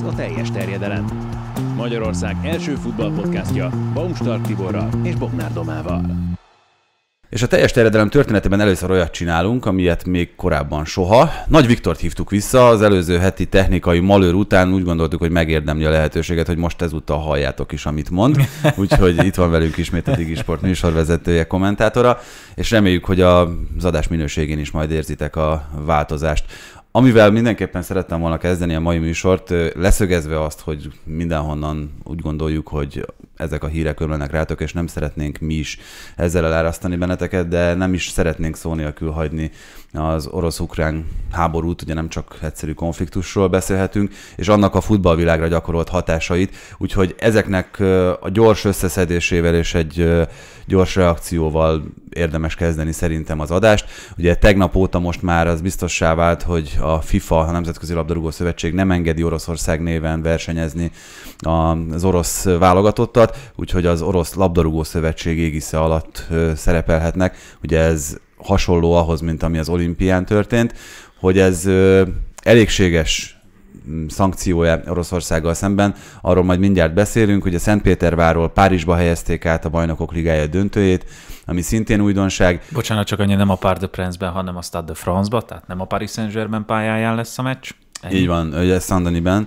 ez a teljes terjedelem. Magyarország első futballpodcastja Baumstark Tiborral és Bognár Domával. És a teljes terjedelem történetében először olyat csinálunk, amilyet még korábban soha. Nagy Viktort hívtuk vissza, az előző heti technikai malőr után úgy gondoltuk, hogy megérdemli a lehetőséget, hogy most ezúttal halljátok is, amit mond. Úgyhogy itt van velünk ismét a Sport műsorvezetője, kommentátora, és reméljük, hogy az adás minőségén is majd érzitek a változást. Amivel mindenképpen szerettem volna kezdeni a mai műsort, leszögezve azt, hogy mindenhonnan úgy gondoljuk, hogy ezek a hírek ömlenek rátok, és nem szeretnénk mi is ezzel elárasztani benneteket, de nem is szeretnénk szó nélkül hagyni az orosz-ukrán háborút, ugye nem csak egyszerű konfliktusról beszélhetünk, és annak a futballvilágra gyakorolt hatásait, úgyhogy ezeknek a gyors összeszedésével és egy gyors reakcióval érdemes kezdeni szerintem az adást. Ugye tegnap óta most már az biztossá vált, hogy a FIFA, a Nemzetközi Labdarúgó Szövetség nem engedi Oroszország néven versenyezni az orosz válogatottat csapat, úgyhogy az Orosz Labdarúgó Szövetség égisze alatt szerepelhetnek. Ugye ez hasonló ahhoz, mint ami az olimpián történt, hogy ez elégséges mm, szankciója Oroszországgal szemben. Arról majd mindjárt beszélünk, hogy a Szentpéterváról Párizsba helyezték át a Bajnokok Ligája döntőjét, ami szintén újdonság. Bocsánat, csak annyi nem a Parc de Prince-ben, hanem a Stade de France-ba, tehát nem a Paris Saint-Germain pályáján lesz a meccs. Ennyi. Így van, ugye saint ben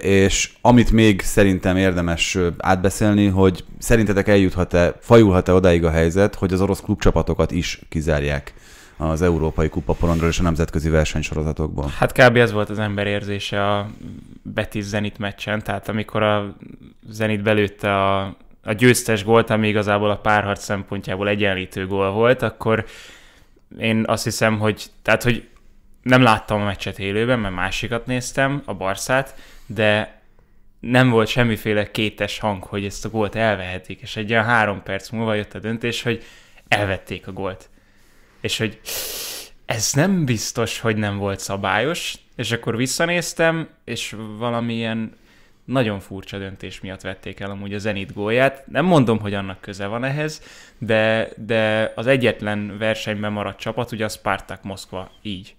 és amit még szerintem érdemes átbeszélni, hogy szerintetek eljuthat-e, fajulhat-e odáig a helyzet, hogy az orosz klubcsapatokat is kizárják az európai kupa porondról és a nemzetközi versenysorozatokból. Hát kb. ez volt az ember érzése a Betis Zenit meccsen, tehát amikor a Zenit belőtte a, a győztes gólt, ami igazából a párharc szempontjából egyenlítő gól volt, akkor én azt hiszem, hogy, tehát, hogy nem láttam a meccset élőben, mert másikat néztem, a Barszát, de nem volt semmiféle kétes hang, hogy ezt a gólt elvehetik, és egy olyan három perc múlva jött a döntés, hogy elvették a gólt. És hogy ez nem biztos, hogy nem volt szabályos, és akkor visszanéztem, és valamilyen nagyon furcsa döntés miatt vették el amúgy a Zenit gólját. Nem mondom, hogy annak köze van ehhez, de, de az egyetlen versenyben maradt csapat, ugye a Spartak Moszkva így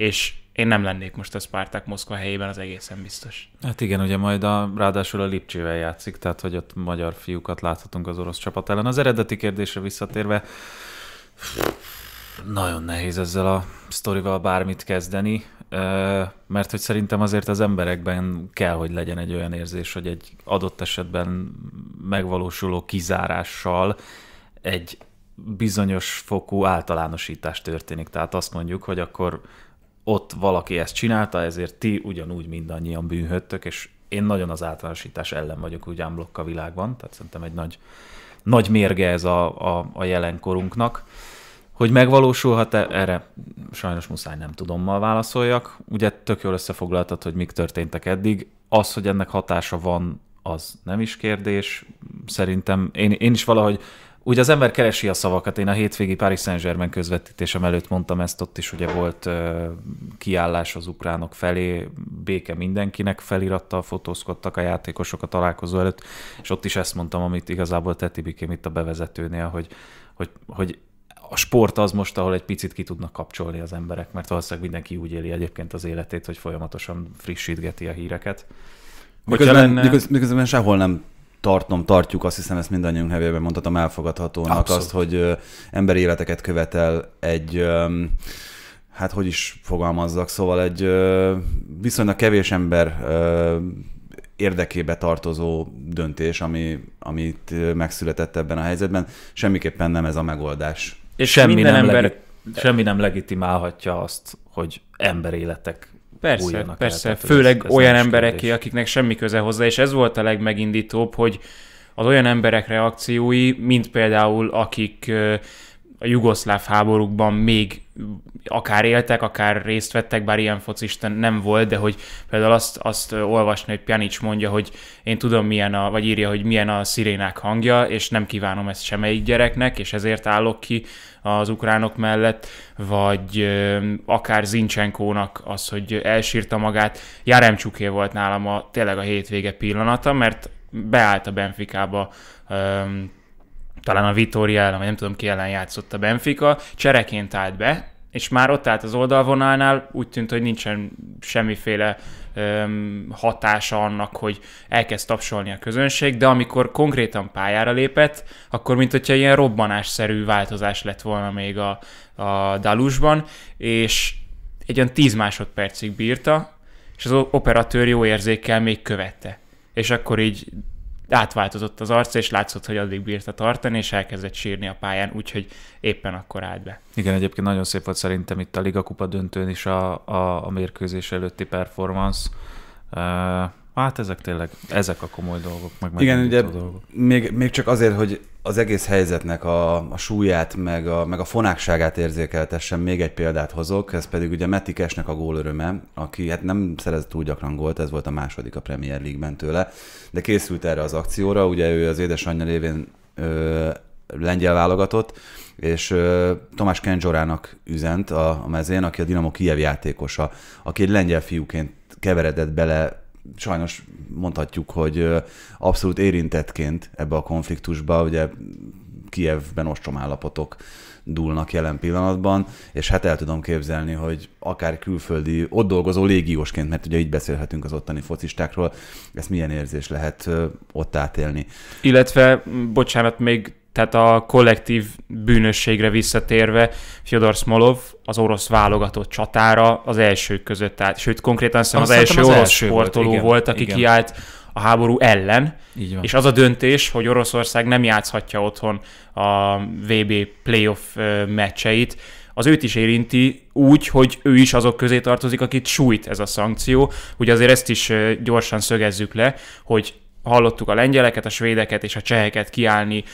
és én nem lennék most a Spartak Moszkva helyében, az egészen biztos. Hát igen, ugye majd a, ráadásul a Lipcsével játszik, tehát hogy ott magyar fiúkat láthatunk az orosz csapat ellen. Az eredeti kérdésre visszatérve, nagyon nehéz ezzel a sztorival bármit kezdeni, mert hogy szerintem azért az emberekben kell, hogy legyen egy olyan érzés, hogy egy adott esetben megvalósuló kizárással egy bizonyos fokú általánosítás történik. Tehát azt mondjuk, hogy akkor ott valaki ezt csinálta, ezért ti ugyanúgy mindannyian bűnhöttök, és én nagyon az általánosítás ellen vagyok úgy ámblokk a világban, tehát szerintem egy nagy, nagy mérge ez a, a, a jelenkorunknak. Hogy megvalósulhat-e, erre sajnos muszáj nem tudommal válaszoljak. Ugye tök jól összefoglaltad, hogy mik történtek eddig. Az, hogy ennek hatása van, az nem is kérdés. Szerintem én, én is valahogy úgy az ember keresi a szavakat. Én a hétvégi Paris Saint-Germain közvetítésem előtt mondtam ezt, ott is ugye volt kiállás az ukránok felé, béke mindenkinek felirattal fotózkodtak a játékosok a találkozó előtt, és ott is ezt mondtam, amit igazából te Tibikém itt a bevezetőnél, hogy, hogy, hogy a sport az most, ahol egy picit ki tudnak kapcsolni az emberek, mert valószínűleg mindenki úgy éli egyébként az életét, hogy folyamatosan frissítgeti a híreket. Miközben, lenne... miközben sehol nem Tartom, tartjuk, azt hiszem ezt mindannyiunk nevében mondhatom elfogadhatónak Abszolút. azt, hogy emberi életeket követel egy hát hogy is fogalmazzak, szóval egy viszonylag kevés ember érdekébe tartozó döntés, ami, amit megszületett ebben a helyzetben, semmiképpen nem ez a megoldás. És semmi minden nem ember legi- semmi nem legitimálhatja azt, hogy emberéletek Persze, persze. El, tehát, főleg ez, ez olyan emberek, akiknek semmi köze hozzá, és ez volt a legmegindítóbb, hogy az olyan emberek reakciói, mint például akik a jugoszláv háborúkban még akár éltek, akár részt vettek, bár ilyen focista nem volt, de hogy például azt, azt olvasni, hogy Pjanic mondja, hogy én tudom milyen a, vagy írja, hogy milyen a szirénák hangja, és nem kívánom ezt semmelyik gyereknek, és ezért állok ki az ukránok mellett, vagy akár Zincsenkónak az, hogy elsírta magát. Járemcsuké volt nálam a, tényleg a hétvége pillanata, mert beállt a Benficába talán a Vitória ellen, vagy nem tudom ki ellen játszott a Benfica, csereként állt be, és már ott állt az oldalvonalnál, úgy tűnt, hogy nincsen semmiféle öm, hatása annak, hogy elkezd tapsolni a közönség, de amikor konkrétan pályára lépett, akkor mint hogyha ilyen robbanásszerű változás lett volna még a, a Dalusban, és egy olyan 10 másodpercig bírta, és az operatőr jó érzékkel még követte. És akkor így átváltozott az arca, és látszott, hogy addig bírta tartani, és elkezdett sírni a pályán, úgyhogy éppen akkor állt be. Igen, egyébként nagyon szép volt szerintem itt a Liga Kupa döntőn is a, a, a mérkőzés előtti performance. Uh, hát ezek tényleg, ezek a komoly dolgok, meg Igen, ugye dolgok. Még, még csak azért, hogy az egész helyzetnek a, a súlyát, meg a, meg a fonákságát érzékeltessen, még egy példát hozok, ez pedig ugye Metikesnek a gólöröme, aki hát nem szerez túl gyakran gólt, ez volt a második a Premier League-ben tőle, de készült erre az akcióra, ugye ő az édesanyja lévén ö, lengyel válogatott, és ö, Tomás Kenzsorának üzent a, a mezén, aki a Dinamo Kiev játékosa, aki egy lengyel fiúként keveredett bele sajnos mondhatjuk, hogy abszolút érintettként ebbe a konfliktusba, ugye Kievben ostrom állapotok dúlnak jelen pillanatban, és hát el tudom képzelni, hogy akár külföldi, ott dolgozó légiósként, mert ugye így beszélhetünk az ottani focistákról, ezt milyen érzés lehet ott átélni. Illetve, bocsánat, még tehát a kollektív bűnösségre visszatérve, Fyodor Smolov az orosz válogatott csatára az elsők között állt. Sőt, konkrétan hiszem az első az orosz első sportoló volt, igen, volt aki igen. kiállt a háború ellen, Így van. és az a döntés, hogy Oroszország nem játszhatja otthon a VB playoff meccseit, az őt is érinti úgy, hogy ő is azok közé tartozik, akit sújt ez a szankció. Ugye azért ezt is gyorsan szögezzük le, hogy hallottuk a lengyeleket, a svédeket és a cseheket kiállni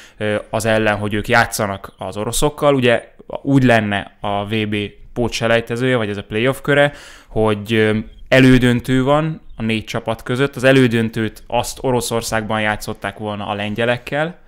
az ellen, hogy ők játszanak az oroszokkal. Ugye úgy lenne a VB pótselejtezője, vagy ez a playoff köre, hogy elődöntő van a négy csapat között. Az elődöntőt azt Oroszországban játszották volna a lengyelekkel,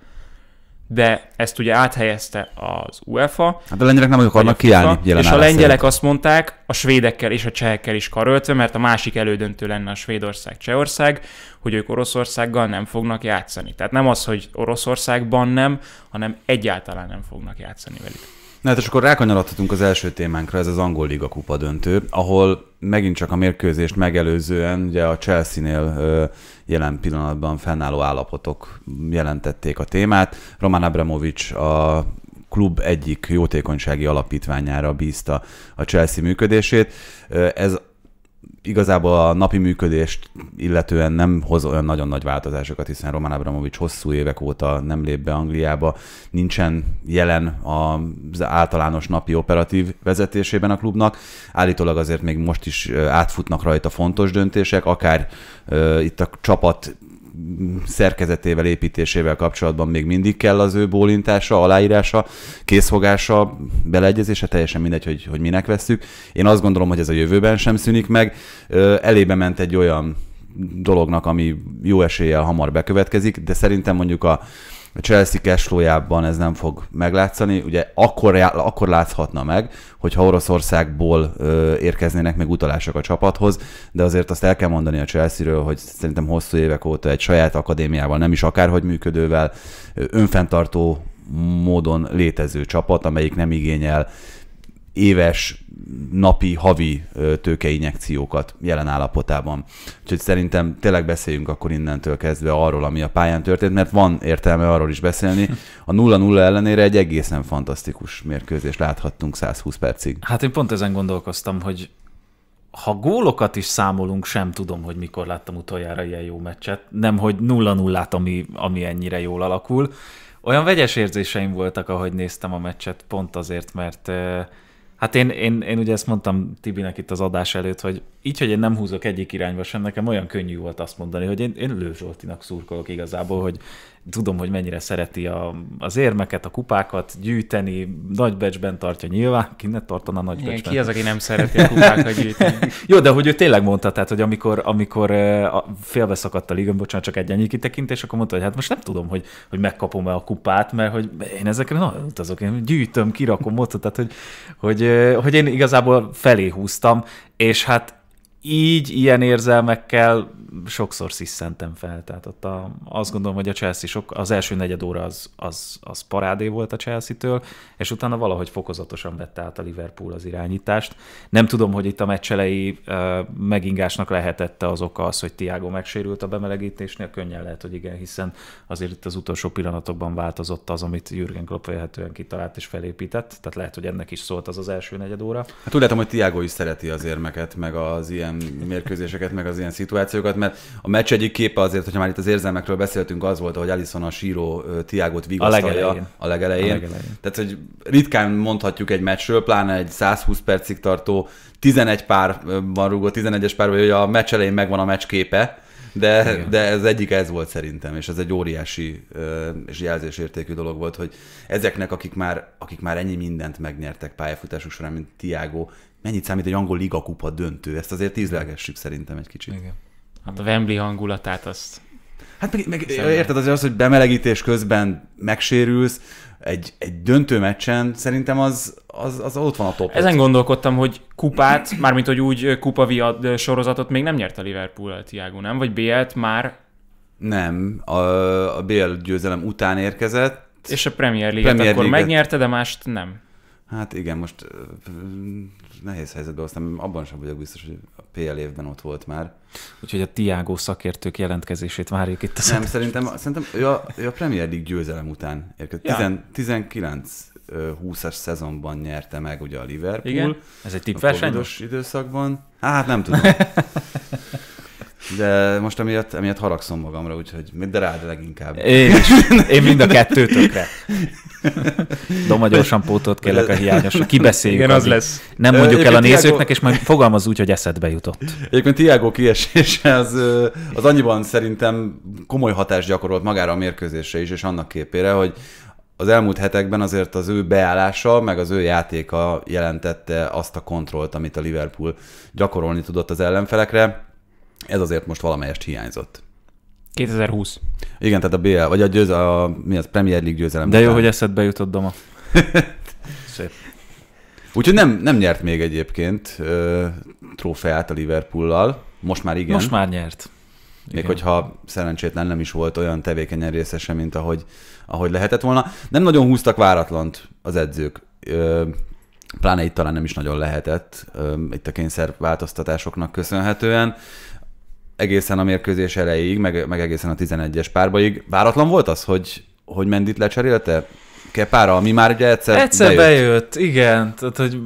de ezt ugye áthelyezte az UEFA. Hát a lengyelek nem akarnak kiállni. Jelen és a lengyelek azt mondták, a svédekkel és a csehekkel is karöltve, mert a másik elődöntő lenne a Svédország-Csehország, hogy ők Oroszországgal nem fognak játszani. Tehát nem az, hogy Oroszországban nem, hanem egyáltalán nem fognak játszani velük. Na hát és akkor rákanyarodhatunk az első témánkra, ez az angol liga kupa döntő, ahol megint csak a mérkőzést megelőzően ugye a Chelsea-nél jelen pillanatban fennálló állapotok jelentették a témát. Roman Abramovics a klub egyik jótékonysági alapítványára bízta a Chelsea működését. Ez igazából a napi működést illetően nem hoz olyan nagyon nagy változásokat, hiszen Roman Abramovics hosszú évek óta nem lép be Angliába, nincsen jelen az általános napi operatív vezetésében a klubnak. Állítólag azért még most is átfutnak rajta fontos döntések, akár itt a csapat szerkezetével, építésével kapcsolatban még mindig kell az ő bólintása, aláírása, készfogása, beleegyezése, teljesen mindegy, hogy, hogy minek veszük. Én azt gondolom, hogy ez a jövőben sem szűnik meg. Elébe ment egy olyan dolognak, ami jó eséllyel hamar bekövetkezik, de szerintem mondjuk a a Chelsea cashflow ez nem fog meglátszani. Ugye akkor, akkor láthatna meg, hogyha Oroszországból ö, érkeznének még utalások a csapathoz, de azért azt el kell mondani a Chelsea-ről, hogy szerintem hosszú évek óta egy saját akadémiával, nem is akárhogy működővel, önfenntartó módon létező csapat, amelyik nem igényel éves, napi, havi tőkeinjekciókat jelen állapotában. Úgyhogy szerintem tényleg beszéljünk akkor innentől kezdve arról, ami a pályán történt, mert van értelme arról is beszélni. A 0-0 ellenére egy egészen fantasztikus mérkőzést láthattunk 120 percig. Hát én pont ezen gondolkoztam, hogy ha gólokat is számolunk, sem tudom, hogy mikor láttam utoljára ilyen jó meccset. Nem, hogy 0-0-át, ami, ami ennyire jól alakul. Olyan vegyes érzéseim voltak, ahogy néztem a meccset, pont azért, mert Hát én, én, én ugye ezt mondtam Tibinek itt az adás előtt, hogy így, hogy én nem húzok egyik irányba sem, nekem olyan könnyű volt azt mondani, hogy én, én Lőzsoltinak szurkolok igazából, hogy tudom, hogy mennyire szereti a, az érmeket, a kupákat gyűjteni, nagy becsben tartja nyilván, ki ne tartana nagy Igen, becsben. Ki az, aki nem szereti a kupákat gyűjteni? Jó, de hogy ő tényleg mondta, tehát, hogy amikor, amikor eh, félbe szakadt a ligon, bocsánat, csak egy ennyi kitekintés, akkor mondta, hogy hát most nem tudom, hogy, hogy megkapom-e a kupát, mert hogy én ezekre nagyon utazok, én gyűjtöm, kirakom, mondta, tehát hogy, hogy, eh, hogy én igazából felé húztam, és hát így ilyen érzelmekkel sokszor sziszentem fel. Tehát ott a, azt gondolom, hogy a Chelsea sok, az első negyed óra az, az, az parádé volt a Chelsea-től, és utána valahogy fokozatosan vette át a Liverpool az irányítást. Nem tudom, hogy itt a meccselei uh, megingásnak lehetette az oka az, hogy Tiago megsérült a bemelegítésnél, könnyen lehet, hogy igen, hiszen azért itt az utolsó pillanatokban változott az, amit Jürgen Klopp lehetően kitalált és felépített, tehát lehet, hogy ennek is szólt az az első negyed óra. Hát úgy látom, hogy Tiago is szereti az érmeket, meg az ilyen ilyen mérkőzéseket, meg az ilyen szituációkat, mert a meccs egyik képe azért, hogyha már itt az érzelmekről beszéltünk, az volt, hogy Alison a síró Tiágot vigasztalja a legelején. a legelején. A legelején. Tehát, hogy ritkán mondhatjuk egy meccsről, pláne egy 120 percig tartó, 11 pár van rúgó, 11-es pár, hogy a meccs elején megvan a meccs képe, de, Igen. de ez egyik ez volt szerintem, és ez egy óriási és jelzésértékű dolog volt, hogy ezeknek, akik már, akik már ennyi mindent megnyertek pályafutásuk során, mint Tiago, mennyit számít egy angol liga kupa döntő? Ezt azért ízlelgessük szerintem egy kicsit. Igen. Hát a Wembley hangulatát azt... Hát meg, meg érted azért az, hogy bemelegítés közben megsérülsz, egy, egy döntő meccsen szerintem az, az, az ott van a top. Ezen gondolkodtam, hogy kupát, mármint hogy úgy kupa viad sorozatot még nem nyert a Liverpool a Tiago, nem? Vagy BL-t már? Nem, a, a BL győzelem után érkezett. És a Premier League-et Premier akkor League-et. megnyerte, de mást nem. Hát igen, most nehéz helyzetben aztán abban sem vagyok biztos, hogy a PL évben ott volt már. Úgyhogy a Tiago szakértők jelentkezését várjuk itt. A Nem, szerintem, szerintem ő, a, ő a Premier League győzelem után érkezett. Ja. 19-20-as szezonban nyerte meg ugye a Liverpool. Igen, ez egy tippverseny? A időszakban. Hát nem tudom. De most emiatt, emiatt haragszom magamra, úgyhogy de rád leginkább. Én is. Én mind a kettőtökre. Doma gyorsan pótot kérlek a hiányos. Kibeszéljük. Igen, az lesz. Nem mondjuk el a Tiago... nézőknek, és majd fogalmaz úgy, hogy eszedbe jutott. Egyébként Tiago kiesése az, az annyiban szerintem komoly hatást gyakorolt magára a mérkőzésre is, és annak képére, hogy az elmúlt hetekben azért az ő beállása, meg az ő játéka jelentette azt a kontrollt, amit a Liverpool gyakorolni tudott az ellenfelekre. Ez azért most valamelyest hiányzott. 2020. Igen, tehát a BL, vagy a, győz, a mi az, Premier League győzelem. De jó, hogy eszedbe jutott, Doma. Szép. Úgyhogy nem, nem nyert még egyébként ö, trófeát a Liverpullal. Most már igen. Most már nyert. Még hogyha szerencsétlen nem is volt olyan tevékenyen részese, mint ahogy, ahogy lehetett volna. Nem nagyon húztak váratlant az edzők. Ö, pláne itt talán nem is nagyon lehetett, ö, itt a kényszer változtatásoknak köszönhetően egészen a mérkőzés elejéig, meg, meg egészen a 11-es párbaig. Váratlan volt az, hogy, hogy Mendit lecserélte? Kepára, ami már ugye egyszer Egyszer bejött. bejött, igen. Tehát, hogy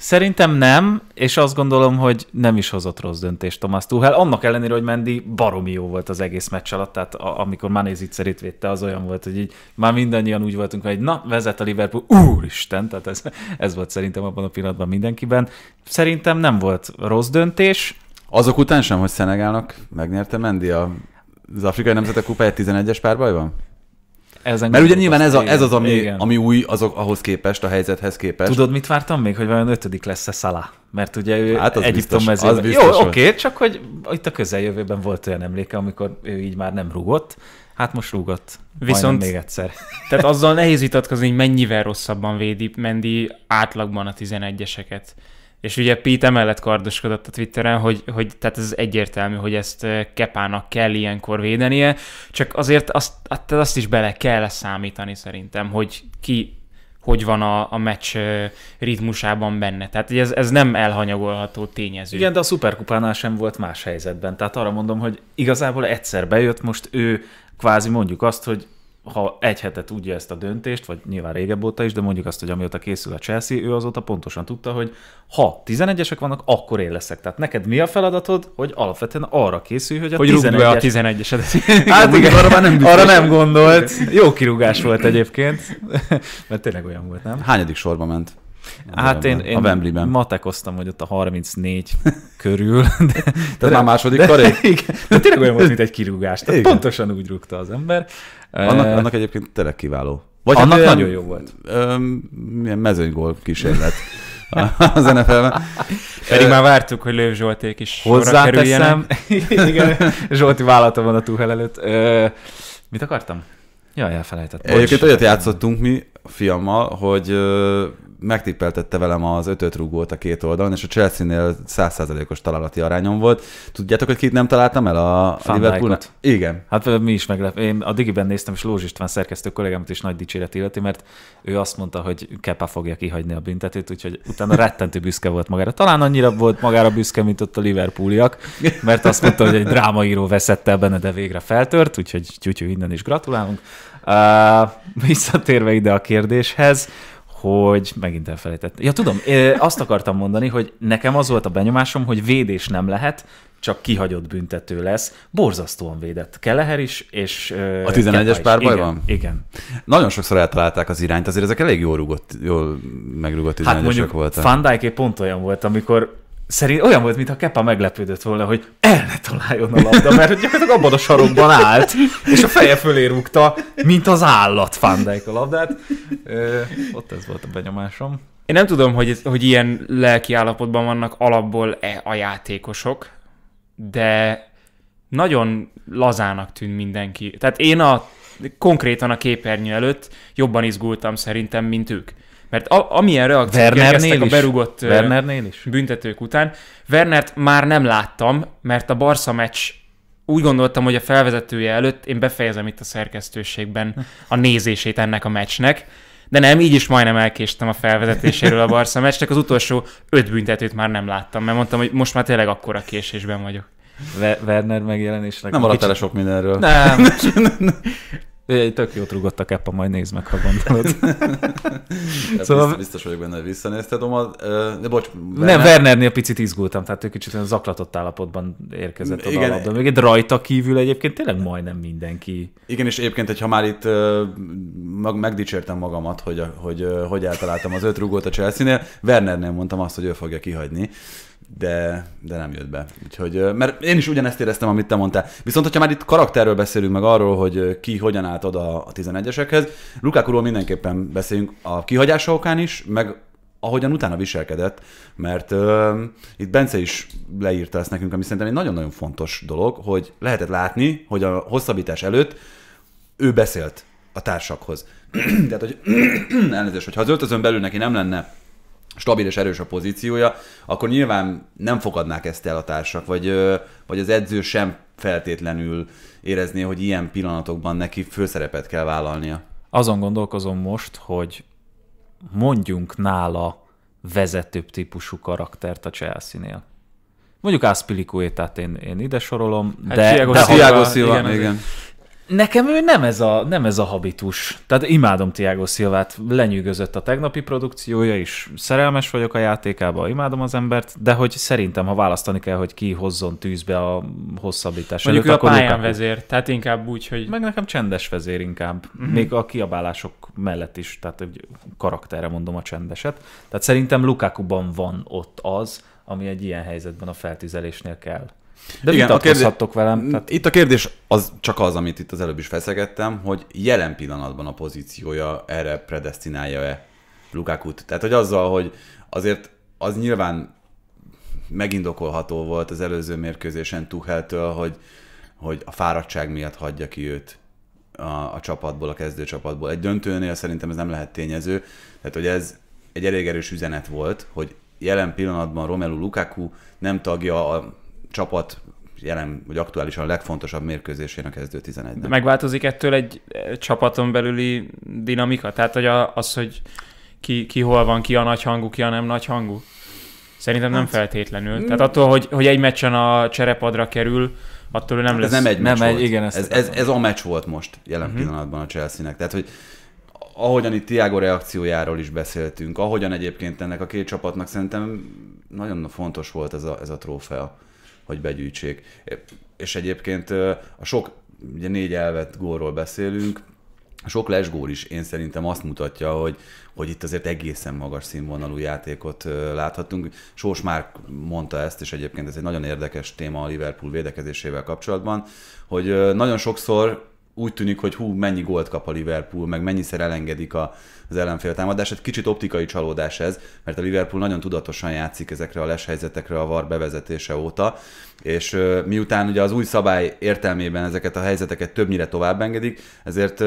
Szerintem nem, és azt gondolom, hogy nem is hozott rossz döntést Thomas Tuchel, annak ellenére, hogy Mendi baromi jó volt az egész meccs alatt, tehát a, amikor Manézit Zicserit védte, az olyan volt, hogy így már mindannyian úgy voltunk, hogy na, vezet a Liverpool, úristen, tehát ez, ez volt szerintem abban a pillanatban mindenkiben. Szerintem nem volt rossz döntés, azok után sem, hogy Szenegálnak megnyerte Mendi a, az afrikai nemzetek kupáját 11-es párbajban? Ezen Mert ugye nyilván ez, a, ez az, ami, ami új azok ahhoz képest, a helyzethez képest. Tudod, mit vártam még, hogy vajon ötödik lesz-e Szala? Mert ugye ő hát az Egyiptom biztos, az biztos Jó, oké, csak hogy itt a közeljövőben volt olyan emléke, amikor ő így már nem rúgott. Hát most rúgott. Viszont még egyszer. Tehát azzal nehéz vitatkozni, hogy mennyivel rosszabban védi Mendi átlagban a 11-eseket. És ugye Pete emellett kardoskodott a Twitteren, hogy, hogy tehát ez egyértelmű, hogy ezt eh, Kepának kell ilyenkor védenie, csak azért azt, azt is bele kell számítani szerintem, hogy ki hogy van a, a meccs eh, ritmusában benne. Tehát ez, ez nem elhanyagolható tényező. Igen, de a szuperkupánál sem volt más helyzetben. Tehát arra mondom, hogy igazából egyszer bejött, most ő kvázi mondjuk azt, hogy ha egy hete tudja ezt a döntést, vagy nyilván régebb óta is, de mondjuk azt, hogy amióta készül a Chelsea, ő azóta pontosan tudta, hogy ha 11-esek vannak, akkor én leszek. Tehát neked mi a feladatod, hogy alapvetően arra készülj, hogy a hogy 11 a 11-eset. Hát igen, arra már nem, arra nem gondolt. Jó kirúgás volt egyébként, mert tényleg olyan volt, nem? Hányadik sorba ment? Hát én, én a Wembley-ben. matekoztam, hogy ott a 34 körül. De, Tehát már második karé? Igen. De tényleg olyan volt, mint egy kirúgás. Tehát pontosan úgy rúgta az ember. Annak, annak egyébként tényleg kiváló. Vagy hát annak hát, nagyon jó volt. Milyen mezőnygól kísérlet az NFL-ben. Pedig már vártuk, hogy Lőv Zsolték is hozzáteszem. Igen, Zsolti vállalta van a túhel előtt. Ö, mit akartam? Jaj, elfelejtettem. Egyébként olyat játszottunk mi fiammal, hogy megtippeltette velem az ötöt rúgót a két oldalon, és a Chelsea-nél százszázalékos találati arányom volt. Tudjátok, hogy kit nem találtam el a liverpool Igen. Hát mi is meglep. Én a Digiben néztem, és Lózs István szerkesztő kollégámat is nagy dicséret illeti, mert ő azt mondta, hogy Kepa fogja kihagyni a büntetőt, úgyhogy utána rettentő büszke volt magára. Talán annyira volt magára büszke, mint ott a Liverpooliak, mert azt mondta, hogy egy drámaíró veszette el benne, de végre feltört, úgyhogy tyútyú innen is gratulálunk. Uh, visszatérve ide a kérdéshez, hogy megint elfelejtettem. Ja, tudom, azt akartam mondani, hogy nekem az volt a benyomásom, hogy védés nem lehet, csak kihagyott büntető lesz. Borzasztóan védett Keleher is, és A 11-es párbajban? Igen, igen. Nagyon sokszor eltalálták az irányt, azért ezek elég jól, rúgott, jól megrugott 11-esek hát voltak. Van Dijk pont olyan volt, amikor szerint olyan volt, mintha Kepa meglepődött volna, hogy el ne találjon a labda, mert gyakorlatilag abban a sarokban állt, és a feje fölé rúgta, mint az állat Fandijk a labdát. Ö, ott ez volt a benyomásom. Én nem tudom, hogy, hogy ilyen lelki állapotban vannak alapból -e a játékosok, de nagyon lazának tűn mindenki. Tehát én a konkrétan a képernyő előtt jobban izgultam szerintem, mint ők. Mert a, amilyen reakciók a berugott Wernernél is. büntetők után, Wernert már nem láttam, mert a Barca meccs úgy gondoltam, hogy a felvezetője előtt én befejezem itt a szerkesztőségben a nézését ennek a meccsnek, de nem, így is majdnem elkéstem a felvezetéséről a Barca meccsnek, az utolsó öt büntetőt már nem láttam, mert mondtam, hogy most már tényleg akkora késésben vagyok. Werner megjelenésnek. Nem maradt el sok mindenről. Nem. Ugye, tök jót rúgott a keppa, majd nézd meg, ha gondolod. Hát szóval... biztos, biztos vagyok benne, hogy visszanézted, Oma. De bocs, Werner... Nem, Wernernél picit izgultam, tehát ő kicsit olyan zaklatott állapotban érkezett oda Igen. a labda. Még egy rajta kívül egyébként tényleg majdnem mindenki. Igen, és egyébként, ha már itt mag, megdicsértem magamat, hogy, hogy, hogy eltaláltam az öt rúgót a Chelsea-nél, Wernernél mondtam azt, hogy ő fogja kihagyni de, de nem jött be. Úgyhogy, mert én is ugyanezt éreztem, amit te mondtál. Viszont, hogyha már itt karakterről beszélünk, meg arról, hogy ki hogyan állt oda a 11-esekhez, Lukákuról mindenképpen beszélünk a kihagyása okán is, meg ahogyan utána viselkedett, mert ö, itt Bence is leírta ezt nekünk, ami szerintem egy nagyon-nagyon fontos dolog, hogy lehetett látni, hogy a hosszabbítás előtt ő beszélt a társakhoz. Tehát, hogy elnézést, hogyha az öltözön belül neki nem lenne stabil és erős a pozíciója, akkor nyilván nem fogadnák ezt el a társak, vagy, vagy az edző sem feltétlenül érezné, hogy ilyen pillanatokban neki főszerepet kell vállalnia. Azon gondolkozom most, hogy mondjunk nála vezetőbb típusú karaktert a Chelsea-nél. Mondjuk Aspilicuétát én, én ide sorolom, hát de... Thiago Silva, igen. igen. Nekem ő nem ez a, nem ez a habitus. Tehát imádom Tiago Szilvát, lenyűgözött a tegnapi produkciója is, szerelmes vagyok a játékába, imádom az embert, de hogy szerintem, ha választani kell, hogy ki hozzon tűzbe a hosszabbítás Mondjuk előtt, ő a pályán ő... vezér, tehát inkább úgy, hogy... Meg nekem csendes vezér inkább, mm-hmm. még a kiabálások mellett is, tehát egy karakterre mondom a csendeset. Tehát szerintem Lukákuban van ott az, ami egy ilyen helyzetben a feltüzelésnél kell. De Igen, a kérdés, velem. Tehát... Itt a kérdés az csak az, amit itt az előbb is feszegettem, hogy jelen pillanatban a pozíciója erre predestinálja-e Lukákut. Tehát, hogy azzal, hogy azért az nyilván megindokolható volt az előző mérkőzésen Tucheltől, hogy, hogy a fáradtság miatt hagyja ki őt a, a csapatból, a kezdőcsapatból. Egy döntőnél szerintem ez nem lehet tényező, tehát hogy ez egy elég erős üzenet volt, hogy jelen pillanatban Romelu Lukaku nem tagja a csapat jelen vagy aktuálisan a legfontosabb mérkőzésén a kezdő 11 -nek. Megváltozik ettől egy e, csapaton belüli dinamika? Tehát hogy a, az, hogy ki, ki hol van, ki a nagy hangú, ki a nem nagy hangú? Szerintem nem hát, feltétlenül. Mm. Tehát attól, hogy, hogy egy meccsen a cserepadra kerül, attól nem hát lesz. Ez nem egy meccs nem volt. Egy, igen, ez, ez, ez, ez a meccs volt most jelen uh-huh. pillanatban a Chelsea-nek. Tehát, hogy ahogyan itt Tiago reakciójáról is beszéltünk, ahogyan egyébként ennek a két csapatnak szerintem nagyon fontos volt ez a, ez a trófea hogy begyűjtsék. És egyébként a sok, ugye négy elvet gólról beszélünk, sok lesgól is én szerintem azt mutatja, hogy, hogy itt azért egészen magas színvonalú játékot láthatunk. Sós már mondta ezt, és egyébként ez egy nagyon érdekes téma a Liverpool védekezésével kapcsolatban, hogy nagyon sokszor úgy tűnik, hogy hú, mennyi gólt kap a Liverpool, meg mennyiszer elengedik a, az ellenfél egy Kicsit optikai csalódás ez, mert a Liverpool nagyon tudatosan játszik ezekre a leshelyzetekre a VAR bevezetése óta, és miután ugye az új szabály értelmében ezeket a helyzeteket többnyire tovább engedik, ezért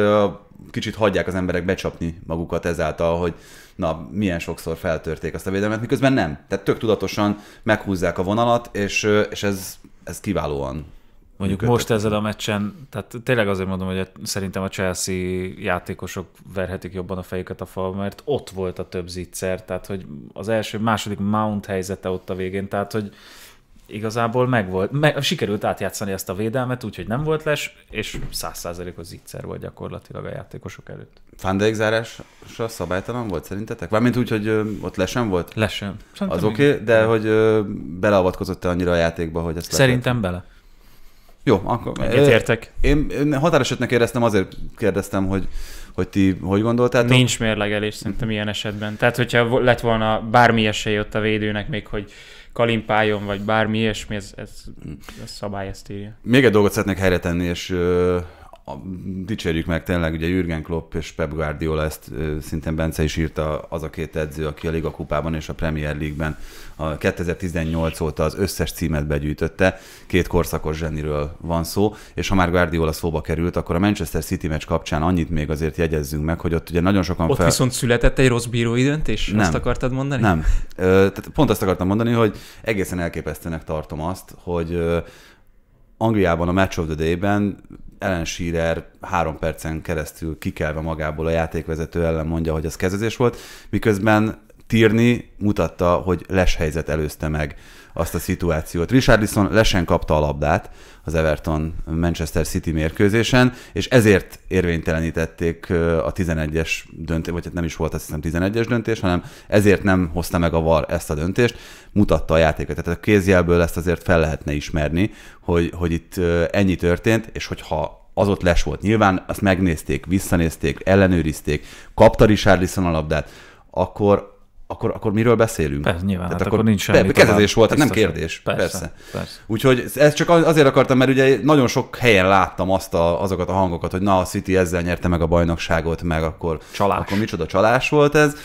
kicsit hagyják az emberek becsapni magukat ezáltal, hogy na, milyen sokszor feltörték azt a védelmet, miközben nem. Tehát tök tudatosan meghúzzák a vonalat, és, és ez, ez kiválóan Mondjuk most ezzel a meccsen, tehát tényleg azért mondom, hogy szerintem a Chelsea játékosok verhetik jobban a fejüket a fal, mert ott volt a több zicser, tehát hogy az első, második Mount helyzete ott a végén, tehát hogy igazából megvolt, meg, sikerült átjátszani ezt a védelmet, úgyhogy nem volt les, és százszázalékos zicser volt gyakorlatilag a játékosok előtt. Van Dijk zárásra szabálytalan volt szerintetek? Vármint úgy, hogy ott lesen volt? Lesen. Szerintem az oké, okay, de hogy beleavatkozott-e annyira a játékba, hogy ezt Szerintem lehet... bele. Jó, akkor... Egyetértek. Én, én határesetnek éreztem, azért kérdeztem, hogy, hogy ti hogy gondoltátok? Nincs mérlegelés szerintem ilyen esetben. Tehát, hogyha lett volna bármi esély ott a védőnek még, hogy kalimpáljon, vagy bármi ilyesmi, ez, ez, ez szabály ezt írja. Még egy dolgot szeretnék helyre tenni, és a, dicsérjük meg tényleg, ugye Jürgen Klopp és Pep Guardiola, ezt szintén Bence is írta, az a két edző, aki a Liga Kupában és a Premier League-ben a 2018 óta az összes címet begyűjtötte, két korszakos zseniről van szó, és ha már Guardiola szóba került, akkor a Manchester City meccs kapcsán annyit még azért jegyezzünk meg, hogy ott ugye nagyon sokan... Ott fel... viszont született egy rossz bírói döntés? Nem. Azt akartad mondani? Nem. Ö, tehát pont azt akartam mondani, hogy egészen elképesztőnek tartom azt, hogy Angliában a Match of the Day-ben ellen Shearer három percen keresztül kikelve magából a játékvezető ellen mondja, hogy az kezdezés volt, miközben Tirni mutatta, hogy leshelyzet helyzet előzte meg azt a szituációt. Richard Lisson lesen kapta a labdát az Everton Manchester City mérkőzésen, és ezért érvénytelenítették a 11-es döntés, vagy hát nem is volt azt hiszem 11-es döntés, hanem ezért nem hozta meg a VAR ezt a döntést, mutatta a játékot. Tehát a kézjelből ezt azért fel lehetne ismerni, hogy, hogy itt ennyi történt, és hogyha az ott les volt. Nyilván azt megnézték, visszanézték, ellenőrizték, kapta Lisson a labdát, akkor akkor, akkor miről beszélünk? Persze, nyilván. Tehát hát akkor, akkor nincs semmi. Be, tovább. volt, hát nem kérdés. Persze, persze. persze. Úgyhogy ezt csak azért akartam, mert ugye nagyon sok helyen láttam azt a, azokat a hangokat, hogy na, a City ezzel nyerte meg a bajnokságot, meg akkor, csalás. akkor micsoda csalás volt ez.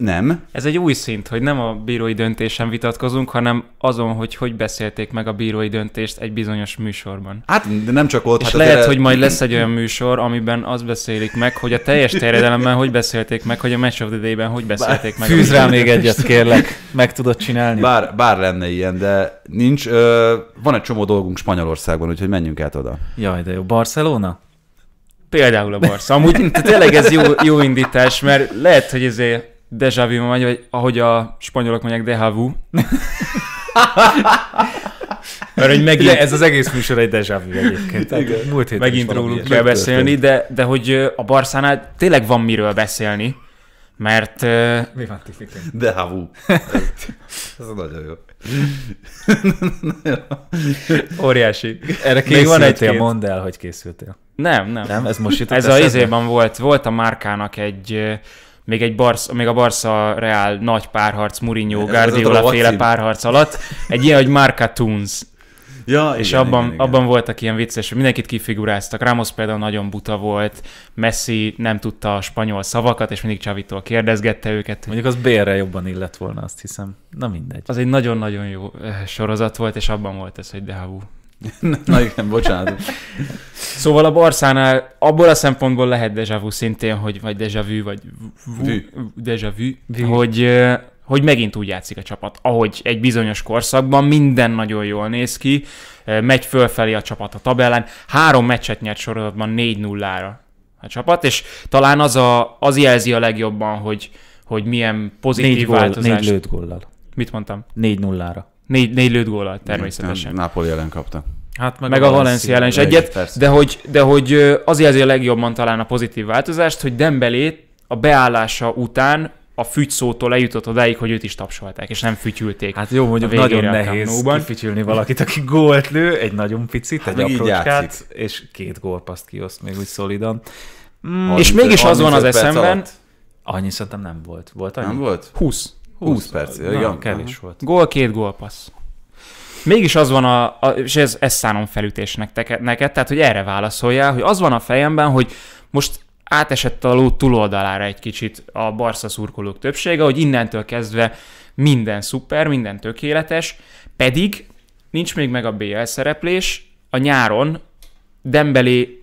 Nem. Ez egy új szint, hogy nem a bírói döntésen vitatkozunk, hanem azon, hogy hogy beszélték meg a bírói döntést egy bizonyos műsorban. Hát, de nem csak ott. És hát lehet, erre... hogy majd lesz egy olyan műsor, amiben azt beszélik meg, hogy a teljes terjedelemben hogy beszélték meg, hogy a Match of the Day-ben hogy beszélték bár, meg. Fűz rá még egyet, kérlek. Meg tudod csinálni? Bár, bár lenne ilyen, de nincs. Ö, van egy csomó dolgunk Spanyolországban, úgyhogy menjünk át oda. Jaj, de jó. Barcelona? Például a Barca. Amúgy tényleg ez jó, jó indítás, mert lehet, hogy ezért deja vu vagy, vagy ahogy a spanyolok mondják, deja vu. Mert hogy megint... ez az egész műsor egy deja vu egyébként. Igen. Múlt héten megint róluk kell beszélni, de, de hogy a Barszánál tényleg van miről beszélni, mert... Mi van tifiként? Deja vu. Ez, nagyon jó. Óriási. Erre Még van egy mondd el, hogy készültél. Nem, nem. Nem, ez most itt Ez eszembe. a izében volt, volt a márkának egy még, egy Barsz, még a Barca Real nagy párharc, Mourinho, Guardiola féle párharc alatt, egy ilyen, hogy Marca Tunes. Ja, és igen, abban, igen, igen. abban voltak ilyen vicces, hogy mindenkit kifiguráztak. Ramos például nagyon buta volt, Messi nem tudta a spanyol szavakat, és mindig Csavitól kérdezgette őket. Mondjuk az bérre jobban illett volna, azt hiszem. Na mindegy. Az egy nagyon-nagyon jó eh, sorozat volt, és abban volt ez, hogy de Na igen, bocsánat. szóval a Barszánál abból a szempontból lehet déjà vu szintén, hogy, vagy déjà vu, vagy vu, déjà vu, vu. hogy, hogy megint úgy játszik a csapat, ahogy egy bizonyos korszakban minden nagyon jól néz ki, megy fölfelé a csapat a tabellán, három meccset nyert sorozatban 4-0-ra a csapat, és talán az, a, az jelzi a legjobban, hogy, hogy milyen pozitív négy gól, változás. Négy lőtt góllal. Mit mondtam? 4-0-ra. Négy, négy lőtt góla természetesen. Napoli ellen kapta. Hát meg, meg a, a Valencia ellen is egyet, de hogy, de hogy az jelzi a legjobban talán a pozitív változást, hogy Dembélé a beállása után a fügyszótól eljutott odáig, hogy őt is tapsolták, és nem fütyülték. Hát jó, mondjuk nagyon nehéz kifütyülni valakit, aki gólt lő, egy nagyon picit, hát egy aprócskát, és két gólpaszt kioszt még úgy szolidan. Mm, és mégis az van az eszemben. Alatt. Annyi szerintem nem volt. Volt annyi? Nem volt? 20. 20, perc. Na, igen. Kevés Aha. volt. Gól, két gól, passz. Mégis az van, a, a és ez, ez szánom felütés neked, neked, tehát hogy erre válaszoljál, hogy az van a fejemben, hogy most átesett a ló túloldalára egy kicsit a Barca szurkolók többsége, hogy innentől kezdve minden szuper, minden tökéletes, pedig nincs még meg a BL szereplés, a nyáron Dembélé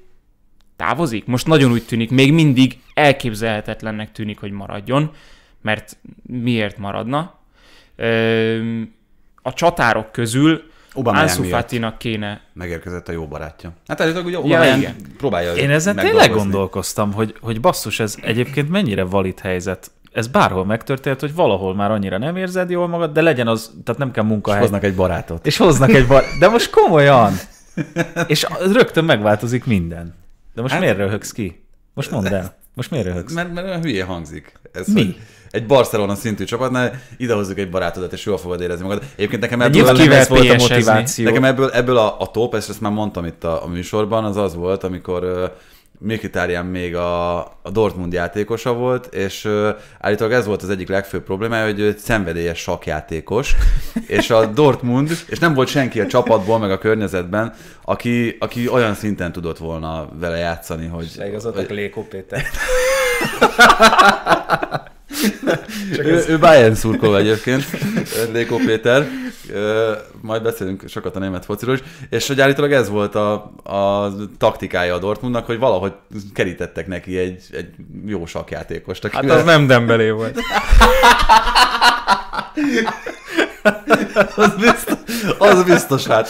távozik? Most nagyon úgy tűnik, még mindig elképzelhetetlennek tűnik, hogy maradjon mert miért maradna. A csatárok közül Ansu kéne. Megérkezett a jó barátja. Hát ez ugye ja, igen. próbálja Én ezen tényleg gondolkoztam, hogy, hogy basszus, ez egyébként mennyire valid helyzet. Ez bárhol megtörtént, hogy valahol már annyira nem érzed jól magad, de legyen az, tehát nem kell munkahely. És hoznak egy barátot. És hoznak egy barátot. De most komolyan! És rögtön megváltozik minden. De most hát, miért röhögsz ki? Most mondd el. Most miért röhögsz? Mert, mert hülye hangzik. Ez, Mi? Hogy egy Barcelona szintű csapatnál idehozzuk egy barátodat, és jól fogod érezni magad. Egyébként nekem ebből nem ez volt a motiváció. Nekem ebből, ebből a, a top, ezt, ezt már mondtam itt a, a műsorban, az az volt, amikor uh, még a, a Dortmund játékosa volt, és ö, állítólag ez volt az egyik legfőbb problémája, hogy ő egy szenvedélyes sakjátékos, és a Dortmund, és nem volt senki a csapatból, meg a környezetben, aki, aki olyan szinten tudott volna vele játszani, hogy... És hogy... Léko Péter. ő, ő Bayern szurkol egyébként, Léko Péter. Majd beszélünk sokat a német fociról is. És hogy állítólag ez volt a, a taktikája a Dortmundnak, hogy valahogy kerítettek neki egy, egy jó sakjátékost. hát az nem Dembelé volt. az, biztos, az biztos, hát.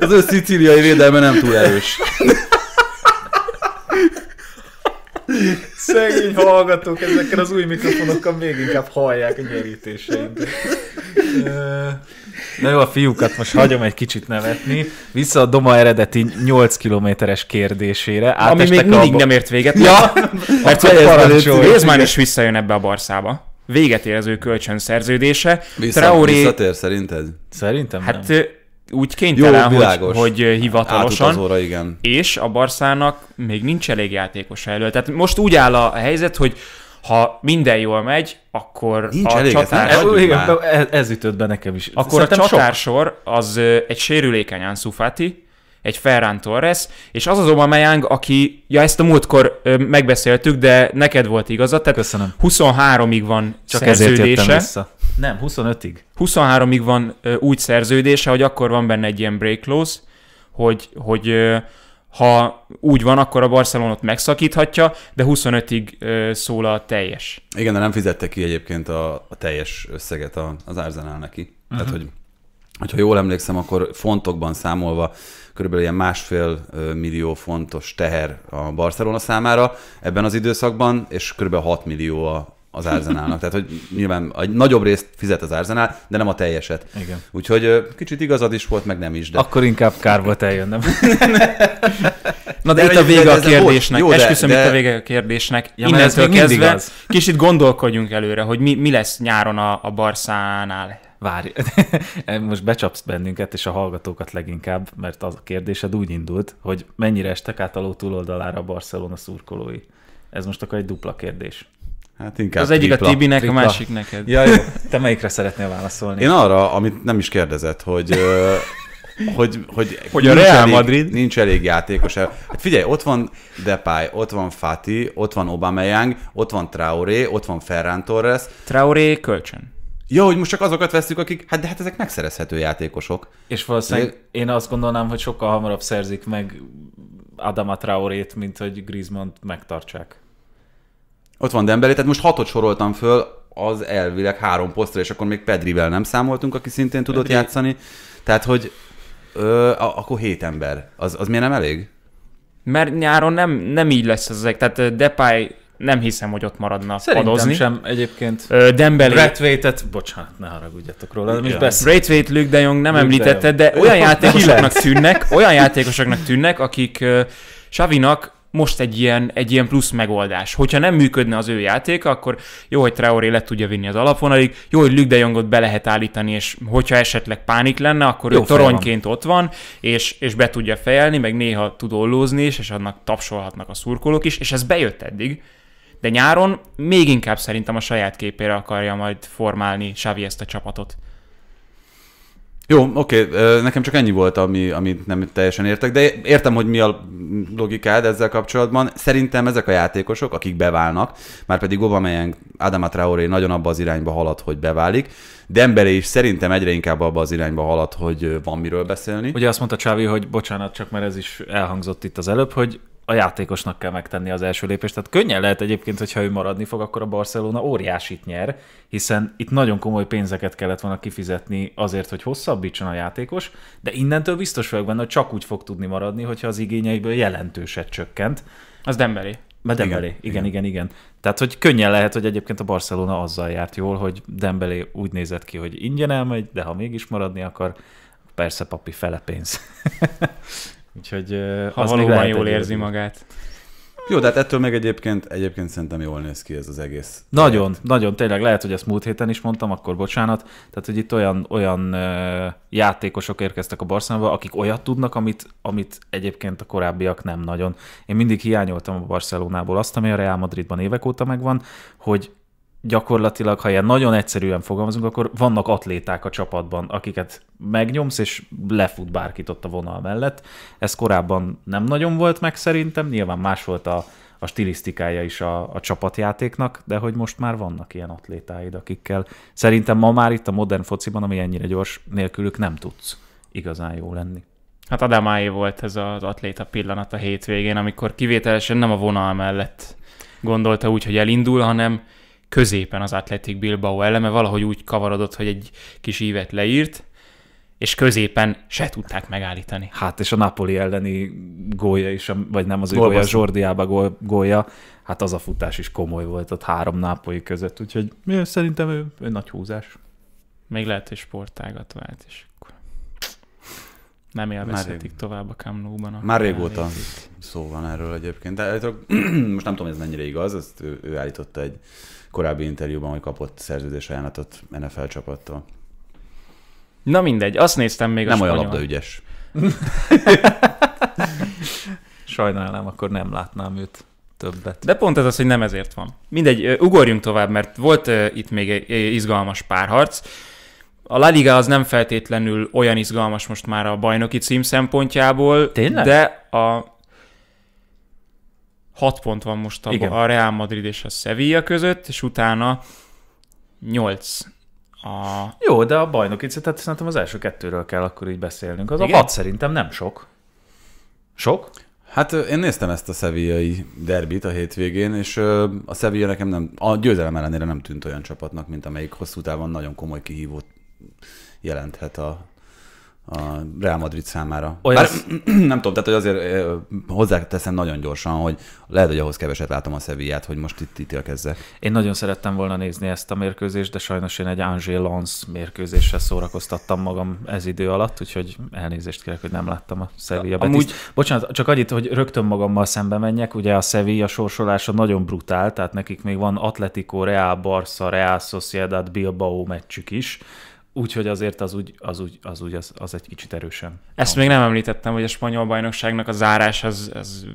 Az ő szicíliai védelme nem túl erős. Szegény hallgatók ezekkel az új mikrofonokkal még inkább hallják a nyerítéseinket. Na jó, a fiúkat most hagyom egy kicsit nevetni. Vissza a Doma eredeti 8 kilométeres kérdésére. Ami még mindig nem ért véget. Ja, mert ez már is visszajön ebbe a barszába véget ér az ő kölcsönszerződése. Vissza, Traoré... Visszatér szerinted? Szerintem Hát nem úgy kénytelen, Jó, hogy, hogy eh, hivatalosan. Átutazóra, igen. És a Barszának még nincs elég játékos elő. Tehát most úgy áll a helyzet, hogy ha minden jól megy, akkor Nincs a elég, csatár... ez, ez, ez ütött be nekem is. Akkor Szerintem a csatársor sok. az eh, egy sérülékeny Ansu Fati, egy Ferran Torres, és az az Aubameyang, aki, ja ezt a múltkor ö, megbeszéltük, de neked volt igazad, tehát Köszönöm. 23-ig van Csak szerződése. ezért jöttem vissza. Nem, 25-ig. 23-ig van ö, úgy szerződése, hogy akkor van benne egy ilyen break clause, hogy, hogy ö, ha úgy van, akkor a Barcelonot megszakíthatja, de 25-ig ö, szól a teljes. Igen, de nem fizette ki egyébként a, a teljes összeget az Arsenal neki. Uh-huh. Tehát, mhm. hogy hogyha jól emlékszem, akkor fontokban számolva körülbelül ilyen másfél millió fontos teher a Barcelona számára ebben az időszakban, és körülbelül 6 millió a, az árzenálnak. Tehát, hogy nyilván a nagyobb részt fizet az árzenál, de nem a teljeset. Igen. Úgyhogy kicsit igazad is volt, meg nem is. De... Akkor inkább kár volt eljönnem. Na de, de itt a vége a kérdésnek. Jó, Esküszöm, de... itt a vége a kérdésnek. Ja, Innentől kezdve kicsit gondolkodjunk előre, hogy mi, mi lesz nyáron a, a Barszánál várj, most becsapsz bennünket, és a hallgatókat leginkább, mert az a kérdésed úgy indult, hogy mennyire estek át a ló túloldalára a Barcelona szurkolói. Ez most akkor egy dupla kérdés. Hát inkább Az egyik tripla. a Tibinek, tripla. a másik neked. Ja, jó. Te melyikre szeretnél válaszolni? Én arra, amit nem is kérdezett, hogy hogy, hogy, hogy a Real elég, Madrid nincs elég játékos. Hát figyelj, ott van Depay, ott van Fati, ott van Aubameyang, ott van Traoré, ott van Ferran Torres. Traoré kölcsön. Ja, hogy most csak azokat veszük, akik, hát de hát ezek megszerezhető játékosok. És valószínűleg de... én azt gondolnám, hogy sokkal hamarabb szerzik meg Adama Traorét, mint hogy Griezmann-t megtartsák. Ott van Dembélé, tehát most hatot soroltam föl az elvileg három posztra, és akkor még Pedrivel nem számoltunk, aki szintén tudott Pedri... játszani. Tehát, hogy ö, akkor hét ember. Az, az miért nem elég? Mert nyáron nem, nem így lesz ezek. Tehát Depay nem hiszem, hogy ott maradna Szerintem padozni. sem egyébként. Dembeli. Braithwaite-et, bocsánat, ne haragudjatok róla, nem Luke de Jong nem Luke említette, de, de olyan játékosoknak tűnnek, olyan játékosoknak tűnnek, akik Savinak most egy ilyen, egy ilyen plusz megoldás. Hogyha nem működne az ő játéka, akkor jó, hogy Traoré le tudja vinni az alapvonalig, jó, hogy Luke de Jongot be lehet állítani, és hogyha esetleg pánik lenne, akkor jó ő toronyként van. ott van, és, és be tudja fejelni, meg néha tud ollózni is, és annak tapsolhatnak a szurkolók is, és ez bejött eddig de nyáron még inkább szerintem a saját képére akarja majd formálni Xavi ezt a csapatot. Jó, oké, okay. nekem csak ennyi volt, ami, amit nem teljesen értek, de értem, hogy mi a logikád ezzel kapcsolatban. Szerintem ezek a játékosok, akik beválnak, már pedig Aubameyang, Adama Traoré nagyon abba az irányba halad, hogy beválik, De emberi is szerintem egyre inkább abba az irányba halad, hogy van miről beszélni. Ugye azt mondta Csávi, hogy bocsánat, csak mert ez is elhangzott itt az előbb, hogy a játékosnak kell megtenni az első lépést. Tehát könnyen lehet egyébként, hogyha ő maradni fog, akkor a Barcelona óriásit nyer, hiszen itt nagyon komoly pénzeket kellett volna kifizetni azért, hogy hosszabbítson a játékos, de innentől biztos vagyok benne, hogy csak úgy fog tudni maradni, hogyha az igényeiből jelentőset csökkent. Az Dembélé. Mert igen, igen, igen, igen, igen. Tehát, hogy könnyen lehet, hogy egyébként a Barcelona azzal járt jól, hogy Dembélé úgy nézett ki, hogy ingyen elmegy, de ha mégis maradni akar, persze papi fele pénz. Úgyhogy ha az valóban jól érzi magát. Jó, de hát ettől meg egyébként, egyébként szerintem jól néz ki ez az egész. Nagyon, projekt. nagyon, tényleg lehet, hogy ezt múlt héten is mondtam, akkor bocsánat. Tehát, hogy itt olyan, olyan játékosok érkeztek a Barcelonába, akik olyat tudnak, amit, amit egyébként a korábbiak nem nagyon. Én mindig hiányoltam a Barcelonából azt, ami a Real Madridban évek óta megvan, hogy gyakorlatilag, ha ilyen nagyon egyszerűen fogalmazunk, akkor vannak atléták a csapatban, akiket megnyomsz, és lefut bárkit ott a vonal mellett. Ez korábban nem nagyon volt meg szerintem, nyilván más volt a, a stilisztikája is a, a csapatjátéknak, de hogy most már vannak ilyen atlétáid, akikkel szerintem ma már itt a modern fociban, ami ennyire gyors, nélkülük nem tudsz igazán jó lenni. Hát Adamáé volt ez az atléta pillanat a hétvégén, amikor kivételesen nem a vonal mellett gondolta úgy, hogy elindul, hanem középen az Athletic Bilbao eleme valahogy úgy kavarodott, hogy egy kis ívet leírt, és középen se tudták megállítani. Hát és a Napoli elleni gólja is, vagy nem az ő gólja, Zsordiába gól, gólja, hát az a futás is komoly volt ott három Napoli között, úgyhogy szerintem ő, ő nagy húzás. Még lehet, hogy sportágat vált, és akkor nem élvezhetik tovább a kamlóban. nou Már régóta szó van erről egyébként, de hát, most nem tudom, ez mennyire igaz, ezt ő, ő állította egy korábbi interjúban, hogy kapott szerződés ajánlatot NFL csapattól. Na mindegy, azt néztem még Nem a olyan labdaügyes. Sajnálnám, akkor nem látnám őt többet. De pont ez az, hogy nem ezért van. Mindegy, ugorjunk tovább, mert volt itt még egy izgalmas párharc. A La Liga az nem feltétlenül olyan izgalmas most már a bajnoki cím szempontjából, Tényleg? de a 6 pont van most a, a Real Madrid és a Sevilla között, és utána 8. A... Jó, de a bajnoki, tehát szerintem az első kettőről kell akkor így beszélnünk. Az Igen? a 6 szerintem nem sok. Sok? Hát én néztem ezt a szeviai derbit a hétvégén, és a Sevilla nekem nem, a győzelem ellenére nem tűnt olyan csapatnak, mint amelyik hosszú távon nagyon komoly kihívót jelenthet a a Real Madrid számára. Olyan... Bár, nem tudom, tehát hogy azért hozzáteszem nagyon gyorsan, hogy lehet, hogy ahhoz keveset látom a Sevillát, hogy most itt ítélkezzek. Én nagyon szerettem volna nézni ezt a mérkőzést, de sajnos én egy Angé Lons mérkőzéssel szórakoztattam magam ez idő alatt, úgyhogy elnézést kérek, hogy nem láttam a Sevilla Betis. Amúgy... Bocsánat, csak annyit, hogy rögtön magammal szembe menjek, ugye a Sevilla sorsolása nagyon brutál, tehát nekik még van Atletico, Real Barca, Real Sociedad, Bilbao meccsük is, Úgyhogy azért az úgy, az, úgy, az, úgy az, az egy kicsit erősen. Ezt még nem említettem, hogy a spanyol bajnokságnak a zárás az, az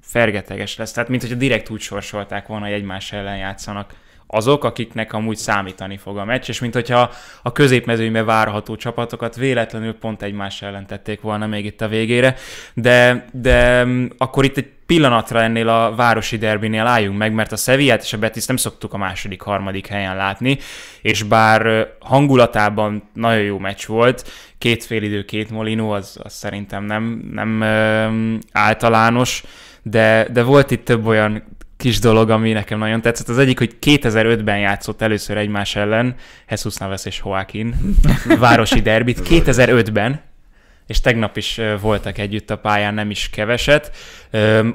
fergeteges lesz. Tehát, mint direkt úgy sorsolták volna, hogy egymás ellen játszanak azok, akiknek amúgy számítani fog a meccs, és mint hogyha a középmezőnybe várható csapatokat véletlenül pont egymás ellen tették volna még itt a végére, de, de mm, akkor itt egy pillanatra ennél a városi derbinél álljunk meg, mert a Sevillát és a Betis nem szoktuk a második, harmadik helyen látni, és bár hangulatában nagyon jó meccs volt, két idő, két molinó, az, az szerintem nem, nem ö, általános, de, de volt itt több olyan kis dolog, ami nekem nagyon tetszett. Az egyik, hogy 2005-ben játszott először egymás ellen Jesus Naves és Joaquin városi derbit. 2005-ben, és tegnap is voltak együtt a pályán, nem is keveset.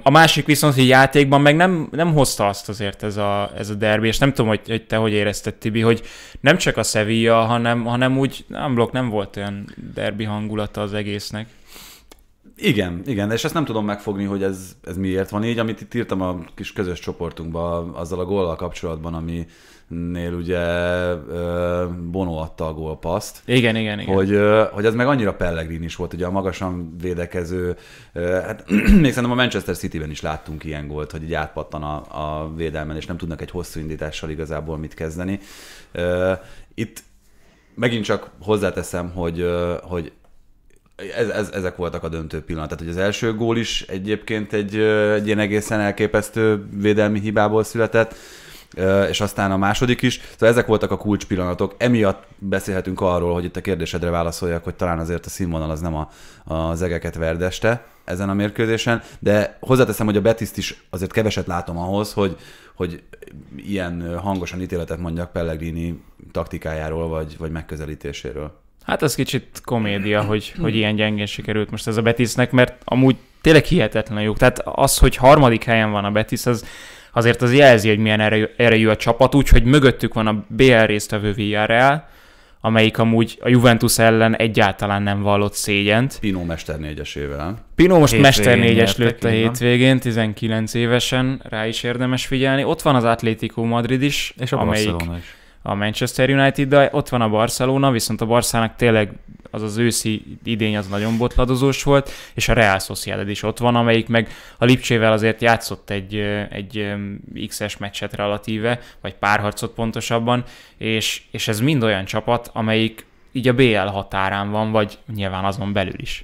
A másik viszont, hogy játékban meg nem, nem hozta azt azért ez a, ez a derbi, és nem tudom, hogy, hogy te hogy érezted, Tibi, hogy nem csak a Sevilla, hanem, hanem úgy, nem blokk, nem volt olyan derbi hangulata az egésznek. Igen, igen, és ezt nem tudom megfogni, hogy ez, ez miért van így, amit itt írtam a kis közös csoportunkba azzal a góllal kapcsolatban, ami, nél ugye Bono adta a gólpaszt. Igen, igen, igen. Hogy, hogy ez meg annyira Pellegrin is volt, ugye a magasan védekező, hát még szerintem a Manchester City-ben is láttunk ilyen gólt, hogy így átpattan a, a védelmen, és nem tudnak egy hosszú indítással igazából mit kezdeni. Itt megint csak hozzáteszem, hogy, hogy ez, ez, ezek voltak a döntő pillanat, Tehát, hogy az első gól is egyébként egy, egy ilyen egészen elképesztő védelmi hibából született, és aztán a második is. Szóval ezek voltak a kulcspillanatok. Emiatt beszélhetünk arról, hogy itt a kérdésedre válaszoljak, hogy talán azért a színvonal az nem a, az egeket verdeste ezen a mérkőzésen, de hozzáteszem, hogy a Betiszt is azért keveset látom ahhoz, hogy, hogy ilyen hangosan ítéletet mondjak Pellegrini taktikájáról vagy, vagy megközelítéséről. Hát ez kicsit komédia, hogy, hogy ilyen gyengén sikerült most ez a Betisnek, mert amúgy tényleg hihetetlen jó. Tehát az, hogy harmadik helyen van a Betis, az azért az jelzi, hogy milyen erejű a csapat, úgyhogy mögöttük van a BL résztvevő Villarreal, amelyik amúgy a Juventus ellen egyáltalán nem vallott szégyent. Pino mester négyesével. Pino most hétvégén mester négyes lőtt a hétvégén, 19 évesen, rá is érdemes figyelni. Ott van az Atlético Madrid is, és a amelyik, Barcelona is a Manchester United, de ott van a Barcelona, viszont a Barszának tényleg az az őszi idény az nagyon botladozós volt, és a Real Sociedad is ott van, amelyik meg a Lipcsével azért játszott egy, egy X-es meccset relatíve, vagy párharcot pontosabban, és, és ez mind olyan csapat, amelyik így a BL határán van, vagy nyilván azon belül is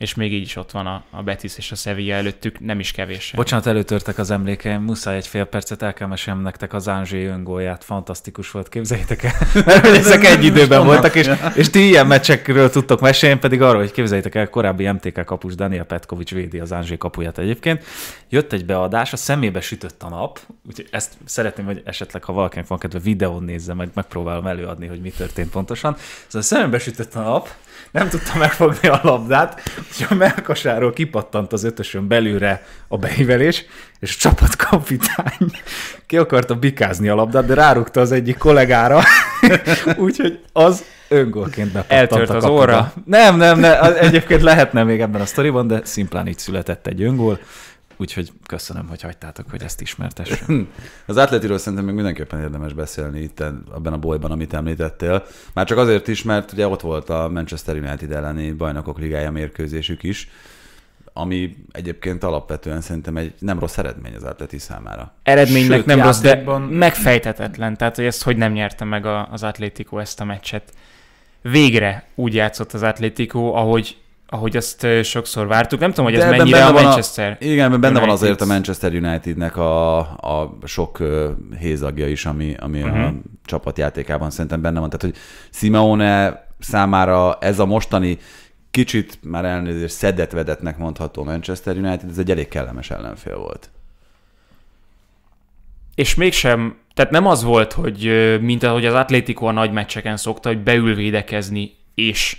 és még így is ott van a, a Betis és a Sevilla előttük, nem is kevés. Bocsánat, előtörtek az emlékeim, muszáj egy fél percet el kell mesélnem nektek az Ángé öngóját, fantasztikus volt, képzeljétek el, mert ezek egy időben voltak, és, és ti ilyen meccsekről tudtok mesélni, pedig arról, hogy képzeljétek el, korábbi MTK kapus Daniel Petkovics védi az Ángé kapuját egyébként. Jött egy beadás, a szemébe sütött a nap, úgyhogy ezt szeretném, hogy esetleg, ha valakinek van kedve videón nézze, meg megpróbálom előadni, hogy mi történt pontosan. Szóval a szemébe sütött a nap, nem tudta megfogni a labdát, és a melkasáról kipattant az ötösön belülre a beívelés, és a csapatkapitány ki akarta bikázni a labdát, de rárukta az egyik kollégára, úgyhogy az öngolként bepattant Eltört az óra. Nem, nem, nem, egyébként lehetne még ebben a sztoriban, de szimplán így született egy öngól úgyhogy köszönöm, hogy hagytátok, hogy ezt ismertessem. Az átletiről szerintem még mindenképpen érdemes beszélni itt abban a bolyban, amit említettél. Már csak azért is, mert ugye ott volt a Manchester United elleni bajnokok ligája mérkőzésük is, ami egyébként alapvetően szerintem egy nem rossz eredmény az Atleti számára. Eredménynek Sőt, nem rossz, de megfejtetetlen. Tehát, hogy ezt hogy nem nyerte meg az Atlético ezt a meccset. Végre úgy játszott az Atlético, ahogy ahogy azt sokszor vártuk. Nem tudom, hogy ez De mennyire a Manchester a, Igen, benne United. van azért a Manchester Unitednek a, a sok hézagja is, ami, ami uh-huh. a mhm. csapatjátékában szerintem benne van. Tehát, hogy Simeone számára ez a mostani kicsit már elnézést szedetvedetnek mondható Manchester United, ez egy elég kellemes ellenfél volt. És mégsem, tehát nem az volt, hogy mint ahogy az Atlético a nagy meccseken szokta, hogy beül védekezni és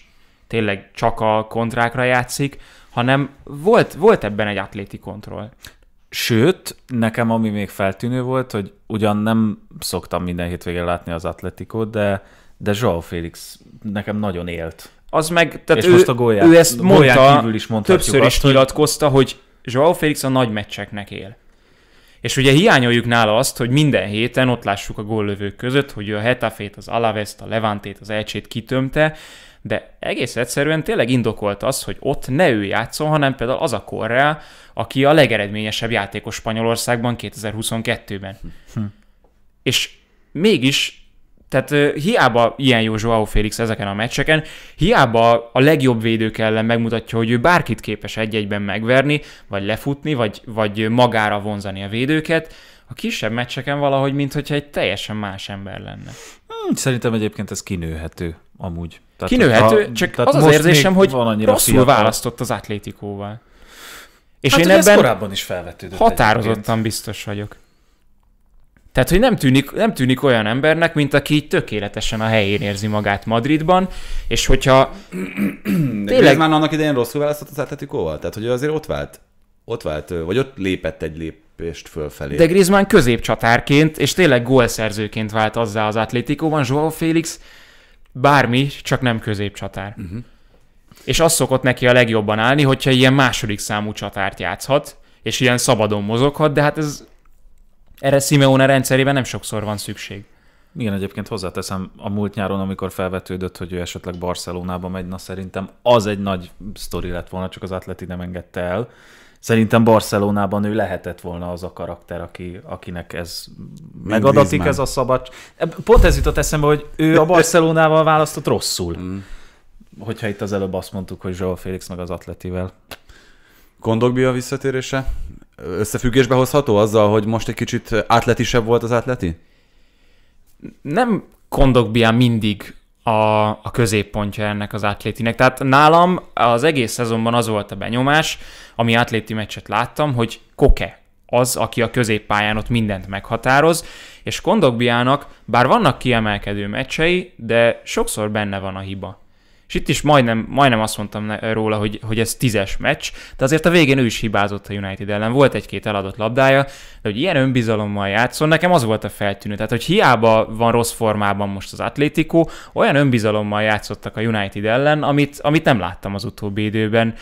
tényleg csak a kontrákra játszik, hanem volt, volt ebben egy atléti kontroll. Sőt, nekem ami még feltűnő volt, hogy ugyan nem szoktam minden hétvégén látni az atletikót, de, de Joao Félix nekem nagyon élt. Az meg, tehát És ő, most a gólyát, ő ezt mondta, kívül is többször azt, is nyilatkozta, hogy Joao Félix a nagy meccseknek él. És ugye hiányoljuk nála azt, hogy minden héten ott lássuk a góllövők között, hogy a Hetafét, az Alavest, a Levantét, az Elcsét kitömte, de egész egyszerűen tényleg indokolt az, hogy ott ne ő játszon, hanem például az a Correa, aki a legeredményesebb játékos Spanyolországban 2022-ben. Hm. És mégis tehát hiába ilyen jó Joao Félix ezeken a meccseken, hiába a legjobb védők ellen megmutatja, hogy ő bárkit képes egy-egyben megverni, vagy lefutni, vagy, vagy magára vonzani a védőket, a kisebb meccseken valahogy, mintha egy teljesen más ember lenne. Hmm, szerintem egyébként ez kinőhető amúgy. Tehát kinőhető, ha, csak tehát az az érzésem, hogy van annyira rosszul fiatal. választott az atlétikóval. És hát én ebben korábban is felvetődött határozottan egyébként. biztos vagyok. Tehát, hogy nem tűnik, nem tűnik olyan embernek, mint aki így tökéletesen a helyén érzi magát Madridban, és hogyha... tényleg... már annak idején rosszul választott az Atlétikóval, Tehát, hogy azért ott vált, ott vált, vagy ott lépett egy lép, lépést fölfelé. De Griezmann középcsatárként, és tényleg gólszerzőként vált azzá az Atlétikóban, Joao Félix bármi, csak nem középcsatár. Uh-huh. És az szokott neki a legjobban állni, hogyha ilyen második számú csatárt játszhat, és ilyen szabadon mozoghat, de hát ez erre Simeone rendszerében nem sokszor van szükség. Igen, egyébként hozzáteszem, a múlt nyáron, amikor felvetődött, hogy ő esetleg Barcelonába megy, na szerintem az egy nagy sztori lett volna, csak az Atleti nem engedte el. Szerintem Barcelonában ő lehetett volna az a karakter, aki, akinek ez Mind megadatik, Griezmann. ez a szabad. Pont ez jutott eszembe, hogy ő a Barcelonával választott rosszul. Mm. Hogyha itt az előbb azt mondtuk, hogy Joao Félix meg az Atletivel. Kondogbia a visszatérése összefüggésbe hozható azzal, hogy most egy kicsit átletisebb volt az átleti? Nem Kondogbia mindig a, a középpontja ennek az atlétinek. Tehát nálam az egész szezonban az volt a benyomás, ami atléti meccset láttam, hogy Koke az, aki a középpályán ott mindent meghatároz, és Kondogbiának bár vannak kiemelkedő meccsei, de sokszor benne van a hiba. És itt is majdnem, majdnem azt mondtam róla, hogy, hogy ez tízes meccs, de azért a végén ő is hibázott a United ellen. Volt egy-két eladott labdája, de hogy ilyen önbizalommal játszon, nekem az volt a feltűnő. Tehát, hogy hiába van rossz formában most az Atlético, olyan önbizalommal játszottak a United ellen, amit, amit nem láttam az utóbbi időben,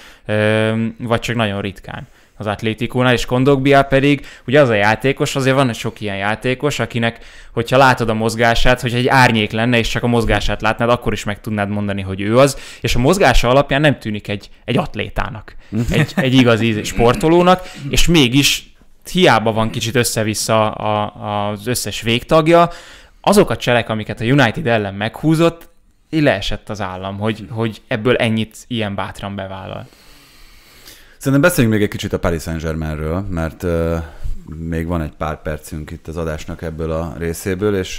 vagy csak nagyon ritkán az Atlétikónál, és Kondogbia pedig, ugye az a játékos, azért van sok ilyen játékos, akinek, hogyha látod a mozgását, hogy egy árnyék lenne, és csak a mozgását látnád, akkor is meg tudnád mondani, hogy ő az, és a mozgása alapján nem tűnik egy, egy atlétának, mhm. egy, egy igazi sportolónak, és mégis hiába van kicsit össze-vissza a, az összes végtagja, azok a cselek, amiket a United ellen meghúzott, leesett az állam, hogy, hogy ebből ennyit ilyen bátran bevállal. Szerintem beszéljünk még egy kicsit a Paris Saint-Germainről, mert még van egy pár percünk itt az adásnak ebből a részéből, és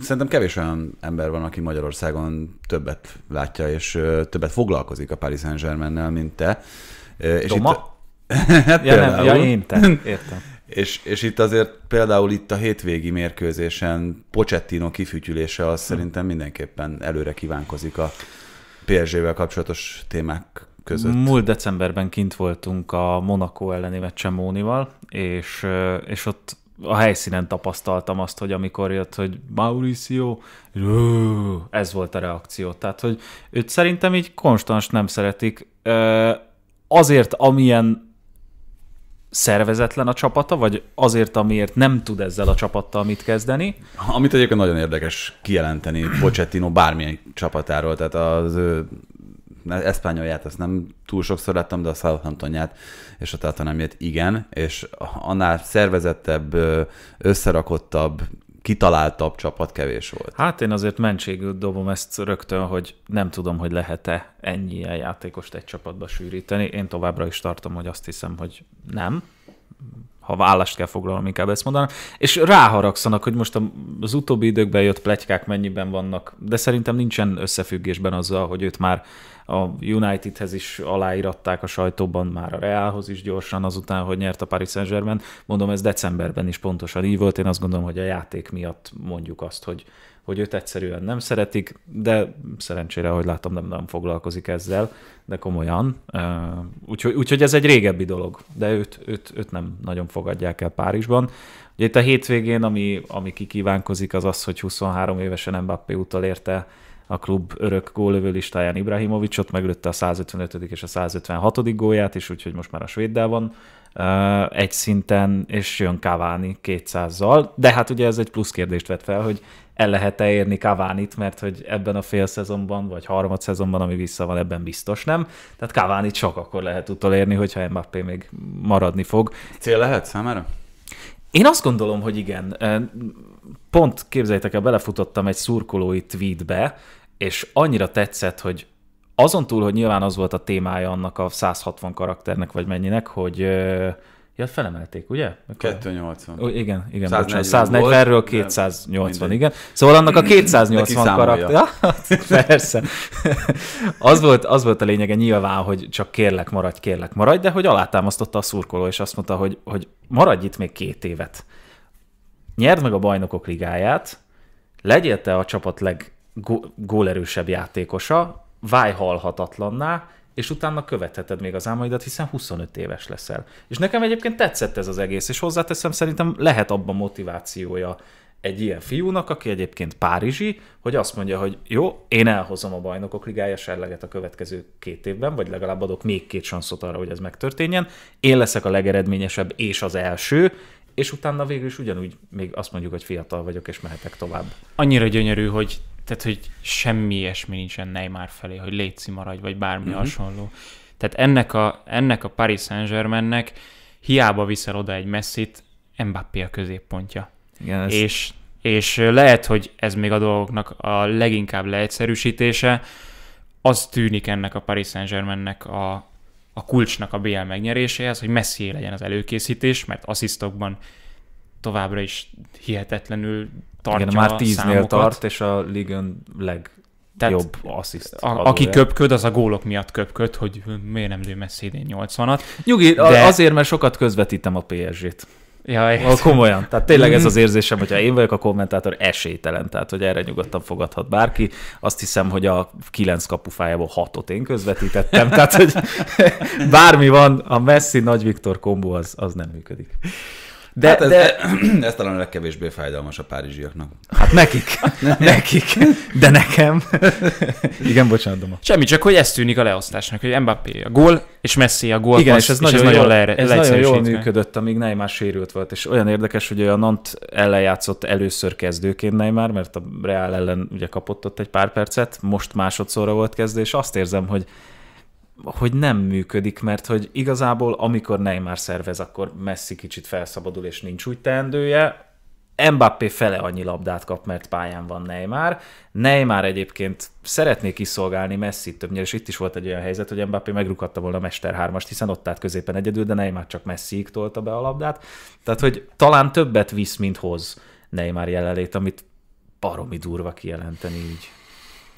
szerintem kevés olyan ember van, aki Magyarországon többet látja, és többet foglalkozik a Paris saint germain mint te. Uh, és Doma? Itt... hát ja, nem, ja, én, te. Értem. És, és itt azért például itt a hétvégi mérkőzésen Pochettino kifütyülése az hm. szerintem mindenképpen előre kívánkozik a PSG-vel kapcsolatos témák között. Múlt decemberben kint voltunk a Monaco elleni meccsen Mónival, és, és ott a helyszínen tapasztaltam azt, hogy amikor jött, hogy Mauricio, ez volt a reakció. Tehát, hogy őt szerintem így konstans nem szeretik. Azért, amilyen szervezetlen a csapata, vagy azért, amiért nem tud ezzel a csapattal mit kezdeni? Amit egyébként nagyon érdekes kijelenteni Pochettino bármilyen csapatáról, tehát az ő mert Eszpányolját ezt nem túl sokszor láttam, de a Southamptonját és a Tatanemjét igen, és annál szervezettebb, összerakottabb, kitaláltabb csapat kevés volt. Hát én azért mentségül dobom ezt rögtön, hogy nem tudom, hogy lehet-e ennyi ilyen játékost egy csapatba sűríteni. Én továbbra is tartom, hogy azt hiszem, hogy nem ha vállást kell foglalnom, inkább ezt mondanám, és ráharagszanak, hogy most az utóbbi időkben jött pletykák mennyiben vannak, de szerintem nincsen összefüggésben azzal, hogy őt már a Unitedhez is aláíratták a sajtóban, már a Realhoz is gyorsan azután, hogy nyert a Paris Saint-Germain. Mondom, ez decemberben is pontosan így volt. Én azt gondolom, hogy a játék miatt mondjuk azt, hogy hogy őt egyszerűen nem szeretik, de szerencsére, ahogy látom, nem nem foglalkozik ezzel, de komolyan. Úgyhogy, úgyhogy ez egy régebbi dolog, de őt, őt, őt nem nagyon fogadják el Párizsban. Ugye itt a hétvégén, ami, ami kikívánkozik, az az, hogy 23 évesen Mbappé úttal érte a klub örök gólövő listáján Ibrahimovicsot, meglőtte a 155. és a 156. gólját is, úgyhogy most már a svéddel van egy szinten, és jön Cavani 200-zal, de hát ugye ez egy plusz kérdést vet fel, hogy el lehet-e érni Kavánit, mert hogy ebben a fél szezonban, vagy harmad szezonban, ami vissza van, ebben biztos nem. Tehát Kavánit csak akkor lehet utolérni, hogyha Mbappé még maradni fog. Cél lehet számára? Én azt gondolom, hogy igen. Pont képzeljétek el, belefutottam egy szurkolói tweetbe, és annyira tetszett, hogy azon túl, hogy nyilván az volt a témája annak a 160 karakternek, vagy mennyinek, hogy Ja, felemelték, ugye? Akkor... 280. Ó, igen, igen, 140 140-ről 280, igen. Szóval annak a 280 karakter... Ja, persze. az, volt, az volt a lényege nyilván, hogy csak kérlek, maradj, kérlek, maradj, de hogy alátámasztotta a szurkoló, és azt mondta, hogy, hogy maradj itt még két évet. Nyerd meg a bajnokok ligáját, legyél te a csapat leggólerősebb játékosa, válj halhatatlanná, és utána követheted még az álmaidat, hiszen 25 éves leszel. És nekem egyébként tetszett ez az egész, és hozzáteszem, szerintem lehet abban motivációja egy ilyen fiúnak, aki egyébként párizsi, hogy azt mondja, hogy jó, én elhozom a bajnokok ligája serleget a következő két évben, vagy legalább adok még két sanszot arra, hogy ez megtörténjen, én leszek a legeredményesebb és az első, és utána végül is ugyanúgy még azt mondjuk, hogy fiatal vagyok, és mehetek tovább. Annyira gyönyörű, hogy tehát, hogy semmi ilyesmi nincsen Neymar felé, hogy létszi maradj, vagy bármi uh-huh. hasonló. Tehát ennek a, ennek a Paris Saint-Germainnek hiába viszel oda egy messzit, Mbappé a középpontja. Igen, ez... és, és lehet, hogy ez még a dolgoknak a leginkább leegyszerűsítése, az tűnik ennek a Paris Saint-Germainnek a, a kulcsnak a BL megnyeréséhez, hogy messzié legyen az előkészítés, mert asszisztokban továbbra is hihetetlenül tartja Igen, már tíznél tart, és a ligön leg, tehát jobb assziszt. A, aki köpköd, az a gólok miatt köpköd, hogy miért nem lő idén 80-at. Nyugi, de... azért, mert sokat közvetítem a PSG-t. Ja, ah, komolyan. Tehát tényleg ez az mm. érzésem, hogyha én vagyok a kommentátor, esélytelen. Tehát, hogy erre nyugodtan fogadhat bárki. Azt hiszem, hogy a kilenc kapufájából hatot én közvetítettem. Tehát, hogy bármi van, a Messi-Nagy Viktor kombó az, az nem működik. De, hát ez, de... E- ez talán a legkevésbé fájdalmas a párizsiaknak. Hát nekik, nekik, de nekem. Igen, bocsánat, Doma. Semmi, csak hogy ez tűnik a leosztásnak, hogy Mbappé a gól, és Messi a gól. Igen, passz, és ez és nagyon, ez jól, le, ez nagyon jól működött, amíg Neymar sérült volt, és olyan érdekes, hogy a Nant ellen játszott először kezdőként Neymar, mert a Real ellen ugye kapott ott egy pár percet, most másodszorra volt kezdő, és azt érzem, hogy hogy nem működik, mert hogy igazából amikor Neymar szervez, akkor Messi kicsit felszabadul, és nincs úgy teendője, Mbappé fele annyi labdát kap, mert pályán van Neymar. Neymar egyébként szeretné kiszolgálni messi többnyire, és itt is volt egy olyan helyzet, hogy Mbappé megrukatta volna a Mester 3-ast, hiszen ott állt középen egyedül, de Neymar csak messziig tolta be a labdát. Tehát, hogy talán többet visz, mint hoz Neymar jelenlét, amit baromi durva kijelenteni így.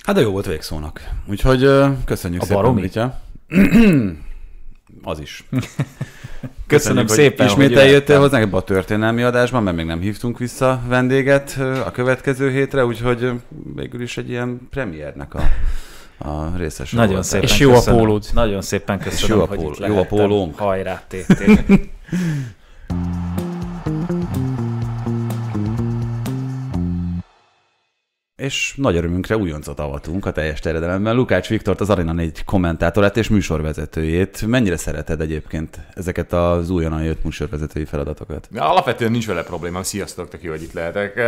Hát de jó volt végszónak. Úgyhogy köszönjük a szépen, baromi? Mitya. az is. Köszönöm, hogy szépen, hogy ismét eljöttél hozzánk ebbe a történelmi adásban, mert még nem hívtunk vissza vendéget a következő hétre, úgyhogy végül is egy ilyen premiernek a a részes. Nagyon szépen És jó köszönöm. a pólód. Nagyon szépen köszönöm, jó a póló, hogy itt jó a pólóm. Hajrá, tét. és nagy örömünkre újoncot avatunk a teljes terjedelemben. Lukács Viktort, az Arena 4 kommentátorát és műsorvezetőjét. Mennyire szereted egyébként ezeket az újonnan jött műsorvezetői feladatokat? Ja, alapvetően nincs vele problémám. Sziasztok, te ki hogy itt lehetek.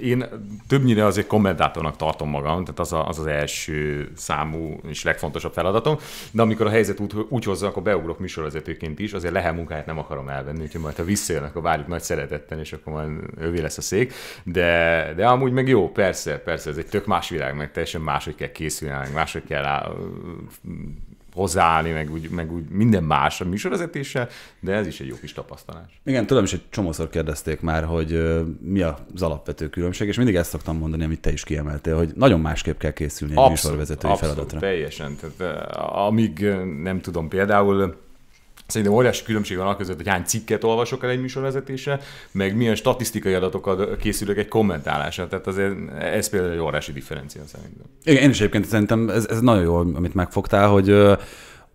Én többnyire azért kommentátornak tartom magam, tehát az, a, az az első számú és legfontosabb feladatom, de amikor a helyzet úgy, úgy hozza, akkor beugrok műsorvezetőként is, azért Lehel munkáját nem akarom elvenni, úgyhogy majd ha visszajön, akkor várjuk nagy szeretetten, és akkor majd ővé lesz a szék. De, de amúgy meg jó, persze, persze ez egy tök más világ, meg teljesen máshogy kell készülni, meg máshogy kell áll, hozzáállni, meg úgy, meg úgy minden más a műsorvezetéssel, de ez is egy jó kis tapasztalás. Igen, tudom is, hogy csomószor kérdezték már, hogy mi az alapvető különbség, és mindig ezt szoktam mondani, amit te is kiemeltél, hogy nagyon másképp kell készülni egy abszolút, műsorvezetői abszolút, feladatra. teljesen. Tehát, amíg nem tudom, például Szerintem óriási különbség van a között, hogy hány cikket olvasok el egy műsorvezetésre, meg milyen statisztikai adatokat készülök egy kommentálásra. Tehát azért ez például egy óriási differencia szerintem. Igen, én is egyébként szerintem ez, ez nagyon jó, amit megfogtál, hogy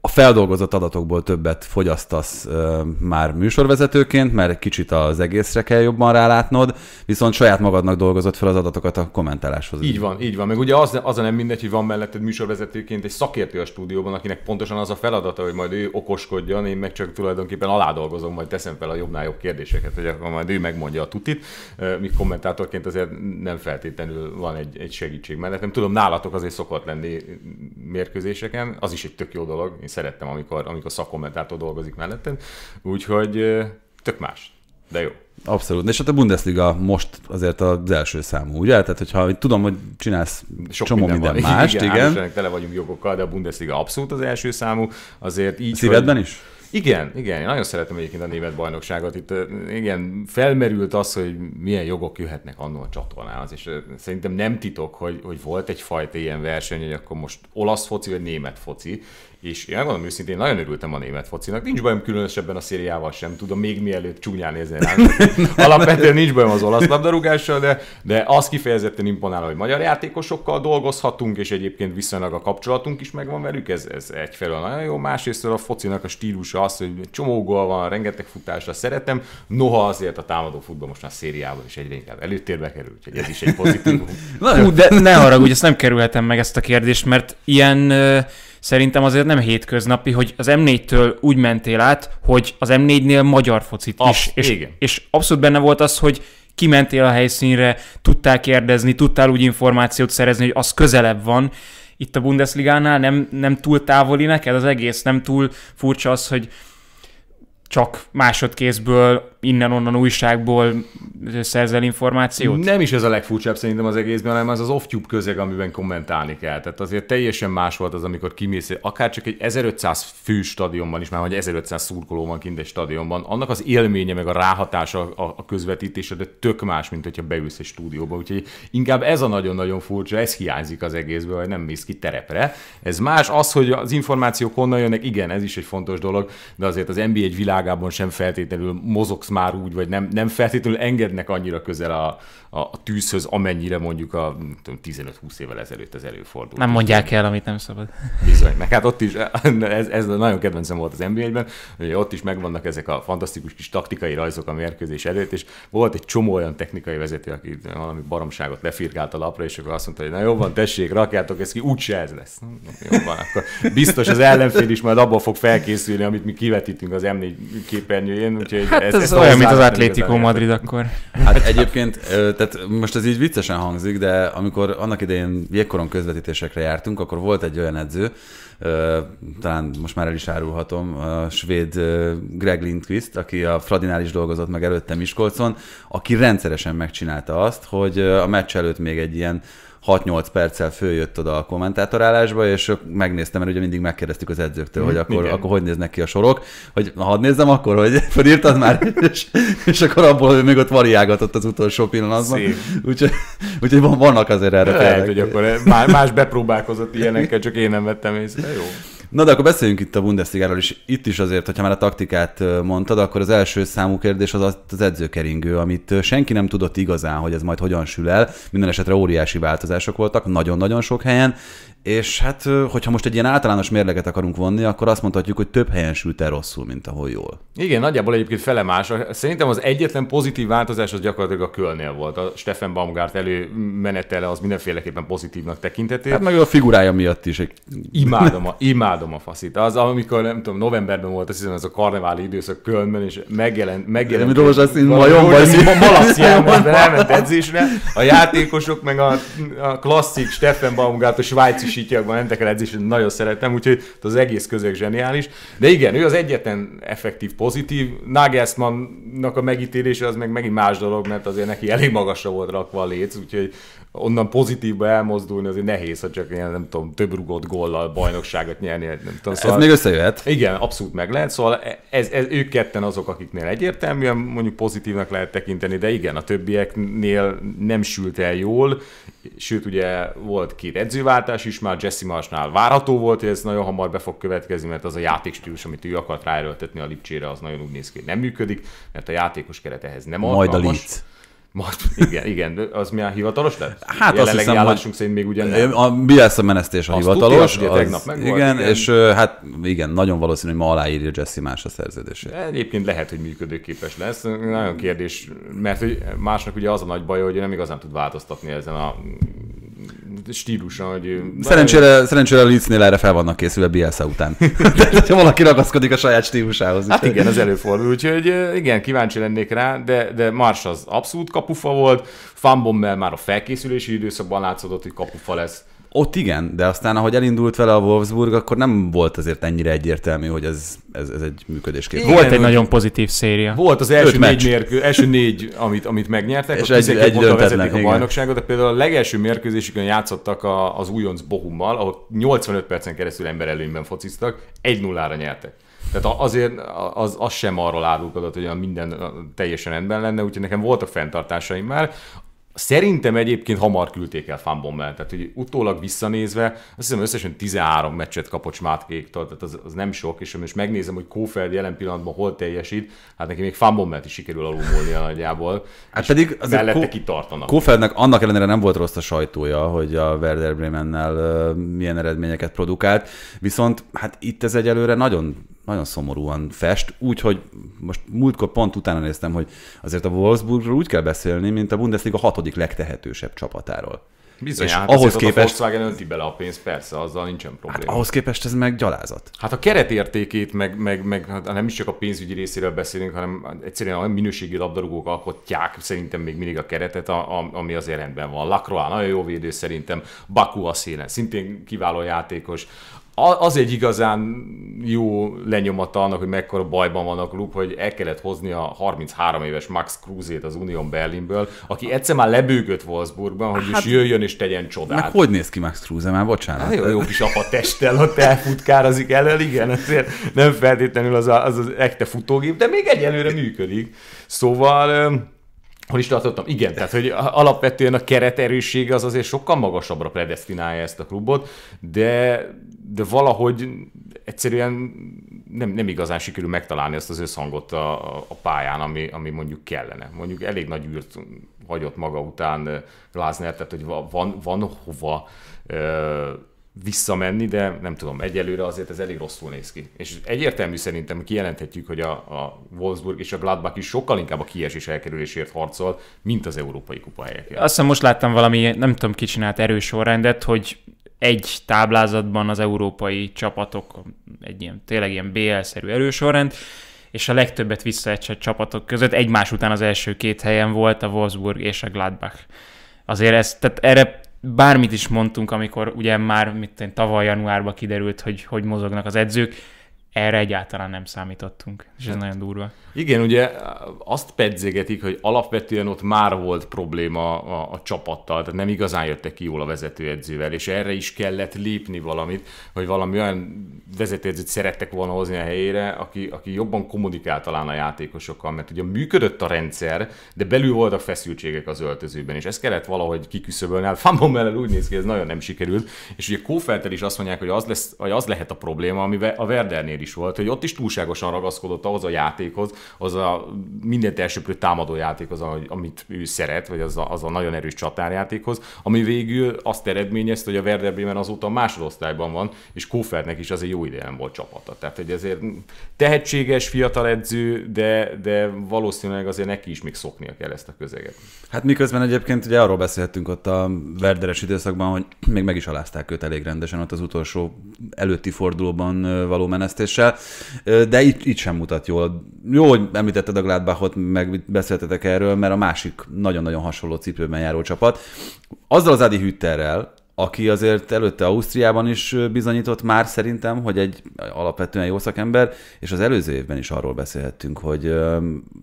a feldolgozott adatokból többet fogyasztasz ö, már műsorvezetőként, mert egy kicsit az egészre kell jobban rálátnod, viszont saját magadnak dolgozott fel az adatokat a kommentáláshoz. Így van, így van. Meg ugye az, az a nem mindegy, hogy van melletted műsorvezetőként egy szakértő a stúdióban, akinek pontosan az a feladata, hogy majd ő okoskodjon, én meg csak tulajdonképpen aládolgozom, majd teszem fel a jobbnál jobb kérdéseket, hogy akkor majd ő megmondja a tutit. Mi kommentátorként azért nem feltétlenül van egy, egy segítség mellett. Nem tudom, nálatok azért szokott lenni mérkőzéseken, az is egy tök jó dolog, én szerettem, amikor, amikor szakkommentátor dolgozik mellettem, úgyhogy tök más, de jó. Abszolút. És hát a Bundesliga most azért az első számú, ugye? Tehát, hogyha tudom, hogy csinálsz Sok csomó minden, minden mást, igen. igen. tele vagyunk jogokkal, de a Bundesliga abszolút az első számú, azért így, a Szívedben hogy... is? Igen, igen, én nagyon szeretem egyébként a német bajnokságot. Itt igen, felmerült az, hogy milyen jogok jöhetnek annól a csatornához, és szerintem nem titok, hogy, hogy volt egyfajta ilyen verseny, hogy akkor most olasz foci vagy német foci, és én megmondom őszintén, nagyon örültem a német focinak. Nincs bajom különösebben a szériával sem, tudom, még mielőtt csúnyán nézni rá. Alapvetően nincs bajom az olasz labdarúgással, de, de az kifejezetten imponál, hogy magyar játékosokkal dolgozhatunk, és egyébként viszonylag a kapcsolatunk is megvan velük, ez, ez egyfelől nagyon jó. Másrészt a focinak a stílusa az, hogy csomó gól van, rengeteg futásra szeretem, noha azért a támadó futball most már szériában is egyre inkább előtérbe kerül, úgyhogy ez is egy pozitív. Na, de ne haragudj, ezt nem kerülhetem meg ezt a kérdést, mert ilyen uh szerintem azért nem hétköznapi, hogy az M4-től úgy mentél át, hogy az M4-nél magyar focit Absz- is. És, igen. és abszolút benne volt az, hogy kimentél a helyszínre, tudtál kérdezni, tudtál úgy információt szerezni, hogy az közelebb van. Itt a Bundesligánál nem, nem túl távoli neked az egész, nem túl furcsa az, hogy csak másodkézből innen-onnan újságból szerzel információt? Nem is ez a legfurcsább szerintem az egészben, hanem az az off-tube közeg, amiben kommentálni kell. Tehát azért teljesen más volt az, amikor kimész, akár csak egy 1500 fő stadionban is, már vagy 1500 szurkoló van kint egy stadionban, annak az élménye meg a ráhatása a, a de tök más, mint hogyha beülsz egy stúdióba. Úgyhogy inkább ez a nagyon-nagyon furcsa, ez hiányzik az egészből, hogy nem mész ki terepre. Ez más, az, hogy az információk honnan jönnek, igen, ez is egy fontos dolog, de azért az NBA egy világában sem feltétlenül mozogsz már úgy, vagy nem, nem feltétlenül engednek annyira közel a, a, a tűzhöz, amennyire mondjuk a 15-20 évvel ezelőtt az előfordult. Nem mondják el, amit nem szabad. Bizony, meg hát ott is, ez, ez nagyon kedvencem volt az NBA-ben, hogy ott is megvannak ezek a fantasztikus kis taktikai rajzok a mérkőzés előtt, és volt egy csomó olyan technikai vezető, aki valami baromságot lefirkált a lapra, és akkor azt mondta, hogy na jó van, tessék, rakjátok ezt ki, úgyse ez lesz. Jó van, akkor biztos az ellenfél is majd abból fog felkészülni, amit mi kivetítünk az M4 képernyőjén, úgyhogy hát ez, ez szóval olyan, mint az Atlético Madrid akkor. Hát egyébként, tehát most ez így viccesen hangzik, de amikor annak idején jégkoron közvetítésekre jártunk, akkor volt egy olyan edző, talán most már el is árulhatom, a svéd Greg Lindqvist, aki a Fradinál is dolgozott meg előtte Miskolcon, aki rendszeresen megcsinálta azt, hogy a meccs előtt még egy ilyen 6-8 perccel följött oda a kommentátorállásba, és megnéztem, mert ugye mindig megkérdeztük az edzőktől, hogy akkor, Igen. akkor hogy néznek ki a sorok, hogy na, hadd nézzem akkor, hogy felírtad már, és, és akkor abból hogy még ott variágatott az utolsó pillanatban. Úgyhogy úgy, vannak azért erre Lehet, hogy akkor más bepróbálkozott ilyenekkel, csak én nem vettem észre. Jó. Na de akkor beszéljünk itt a Bundesliga-ról, is. Itt is azért, hogyha már a taktikát mondtad, akkor az első számú kérdés az az edzőkeringő, amit senki nem tudott igazán, hogy ez majd hogyan sül el. Minden esetre óriási változások voltak nagyon-nagyon sok helyen, és hát, hogyha most egy ilyen általános mérleget akarunk vonni, akkor azt mondhatjuk, hogy több helyen sült el rosszul, mint ahol jól. Igen, nagyjából egyébként fele más. Szerintem az egyetlen pozitív változás az gyakorlatilag a Kölnél volt. A Stefan Baumgart elő menetele az mindenféleképpen pozitívnak tekintető. Hát meg a figurája miatt is. Egy... Imádom a, imádom a faszit. Az, amikor nem tudom, novemberben volt, azt hiszem, ez a karneváli időszak Kölnben, és megjelent... megjelent nem rózsaszín majom, vagy malaszjában, de elment edzésre. A játékosok, meg a, a klasszik Stefan Baumgart, a svájci sítiakban mentek el edzésen, nagyon szerettem, úgyhogy az egész közeg zseniális. De igen, ő az egyetlen effektív pozitív. Nagelsmannnak a megítélése az meg megint más dolog, mert azért neki elég magasra volt rakva a léc, úgyhogy onnan pozitívba elmozdulni azért nehéz, ha csak ilyen, nem tudom, több rugott gollal bajnokságot nyerni, nem tudom. Szóval, ez még összejöhet. Igen, abszolút meg lehet, szóval ez, ez, ők ketten azok, akiknél egyértelműen mondjuk pozitívnak lehet tekinteni, de igen, a többieknél nem sült el jól, sőt ugye volt két edzőváltás is, már Jesse Marsnál várható volt, hogy ez nagyon hamar be fog következni, mert az a játékstílus, amit ő akart ráerőltetni a Lipcsére, az nagyon úgy néz ki, nem működik, mert a játékos keret ehhez nem Majd a most, igen, igen, az mi a hivatalos lett? Hát Jelenlegi azt hiszem, állásunk szerint még ugye nem. A Bielsa menesztés a azt hivatalos. Tudja, az, tegnap meg igen, igen, és hát igen, nagyon valószínű, hogy ma aláírja Jesse más a szerződését. De egyébként lehet, hogy működőképes lesz. Nagyon kérdés, mert hogy másnak ugye az a nagy baj, hogy nem igazán tud változtatni ezen a stílusa, hogy... Szerencsére, szerencsére a Leedsnél erre fel vannak készülve Bielsa után. Tehát, ha valaki ragaszkodik a saját stílusához. Hát igen, az előfordul, úgyhogy igen, kíváncsi lennék rá, de, de Mars az abszolút kapufa volt, fambommel már a felkészülési időszakban látszódott, hogy kapufa lesz. Ott igen, de aztán ahogy elindult vele a Wolfsburg, akkor nem volt azért ennyire egyértelmű, hogy ez, ez, ez egy működéskép. Volt egy nagyon pozitív széria. Volt az első négy, mérkő, első négy amit, amit megnyertek, és egy, egy a vezették a bajnokságot, de például a legelső mérkőzésükön játszottak a, az újonc Bohummal, ahol 85 percen keresztül előnyben fociztak, 1-0-ra nyertek. Tehát azért az, az sem arról árulkodott, hogy minden teljesen rendben lenne, úgyhogy nekem voltak fenntartásaim már. Szerintem egyébként hamar küldték el Fambomben, tehát hogy utólag visszanézve, azt hiszem összesen 13 meccset kapott Smátkéktól, tehát az, az, nem sok, és most megnézem, hogy Kófeld jelen pillanatban hol teljesít, hát neki még Fambomben is sikerül a nagyjából, hát pedig az mellette Kó- kitartanak. Kófeldnek annak ellenére nem volt rossz a sajtója, hogy a Werder Bremennel milyen eredményeket produkált, viszont hát itt ez egyelőre nagyon nagyon szomorúan fest, úgyhogy most múltkor pont utána néztem, hogy azért a Wolfsburgról úgy kell beszélni, mint a Bundesliga hatodik legtehetősebb csapatáról. Bizony, és hát ahhoz képest... a Volkswagen önti bele a pénzt, persze, azzal nincsen hát probléma. Hát ahhoz képest ez meg gyalázat. Hát a keretértékét, meg, meg, meg hát nem is csak a pénzügyi részéről beszélünk, hanem egyszerűen a minőségi labdarúgók alkotják szerintem még mindig a keretet, a, a, ami azért rendben van. Lacroix nagyon jó védő szerintem, Baku a szélen szintén kiváló játékos, az egy igazán jó lenyomata annak, hogy mekkora bajban van a klub, hogy el kellett hozni a 33 éves Max Kruzét az Unión Berlinből, aki egyszer már lebőgött Wolfsburgban, hogy hát, is jöjjön és tegyen csodát. Meg hogy néz ki Max Kruse már, bocsánat. Hát, jó, jó kis apa testtel ott elfutkározik ellen, igen, ezért nem feltétlenül az, a, az az ekte futógép, de még egyelőre működik. Szóval Hol is tartottam? Igen, tehát hogy alapvetően a keret erőssége az azért sokkal magasabbra predestinálja ezt a klubot, de, de valahogy egyszerűen nem, nem igazán sikerül megtalálni azt az összhangot a, a pályán, ami, ami mondjuk kellene. Mondjuk elég nagy űrt hagyott maga után eh, Lázner, tehát hogy van, van hova eh, visszamenni, de nem tudom, egyelőre azért ez elég rosszul néz ki. És egyértelmű szerintem kijelenthetjük, hogy a, a Wolfsburg és a Gladbach is sokkal inkább a kiesés elkerülésért harcol, mint az európai kupahelyekért. Azt hiszem most láttam valami, nem tudom ki csinált erős sorrendet, hogy egy táblázatban az európai csapatok, egy ilyen, tényleg ilyen BL-szerű erősorrend, és a legtöbbet visszaesett csapatok között egymás után az első két helyen volt a Wolfsburg és a Gladbach. Azért ez, tehát erre bármit is mondtunk, amikor ugye már mit én, tavaly januárban kiderült, hogy hogy mozognak az edzők, erre egyáltalán nem számítottunk, és ez hát. nagyon durva. Igen, ugye azt pedzégetik, hogy alapvetően ott már volt probléma a, a csapattal, tehát nem igazán jöttek ki jól a vezetőedzővel, és erre is kellett lépni valamit, hogy valami olyan vezetőedzőt szerettek volna hozni a helyére, aki, aki jobban kommunikált talán a játékosokkal, mert ugye működött a rendszer, de belül voltak feszültségek az öltözőben, és ezt kellett valahogy kiküszöbölni. Hát mellett úgy néz ki, ez nagyon nem sikerült, és ugye Kófeltel is azt mondják, hogy az, lesz, hogy az lehet a probléma, ami a Werdernél is volt, hogy ott is túlságosan ragaszkodott ahhoz a játékhoz, az a mindent elsőprő támadó játékhoz, amit ő szeret, vagy az a, az a nagyon erős csatárjátékhoz, ami végül azt eredményezte, hogy a Werder Bremen azóta másodosztályban van, és Kófernek is azért jó idején volt csapata. Tehát, hogy ezért tehetséges fiatal edző, de, de valószínűleg azért neki is még szoknia kell ezt a közeget. Hát miközben egyébként ugye arról beszélhetünk, ott a Werderes időszakban, hogy még meg is alázták őt elég rendesen ott az utolsó előtti fordulóban való menesztés lépéssel, de itt, itt sem mutat jól. Jó, hogy említetted a Gladbachot, meg beszéltetek erről, mert a másik nagyon-nagyon hasonló cipőben járó csapat. Azzal az Adi Hütterrel, aki azért előtte Ausztriában is bizonyított már szerintem, hogy egy alapvetően jó szakember, és az előző évben is arról beszélhettünk, hogy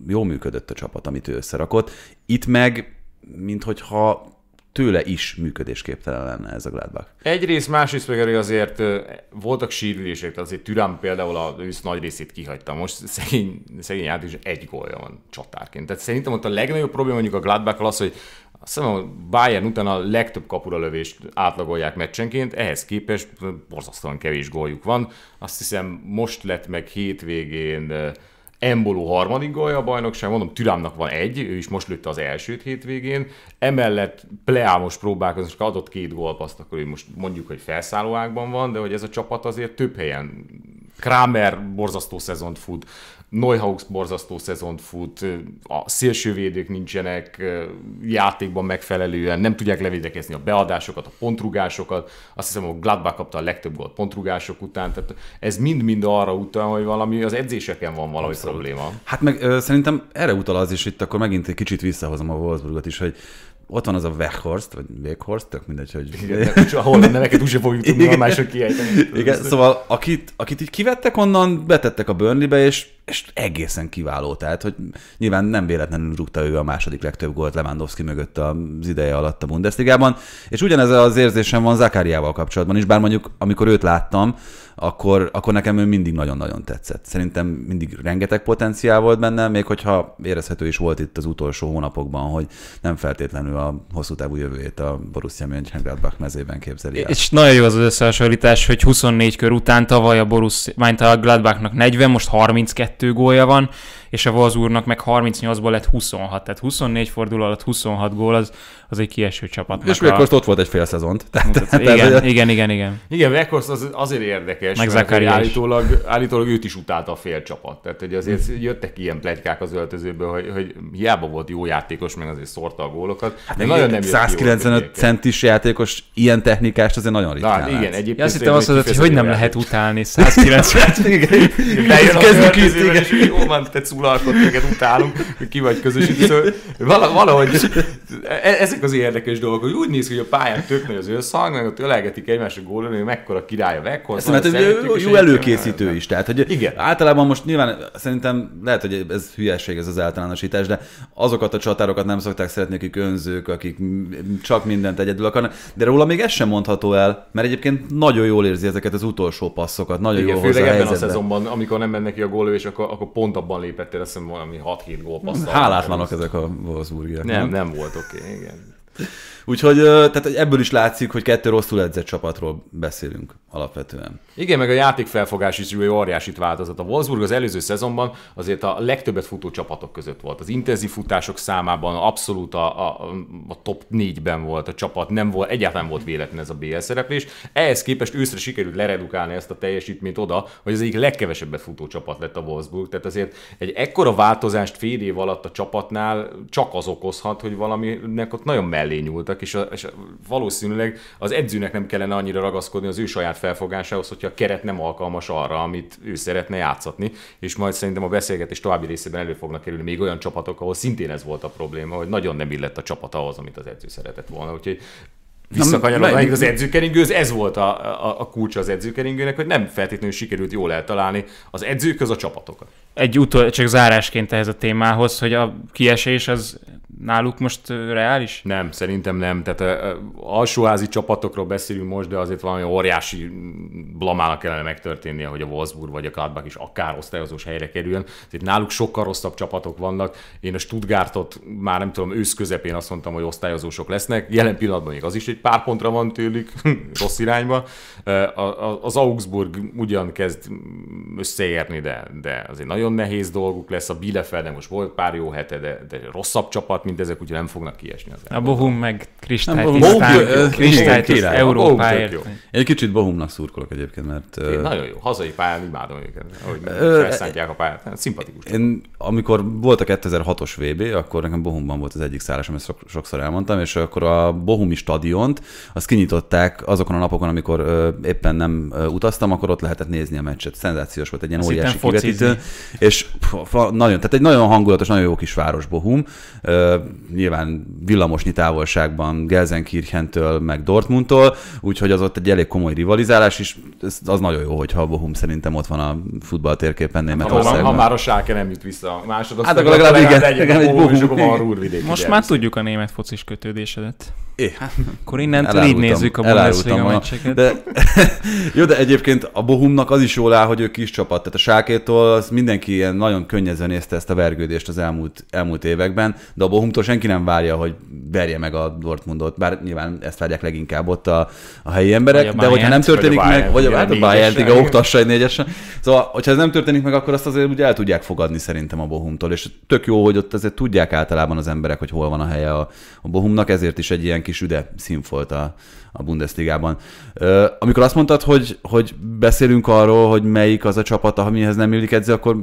jó működött a csapat, amit ő összerakott. Itt meg, minthogyha tőle is működésképtelen lenne ez a Gladbach. Egyrészt, másrészt meg azért voltak sérülések, azért Türán például a ősz nagy részét kihagyta. Most szegény, szegény is egy gólja van csatárként. Tehát szerintem ott a legnagyobb probléma mondjuk a gladbach az, hogy azt hiszem, hogy Bayern után a legtöbb kapura lövést átlagolják meccsenként, ehhez képest borzasztóan kevés góljuk van. Azt hiszem most lett meg hétvégén Emboló harmadik gólja a bajnokság, mondom, Türámnak van egy, ő is most lőtte az elsőt hétvégén, emellett Pleámos próbálkozás, és adott két gólpaszt, akkor ő most mondjuk, hogy felszállóákban van, de hogy ez a csapat azért több helyen Kramer borzasztó szezont fut, Neuhaus borzasztó szezont fut, a szélsővédők nincsenek játékban megfelelően, nem tudják levédekezni a beadásokat, a pontrugásokat, azt hiszem, hogy Gladbach kapta a legtöbb gólt pontrugások után, tehát ez mind-mind arra utal, hogy valami az edzéseken van valami Abszolút. probléma. Hát meg ö, szerintem erre utal az is, itt akkor megint egy kicsit visszahozom a Wolfsburgot is, hogy ott van az a Weghorst, vagy Weghorst, tök mindegy, hogy... Igen, a holland neveket úgy sem fogjuk tudni a mások kiejteni. Igen, szóval akit, akit így kivettek onnan, betettek a Burnleybe, és és egészen kiváló. Tehát, hogy nyilván nem véletlenül rúgta ő a második legtöbb gólt Lewandowski mögött az ideje alatt a Bundesligában, és ugyanez az érzésem van Zakáriával kapcsolatban is, bár mondjuk amikor őt láttam, akkor, akkor nekem ő mindig nagyon-nagyon tetszett. Szerintem mindig rengeteg potenciál volt benne, még hogyha érezhető is volt itt az utolsó hónapokban, hogy nem feltétlenül a hosszú távú jövőjét a Borussia Mönchengladbach mezében képzeli el. És nagyon jó az összehasonlítás, hogy 24 kör után tavaly a Borussia, a Gladbachnak 40, most 32 kettyä guija, vaan és a Vaz úrnak meg 38-ból lett 26, tehát 24 forduló alatt 26 gól, az, az egy kieső csapat. És Weghorst a... ott volt egy fél szezont. Tehát, tehát igen, ez, igen, igen, igen, igen. Igen, Weghorst az azért érdekes, meg mert hogy állítólag, állítólag őt is utálta a fél csapat. Tehát hogy azért mm. jöttek ilyen plegykák az öltözőből, hogy, hogy hiába volt jó játékos, meg azért szórta a gólokat. Hát de nagyon nem 195 centis játékos ilyen technikást azért nagyon ritkán Na, igen, egyébként. Ja, azt hittem azt, hogy hogy nem lehet utálni 190 centis. Igen. Bejön a kezdjük így, igen. Jó, man, te uralkod, őket hát utálunk, hogy ki vagy közös. Szóval valahogy e-, ezek az érdekes dolgok, hogy úgy néz ki, hogy a pályán tök nagy az összhang, meg ott ölelgetik a gólon, hogy mekkora király a Ez Mert hát, jó előkészítő is. Tehát, hogy Igen. általában most nyilván szerintem lehet, hogy ez hülyeség, ez az általánosítás, de azokat a csatárokat nem szokták szeretni, akik önzők, akik csak mindent egyedül akarnak. De róla még ez sem mondható el, mert egyébként nagyon jól érzi ezeket az utolsó passzokat, nagyon Igen, jól Főleg ebben a, a szezonban, amikor nem mennek ki a gólő, és akkor, akkor pont abban lépett megvettél, azt hiszem valami 6-7 gólpasszal. Hálátlanok ezek a Wolfsburgiak. Nem, nem, nem volt oké, okay, igen. Úgyhogy tehát ebből is látszik, hogy kettő rosszul edzett csapatról beszélünk alapvetően. Igen, meg a játék felfogás is egy óriásit változott. A Wolfsburg az előző szezonban azért a legtöbbet futó csapatok között volt. Az intenzív futások számában abszolút a, a, a top 4-ben volt a csapat, nem volt, egyáltalán volt véletlen ez a BL szereplés. Ehhez képest őszre sikerült leredukálni ezt a teljesítményt oda, hogy az egyik legkevesebbet futó csapat lett a Wolfsburg. Tehát azért egy ekkora változást fél év alatt a csapatnál csak az okozhat, hogy valaminek ott nagyon mellé nyúltak voltak, és, a, és valószínűleg az edzőnek nem kellene annyira ragaszkodni az ő saját felfogásához, hogyha a keret nem alkalmas arra, amit ő szeretne játszatni, és majd szerintem a beszélgetés további részében elő fognak kerülni még olyan csapatok, ahol szintén ez volt a probléma, hogy nagyon nem illett a csapat ahhoz, amit az edző szeretett volna. Úgyhogy visszakanyarodva az edzőkeringőz, ez volt a, a, a kulcsa az edzőkeringőnek, hogy nem feltétlenül sikerült jól eltalálni az edzőköz a csapatokat. Egy utol, csak zárásként ehhez a témához, hogy a kiesés az náluk most reális? Nem, szerintem nem. Tehát a, alsóházi csapatokról beszélünk most, de azért valami óriási blamának kellene megtörténnie, hogy a Wolfsburg vagy a Gladbach is akár osztályozós helyre kerüljön. Azért náluk sokkal rosszabb csapatok vannak. Én a Stuttgartot már nem tudom, ősz közepén azt mondtam, hogy osztályozósok lesznek. Jelen pillanatban még az is egy pár pontra van tőlük, rossz irányba. Az Augsburg ugyan kezd összeérni, de, de azért nagyon nehéz dolguk lesz. A Bielefeld most volt pár jó hete, de, de rosszabb csapat ezek úgyhogy nem fognak kiesni az A Bohum meg kristályt is Európáért. Egy kicsit Bohumnak szurkolok egyébként, mert... Én nagyon jó, hazai pályán imádom őket, ahogy felszántják a pályát, szimpatikus. Én, amikor volt a 2006-os VB, akkor nekem Bohumban volt az egyik szállás, amit sokszor elmondtam, és akkor a Bohumi stadiont, azt kinyitották azokon a napokon, amikor éppen nem utaztam, akkor ott lehetett nézni a meccset. Szenzációs volt, egy ilyen óriási kivetítő. És pff, nagyon, tehát egy nagyon hangulatos, nagyon jó kis város Bohum nyilván villamosnyi távolságban Gelsenkirchentől, meg Dortmundtól, úgyhogy az ott egy elég komoly rivalizálás, is. ez, az nagyon jó, hogyha Bohum szerintem ott van a futball térképen hát, Németországban. Ha, ha már a Sáke nem jut vissza a másodosztályba, hát, legalább, legalább igen, egy, igen, egy Bohum, és akkor van a Most már tudjuk a német focis kötődésedet. É. Hát, akkor innentől elárultam, így nézzük a Bundesliga meccseket. De, jó, de egyébként a Bohumnak az is jól áll, hogy ő kis csapat. Tehát a Sákétól az mindenki ilyen nagyon könnyezen nézte ezt a vergődést az elmúlt, elmúlt években, de a Bohumtól senki nem várja, hogy verje meg a Dortmundot, bár nyilván ezt várják leginkább ott a, a helyi emberek, vagy a de hogyha nem történik vagy meg, vagy a, hát a Bayern, igen, oktassa egy négyesen. Szóval, hogyha ez nem történik meg, akkor azt azért ugye el tudják fogadni szerintem a Bohumtól, és tök jó, hogy ott azért tudják általában az emberek, hogy hol van a helye a, a Bohumnak, ezért is egy ilyen kis üde színfolt a, a Bundesligában. Ö, amikor azt mondtad, hogy, hogy beszélünk arról, hogy melyik az a csapat, amihez nem illik edző, akkor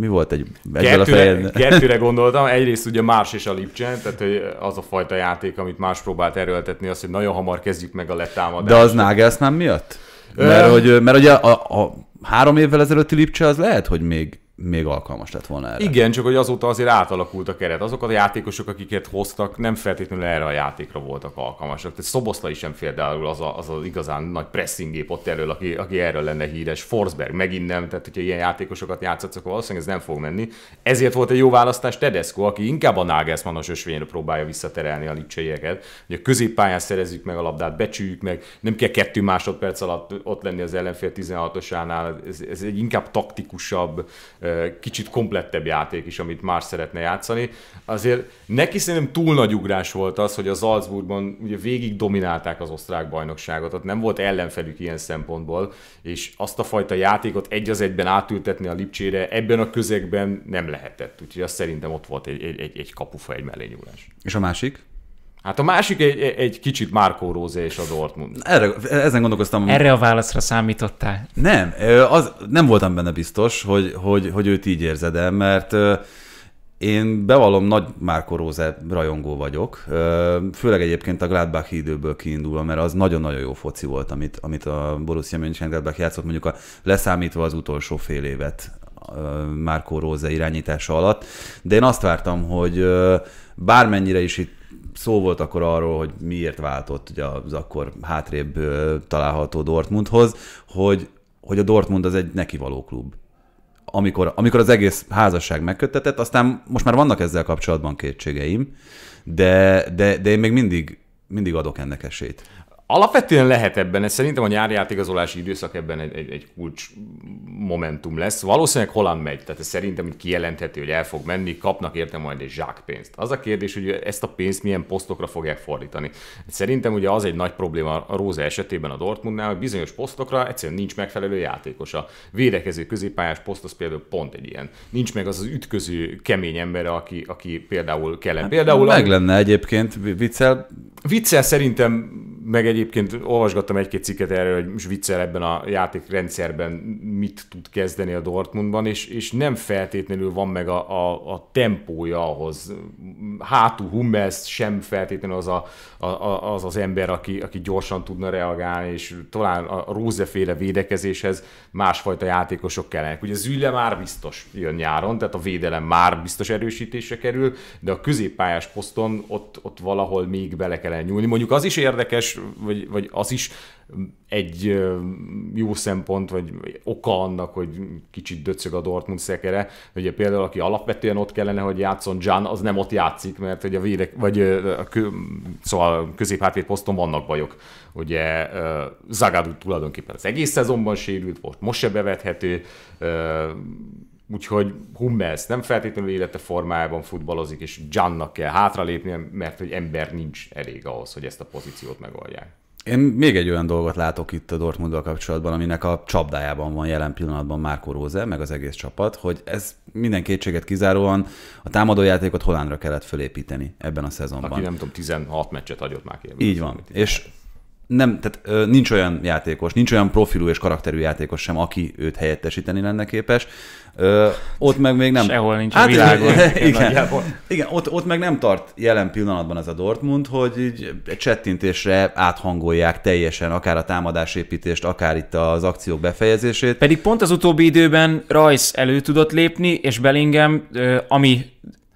mi volt egy egyből a Kettőre gondoltam, egyrészt ugye Más és a Lipcsen, tehát hogy az a fajta játék, amit Más próbált erőltetni, az, hogy nagyon hamar kezdjük meg a letámadást. De az nem miatt? Mert, hogy, mert ugye a, a három évvel ezelőtti Lipcse az lehet, hogy még még alkalmas lett volna erre. Igen, csak hogy azóta azért átalakult a keret. Azok a játékosok, akiket hoztak, nem feltétlenül erre a játékra voltak alkalmasak. Tehát Szoboszla is sem például az, a, az az igazán nagy pressing ott elől, aki, aki erről lenne híres. Forsberg megint nem, tehát hogyha ilyen játékosokat játszatsz, akkor valószínűleg ez nem fog menni. Ezért volt egy jó választás Tedesco, aki inkább a Nagelsmannos ösvényre próbálja visszaterelni a licseieket. Hogy a középpályán szerezzük meg a labdát, becsüljük meg, nem kell kettő másodperc alatt ott lenni az ellenfél 16-osánál, ez, ez egy inkább taktikusabb kicsit komplettebb játék is, amit már szeretne játszani. Azért neki szerintem túl nagy ugrás volt az, hogy a Salzburgban ugye végig dominálták az osztrák bajnokságot, ott nem volt ellenfelük ilyen szempontból, és azt a fajta játékot egy az egyben átültetni a Lipcsére ebben a közegben nem lehetett. Úgyhogy azt szerintem ott volt egy, egy, egy kapufa, egy mellényúlás. És a másik? Hát a másik egy, egy kicsit Márkó Róze és a Dortmund. Erre, ezen gondolkoztam. Erre a válaszra számítottál? Nem, az, nem voltam benne biztos, hogy, hogy, hogy őt így érzed el, mert én bevallom, nagy Márkó Róze rajongó vagyok, főleg egyébként a Gladbach időből kiindulva, mert az nagyon-nagyon jó foci volt, amit, amit a Borussia Mönchengladbach játszott, mondjuk a, leszámítva az utolsó fél évet Márkó Róze irányítása alatt, de én azt vártam, hogy bármennyire is itt szó volt akkor arról, hogy miért váltott ugye az akkor hátrébb található Dortmundhoz, hogy, hogy a Dortmund az egy nekivaló klub. Amikor, amikor az egész házasság megköttetett, aztán most már vannak ezzel kapcsolatban kétségeim, de, de, de én még mindig, mindig adok ennek esélyt. Alapvetően lehet ebben, ez szerintem a nyári átigazolási időszak ebben egy, egy, egy kulcs momentum lesz. Valószínűleg Holland megy, tehát ez szerintem így kijelenthető, hogy el fog menni, kapnak érte majd egy zsákpénzt. Az a kérdés, hogy ezt a pénzt milyen posztokra fogják fordítani. Szerintem ugye az egy nagy probléma a Róza esetében a Dortmundnál, hogy bizonyos posztokra egyszerűen nincs megfelelő játékosa. Védekező középpályás poszt az például pont egy ilyen. Nincs meg az az ütköző kemény ember, aki, aki például kellene. Hát, például meg a... lenne egyébként, viccel. Viccel szerintem meg egyébként olvasgattam egy-két cikket erről, hogy Svicser ebben a játékrendszerben mit tud kezdeni a Dortmundban, és, és nem feltétlenül van meg a, a, a tempója ahhoz. Hátú Hummels sem feltétlenül az a, a, az, az ember, aki, aki gyorsan tudna reagálni, és talán a rózeféle védekezéshez másfajta játékosok kellenek. Ugye Zülle már biztos jön nyáron, tehát a védelem már biztos erősítésre kerül, de a középpályás poszton ott, ott valahol még bele kellene nyúlni. Mondjuk az is érdekes, vagy, vagy az is egy jó szempont, vagy oka annak, hogy kicsit döcög a Dortmund szekere. Ugye például, aki alapvetően ott kellene, hogy játszon Jan, az nem ott játszik, mert hogy a vérek, vagy a kö, szóval középhátvéd poszton vannak bajok. Ugye Zagadu tulajdonképpen az egész szezonban sérült, volt most se bevethető, Úgyhogy Hummels nem feltétlenül élete formájában futballozik, és Giannak kell hátralépni, mert hogy ember nincs elég ahhoz, hogy ezt a pozíciót megoldják. Én még egy olyan dolgot látok itt a Dortmunddal kapcsolatban, aminek a csapdájában van jelen pillanatban Márko Róze, meg az egész csapat, hogy ez minden kétséget kizáróan a támadójátékot Hollandra kellett fölépíteni ebben a szezonban. Aki nem tudom, 16 meccset adott már ki. Így van. És nem, tehát nincs olyan játékos, nincs olyan profilú és karakterű játékos sem, aki őt helyettesíteni lenne képes. Ö, ott meg még nem... Sehol nincs hát, a világon. Igen, igen ott, ott meg nem tart jelen pillanatban ez a Dortmund, hogy így csettintésre áthangolják teljesen akár a támadásépítést, akár itt az akciók befejezését. Pedig pont az utóbbi időben Rajsz elő tudott lépni, és Bellingham, ami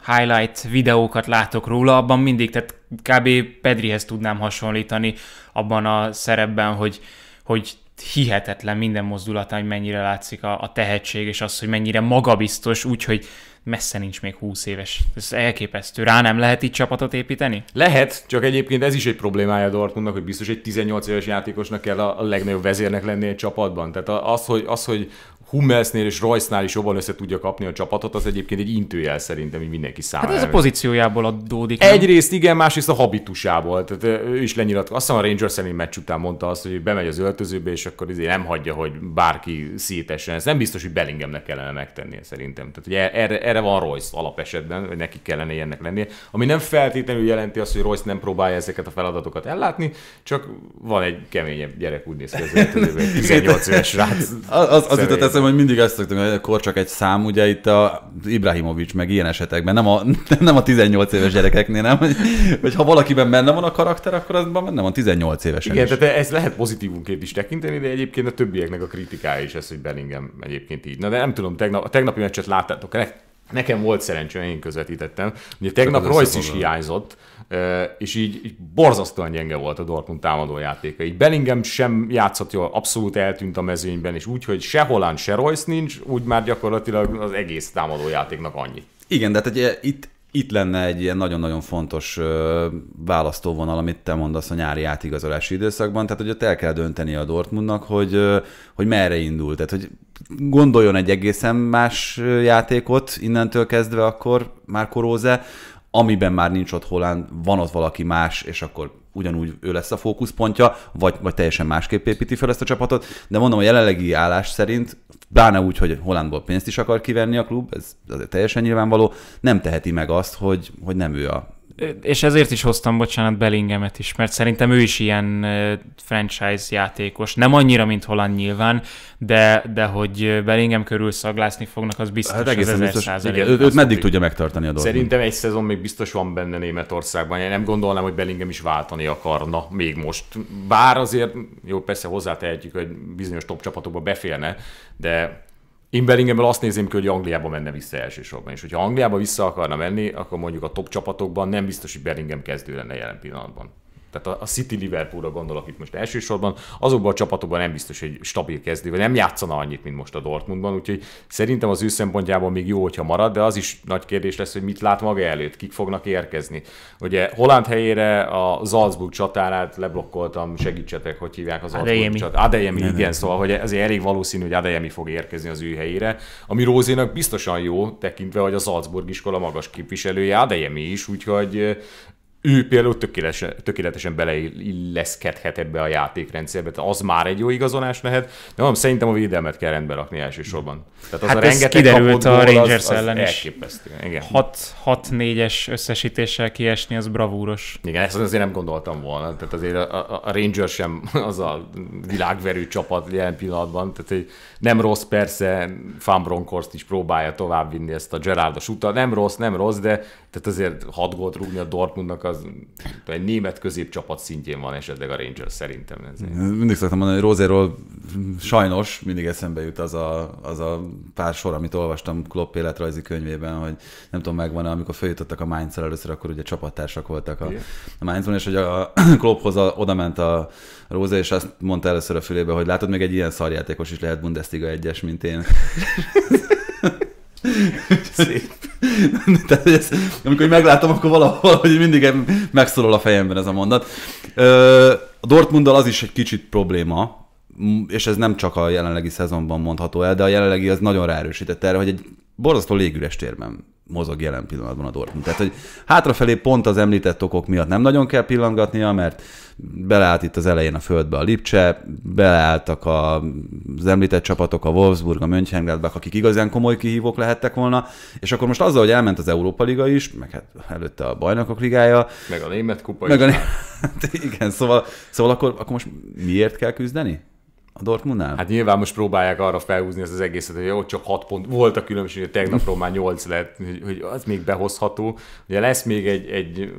highlight videókat látok róla, abban mindig, tehát kb. Pedrihez tudnám hasonlítani abban a szerepben, hogy, hogy hihetetlen minden mozdulata, hogy mennyire látszik a, a tehetség, és az, hogy mennyire magabiztos, úgyhogy messze nincs még 20 éves. Ez elképesztő. Rá nem lehet itt csapatot építeni? Lehet, csak egyébként ez is egy problémája Dortmundnak, hogy biztos egy 18 éves játékosnak kell a legnagyobb vezérnek lenni egy csapatban. Tehát az, hogy, az, hogy Hummelsnél és Rajsznál is jobban össze tudja kapni a csapatot, az egyébként egy intőjel szerintem hogy mindenki számára. Hát ez a pozíciójából adódik. Egyrészt igen, másrészt a habitusából. Tehát ő is lenyilatkozott. Azt hiszem a Rangers személy meccs után mondta azt, hogy bemegy az öltözőbe, és akkor izé nem hagyja, hogy bárki szétesen. Ez nem biztos, hogy Bellinghamnek kellene megtennie szerintem. Tehát ugye erre, erre van Royce alapesetben, hogy neki kellene ilyennek lennie. Ami nem feltétlenül jelenti azt, hogy Royce nem próbálja ezeket a feladatokat ellátni, csak van egy keményebb gyerek, úgy néz ki az öltözőben, 18 éves srác. Az, az, az emlékszem, hogy mindig ezt szoktam, hogy akkor csak egy szám, ugye itt a Ibrahimovics meg ilyen esetekben, nem a, nem a 18 éves gyerekeknél, nem? Hogy, hogy ha valakiben benne van a karakter, akkor azban benne van 18 évesen Igen, is. tehát ez lehet pozitívunként is tekinteni, de egyébként a többieknek a kritikája is ez, hogy Bellingham egyébként így. Na de nem tudom, tegnap, a tegnapi meccset láttátok, nekem volt szerencsém, én közvetítettem. Ugye tegnap Royce is hiányzott, és így, így borzasztóan gyenge volt a Dortmund játéka. Így Bellingham sem játszott jól, abszolút eltűnt a mezőnyben, és úgy, hogy se Holland, se Royce nincs, úgy már gyakorlatilag az egész támadójátéknak annyi. Igen, de tehát itt, itt lenne egy ilyen nagyon-nagyon fontos választóvonal, amit te mondasz a nyári átigazolási időszakban, tehát hogy ott el kell dönteni a Dortmundnak, hogy, hogy merre indult? tehát hogy gondoljon egy egészen más játékot innentől kezdve akkor már Koróze, amiben már nincs ott Holland, van ott valaki más, és akkor ugyanúgy ő lesz a fókuszpontja, vagy, vagy teljesen másképp építi fel ezt a csapatot, de mondom, a jelenlegi állás szerint, bárne úgy, hogy Hollandból pénzt is akar kivenni a klub, ez, ez teljesen nyilvánvaló, nem teheti meg azt, hogy, hogy nem ő a és ezért is hoztam, bocsánat, Bellingemet is, mert szerintem ő is ilyen franchise játékos. Nem annyira, mint Holland nyilván, de, de hogy Bellingem körül szaglászni fognak, az biztos. Hát egészen biztos, igen, őt meddig tudja megtartani a dolgot? Szerintem egy szezon még biztos van benne Németországban. Én nem gondolnám, hogy Bellingem is váltani akarna még most. Bár azért, jó, persze hozzátehetjük, hogy bizonyos top csapatokba beférne, de én Bellingemből azt nézem ki, hogy Angliába menne vissza elsősorban, és hogyha Angliába vissza akarna menni, akkor mondjuk a top csapatokban nem biztos, hogy Bellingem kezdő lenne jelen pillanatban tehát a, a City Liverpoolra gondolok itt most elsősorban, azokban a csapatokban nem biztos, hogy stabil kezdő, vagy nem játszana annyit, mint most a Dortmundban, úgyhogy szerintem az ő szempontjából még jó, hogyha marad, de az is nagy kérdés lesz, hogy mit lát maga előtt, kik fognak érkezni. Ugye Holland helyére a Salzburg csatárát leblokkoltam, segítsetek, hogy hívják az Salzburg csatárát. Adeyemi, igen, nem. szóval hogy ez elég valószínű, hogy Adeyemi fog érkezni az ő helyére, ami Rózénak biztosan jó, tekintve, hogy a Salzburg iskola magas képviselője Adeyemi is, úgyhogy ő például tökéletesen, tökéletesen beleilleszkedhet ebbe a játékrendszerbe, tehát az már egy jó igazolás lehet, de mondom, szerintem a védelmet kell rendbe rakni elsősorban. Tehát az hát a ez rengeteg kiderült a Rangers az, az ellen is. Elképesztő. Igen. 6-4-es összesítéssel kiesni, az bravúros. Igen, ezt azért nem gondoltam volna. Tehát azért a, a, a Rangers sem az a világverő csapat jelen pillanatban. Tehát egy, nem rossz persze, Fan Bronckhorst is próbálja továbbvinni ezt a Gerardos utat. Nem rossz, nem rossz, de tehát azért hat gólt rúgni a Dortmundnak az egy német középcsapat szintjén van esetleg a Rangers szerintem. Ezért. Mindig szoktam mondani, hogy Rózéról sajnos mindig eszembe jut az a, az a pár sor, amit olvastam Klopp életrajzi könyvében, hogy nem tudom, megvan-e, amikor feljutottak a mainz először, akkor ugye csapattársak voltak a, a mainz és hogy a Klopphoz a, oda ment a Róze, és azt mondta először a fülébe, hogy látod, még egy ilyen szarjátékos is lehet Bundesliga egyes, mint én. Szép. Tehát, hogy ezt, amikor így meglátom, akkor hogy mindig megszólal a fejemben ez a mondat. A Dortmunddal az is egy kicsit probléma, és ez nem csak a jelenlegi szezonban mondható el, de a jelenlegi az nagyon ráerősített erre, hogy egy borzasztó légüres térben mozog jelen pillanatban a Dortmund. Tehát, hogy hátrafelé pont az említett okok miatt nem nagyon kell pillangatnia, mert beleállt itt az elején a földbe a Lipcse, beleálltak a, az említett csapatok, a Wolfsburg, a Mönchengladbach, akik igazán komoly kihívók lehettek volna, és akkor most azzal, hogy elment az Európa Liga is, meg hát előtte a Bajnokok Ligája. Meg a Német Kupa meg is. A hát igen, szóval, szóval akkor, akkor most miért kell küzdeni? A Dortmundnál? Hát nyilván most próbálják arra felhúzni ezt az egészet, hogy ott csak 6 pont volt a különbség, hogy tegnapról már 8 lett, hogy, hogy az még behozható. Ugye lesz még egy, egy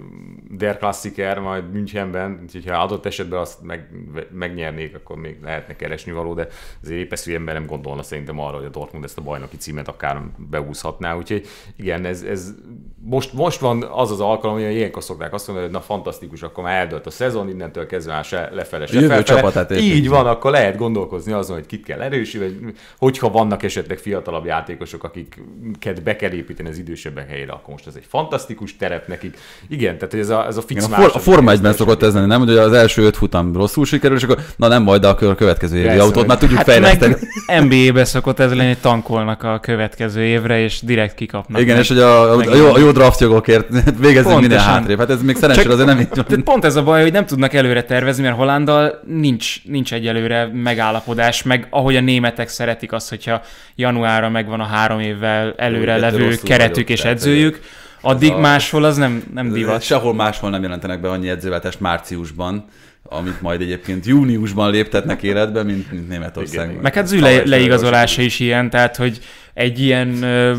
Der Klassiker majd Münchenben, úgyhogy ha adott esetben azt meg, megnyernék, akkor még lehetne keresni való, de az épeszű ember nem gondolna szerintem arra, hogy a Dortmund ezt a bajnoki címet akár behúzhatná. Úgyhogy igen, ez, ez most, most van az az alkalom, hogy ilyenkor szokták azt mondani, hogy na fantasztikus, akkor már eldölt a szezon, innentől kezdve már se lefelé, se Így van, akkor lehet gondolni gondolkozni azon, hogy kit kell erősíteni, hogyha vannak esetleg fiatalabb játékosok, akiket be kell építeni az idősebbek helyére, akkor most ez egy fantasztikus terep nekik. Igen, tehát ez a, ez a fix Igen, A, for, a Forma egyben szokott ez lenni, nem? Hogy az első öt futam rosszul sikerül, és akkor na nem majd, de a következő évi Persze, autót már tudjuk hát fejleszteni. NBA-be szokott ez lenni, hogy tankolnak a következő évre, és direkt kikapnak. Igen, meg, és hogy a, a, jó, a jó draft jogokért végezzünk minden hátrébb. Hát ez még szerencsére azért nem így Pont ez a baj, hogy nem tudnak előre tervezni, mert Hollandal nincs, nincs egyelőre meg megállapodás, meg ahogy a németek szeretik azt, hogyha januárra megvan a három évvel előre Úgy, levő keretük és edzőjük, addig a... máshol az nem, nem divat. Sehol máshol nem jelentenek be annyi edzőváltást márciusban, amit majd egyébként júniusban léptetnek életbe, mint, mint Németországban. Meg hát az ő leigazolása is ilyen, tehát hogy egy ilyen ö,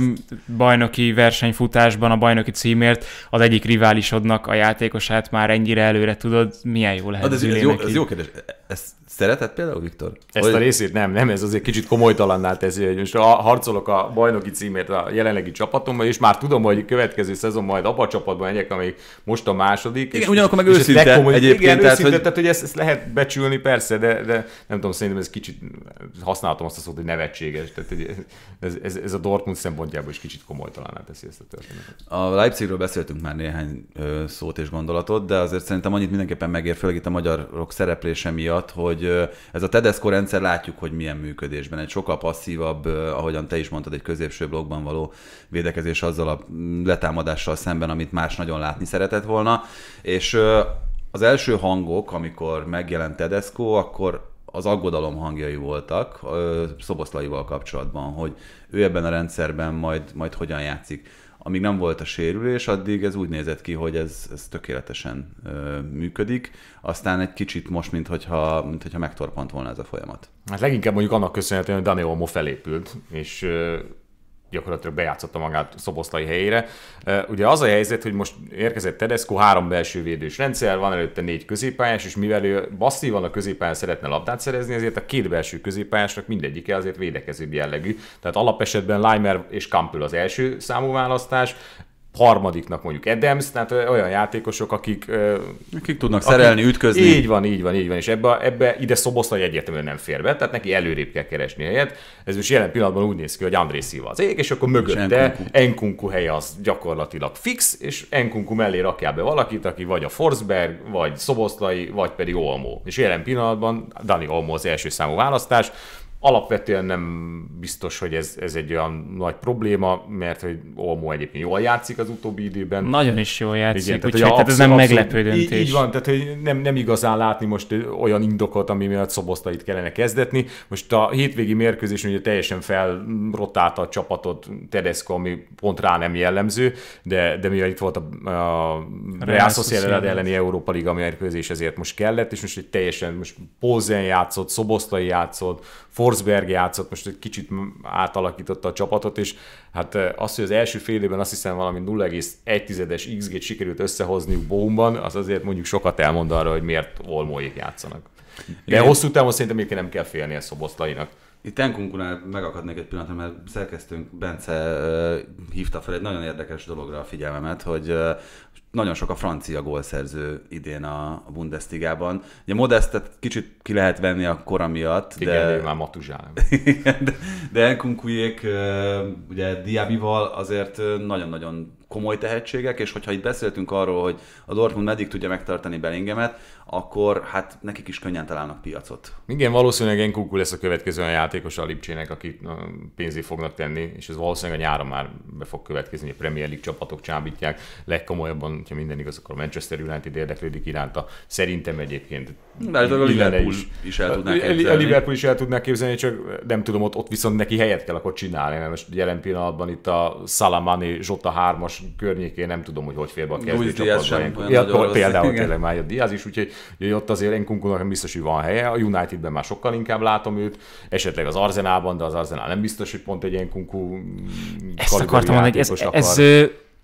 bajnoki versenyfutásban a bajnoki címért az egyik riválisodnak a játékosát már ennyire előre tudod, milyen jó lehet. ez, ez, jó, ez jó kérdés. E, ezt szereted például, Viktor? Ezt Olyan? a részét nem, nem, ez azért kicsit komolytalanná teszi, hogy most harcolok a bajnoki címért a jelenlegi csapatomban, és már tudom, hogy következő szezon majd abban a csapatban megyek, amelyik most a második. Igen, és, ugyanakkor meg és őszinte. komoly... Egyébként, igen, tehát, őszinte, hogy... tehát hogy ezt, ezt, lehet becsülni, persze, de, de nem tudom, szerintem ez kicsit használhatom azt a szót, hogy nevetséges. Tehát, hogy ez, ez, ez a Dortmund szempontjából is kicsit komolytalaná hát teszi ezt a történetet. A Leipzigről beszéltünk már néhány szót és gondolatot, de azért szerintem annyit mindenképpen megér, főleg itt a magyarok szereplése miatt, hogy ez a Tedesco rendszer látjuk, hogy milyen működésben. Egy sokkal passzívabb, ahogyan te is mondtad, egy középső blokkban való védekezés azzal a mm, letámadással szemben, amit más nagyon látni szeretett volna. És az első hangok, amikor megjelent Tedesco, akkor az aggodalom hangjai voltak Szoboszlaival kapcsolatban, hogy ő ebben a rendszerben majd, majd hogyan játszik. Amíg nem volt a sérülés, addig ez úgy nézett ki, hogy ez, ez tökéletesen ö, működik. Aztán egy kicsit most, mintha, minthogyha megtorpant volna ez a folyamat. Hát leginkább mondjuk annak köszönhetően, hogy Dani Olmo felépült, és ö, gyakorlatilag bejátszotta magát Szoboszlai helyére. Ugye az a helyzet, hogy most érkezett Tedesco, három belső védős rendszer, van előtte négy középpályás, és mivel ő masszívan a középpályán szeretne labdát szerezni, ezért a két belső középpályásnak mindegyike azért védekező jellegű. Tehát alapesetben Leimer és Kampül az első számú választás, harmadiknak mondjuk Adams, tehát olyan játékosok, akik... Akik tudnak akik, szerelni, ütközni. Így van, így van, így van, és ebbe, ebbe ide Szoboszlai egyértelműen nem fér be, tehát neki előrébb kell keresni helyet. Ez most jelen pillanatban úgy néz ki, hogy André Szíva az ég, és akkor mögötte Enkunku. Enkunku helye az gyakorlatilag fix, és Enkunku mellé rakják be valakit, aki vagy a Forsberg, vagy Szoboszlai, vagy pedig Olmó. És jelen pillanatban Dani Olmó az első számú választás, Alapvetően nem biztos, hogy ez, ez egy olyan nagy probléma, mert hogy Olmo egyébként jól játszik az utóbbi időben. Nagyon is jól játszik, Igen, tehát, úgy, hogy, tehát ez nem meglepő döntés. Így, így van, tehát hogy nem, nem igazán látni most olyan indokot, ami miatt szobosztait kellene kezdetni. Most a hétvégi mérkőzés ugye teljesen felrotálta a csapatot Tedesco, ami pont rá nem jellemző, de, de mivel itt volt a, a Real Sociedad elleni Európa Liga mérkőzés, ezért most kellett, és most egy teljesen most Pózen játszott, Szoboszlai játszott, For Forsberg játszott, most egy kicsit átalakította a csapatot, és hát eh, az, hogy az első fél évben azt hiszem valami 0,1-es XG-t sikerült összehozniuk Bohumban, az azért mondjuk sokat elmond arra, hogy miért Olmóék játszanak. De Igen. hosszú távon szerintem még nem kell félni a szoboszlainak. Itt Tenkunkunál megakadnék egy pillanat, mert szerkesztőnk Bence uh, hívta fel egy nagyon érdekes dologra a figyelmemet, hogy uh, nagyon sok a francia gólszerző idén a Bundesligában. Ugye Modestet kicsit ki lehet venni a kora miatt. De... Igen, már Matuzsán. de, de Enkunkujék ugye Diabival azért nagyon-nagyon komoly tehetségek, és hogyha itt beszéltünk arról, hogy a Dortmund meddig tudja megtartani Bellingemet, akkor hát nekik is könnyen találnak piacot. Igen, valószínűleg Enkuku lesz a következő olyan játékos a Lipcsének, akik pénzé fognak tenni, és ez valószínűleg a nyáron már be fog következni, hogy a Premier League csapatok csábítják. Legkomolyabban, ha minden igaz, akkor Manchester United érdeklődik iránta. Szerintem egyébként mert a Liverpool is. is el tudná képzelni. A Liverpool is el tudná képzelni, csak nem tudom, ott, ott viszont neki helyet kell akkor csinálni, mert most jelen pillanatban itt a Salamani Zsota 3-as környékén nem tudom, hogy hogy félbe be a kezdő csapatban. például tényleg már a Diaz is, úgyhogy hogy ott azért Enkunkunak biztos, hogy van helye. A Unitedben már sokkal inkább látom őt, esetleg az Arzenában, de az Arzenál nem biztos, hogy pont egy Enkunku Ezt akartam mondani, ez, akar. ez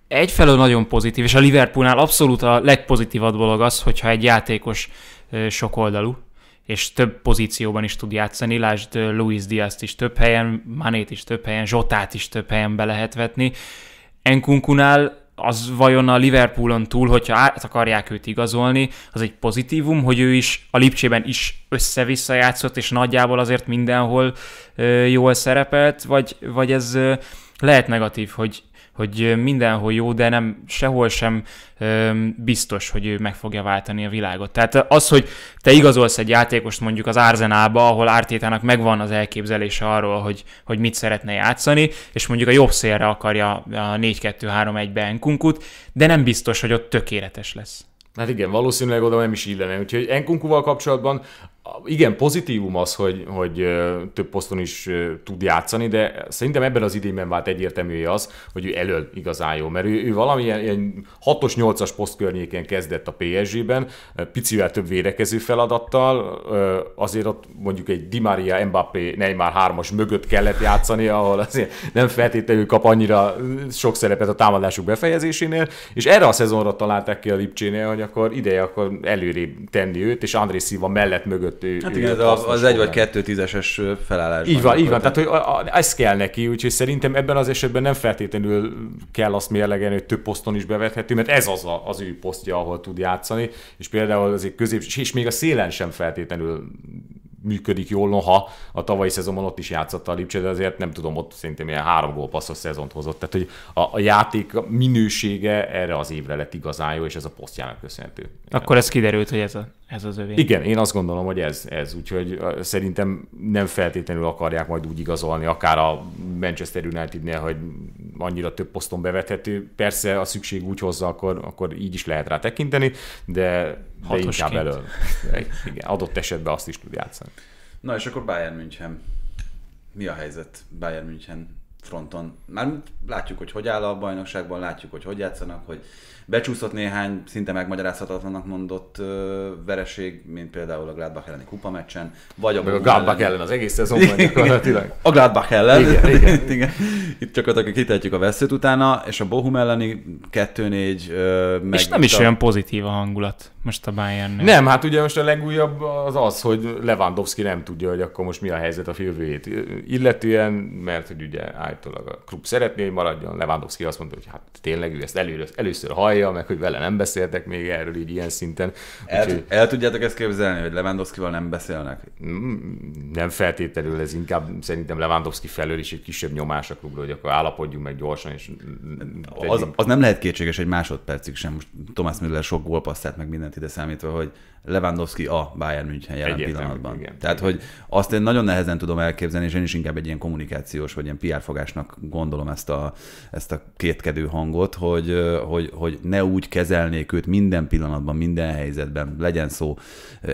egyfelől nagyon pozitív, és a Liverpoolnál abszolút a legpozitívabb dolog az, hogyha egy játékos sokoldalú, és több pozícióban is tud játszani, lásd Luis Diaz-t is több helyen, Manét is több helyen, Zsotát is több helyen be lehet vetni. Enkunkunál az vajon a Liverpoolon túl, hogyha át akarják őt igazolni, az egy pozitívum, hogy ő is a Lipcsében is össze-vissza játszott, és nagyjából azért mindenhol jól szerepelt, vagy, vagy ez lehet negatív, hogy hogy mindenhol jó, de nem sehol sem öm, biztos, hogy ő meg fogja váltani a világot. Tehát az, hogy te igazolsz egy játékost mondjuk az Arzenálba, ahol Ártétának megvan az elképzelése arról, hogy, hogy mit szeretne játszani, és mondjuk a jobb szélre akarja a 4-2-3-1-be Enkunkut, de nem biztos, hogy ott tökéletes lesz. Hát igen, valószínűleg oda nem is illene. Úgyhogy Enkunkuval kapcsolatban igen, pozitívum az, hogy, hogy több poszton is tud játszani, de szerintem ebben az idényben vált egyértelmű az, hogy ő elől igazán jó, mert ő, ő valamilyen ilyen 6-os, 8-as poszt környéken kezdett a PSG-ben, picivel több védekező feladattal, azért ott mondjuk egy Di Maria, Mbappé, Neymar 3-as mögött kellett játszani, ahol azért nem feltétlenül kap annyira sok szerepet a támadásuk befejezésénél, és erre a szezonra találták ki a Lipcsénél, hogy akkor ideje akkor előrébb tenni őt, és André Szíva mellett mögött közötti. Hát igen, az, az egy vagy kettő tízeses felállás. Így van, így van. Tehát, hogy ez kell neki, úgyhogy szerintem ebben az esetben nem feltétlenül kell azt mérlegelni, hogy több poszton is bevethető, mert ez az a, az ő posztja, ahol tud játszani, és például azért közép, és még a szélen sem feltétlenül működik jól, noha a tavalyi szezonban ott is játszott a Lipcse, de azért nem tudom, ott szerintem ilyen három gólpasszos szezont hozott. Tehát, hogy a, a játék minősége erre az évre lett igazán jó, és ez a posztjának köszönhető. Akkor ez kiderült, hogy ez a ez az övé. Igen, én azt gondolom, hogy ez, ez. Úgyhogy szerintem nem feltétlenül akarják majd úgy igazolni, akár a Manchester Unitednél, hogy annyira több poszton bevethető. Persze a szükség úgy hozza, akkor, akkor így is lehet rá tekinteni, de, de inkább elő. Igen, adott esetben azt is tud játszani. Na és akkor Bayern München. Mi a helyzet Bayern München fronton? Már látjuk, hogy hogy áll a bajnokságban, látjuk, hogy hogy játszanak, hogy Becsúszott néhány szinte megmagyarázhatatlanak mondott ö, vereség, mint például a Gladbach elleni kupa meccsen, vagy a, Meg a Gladbach ellen. ellen az egész szezonban gyakorlatilag. A Gladbach ellen. Igen, igen. igen. Itt csak kitehetjük a veszőt utána, és a Bohum elleni 2-4. Meg és nem is a... olyan pozitív a hangulat most a Bayernnél? Nem, hát ugye most a legújabb az az, hogy Lewandowski nem tudja, hogy akkor most mi a helyzet a jövőjét illetően, mert hogy ugye állítólag a klub szeretné, hogy maradjon. Lewandowski azt mondta, hogy hát tényleg ő ezt először, először hallja, meg hogy vele nem beszéltek még erről így ilyen szinten. El, Úgyhogy... el tudjátok ezt képzelni, hogy Lewandowskival nem beszélnek? Mm, nem feltétlenül, ez inkább szerintem Lewandowski felől is egy kisebb nyomás a klubra, hogy akkor állapodjunk meg gyorsan. És az, az, nem lehet kétséges egy másodpercig sem. Most Thomas Müller sok gólpasszát meg mindent Bayernt ide számítva, hogy Lewandowski a Bayern München jelen Egyértelmű, pillanatban. Igen. Tehát, hogy azt én nagyon nehezen tudom elképzelni, és én is inkább egy ilyen kommunikációs, vagy ilyen PR fogásnak gondolom ezt a, ezt a kétkedő hangot, hogy, hogy, hogy ne úgy kezelnék őt minden pillanatban, minden helyzetben, legyen szó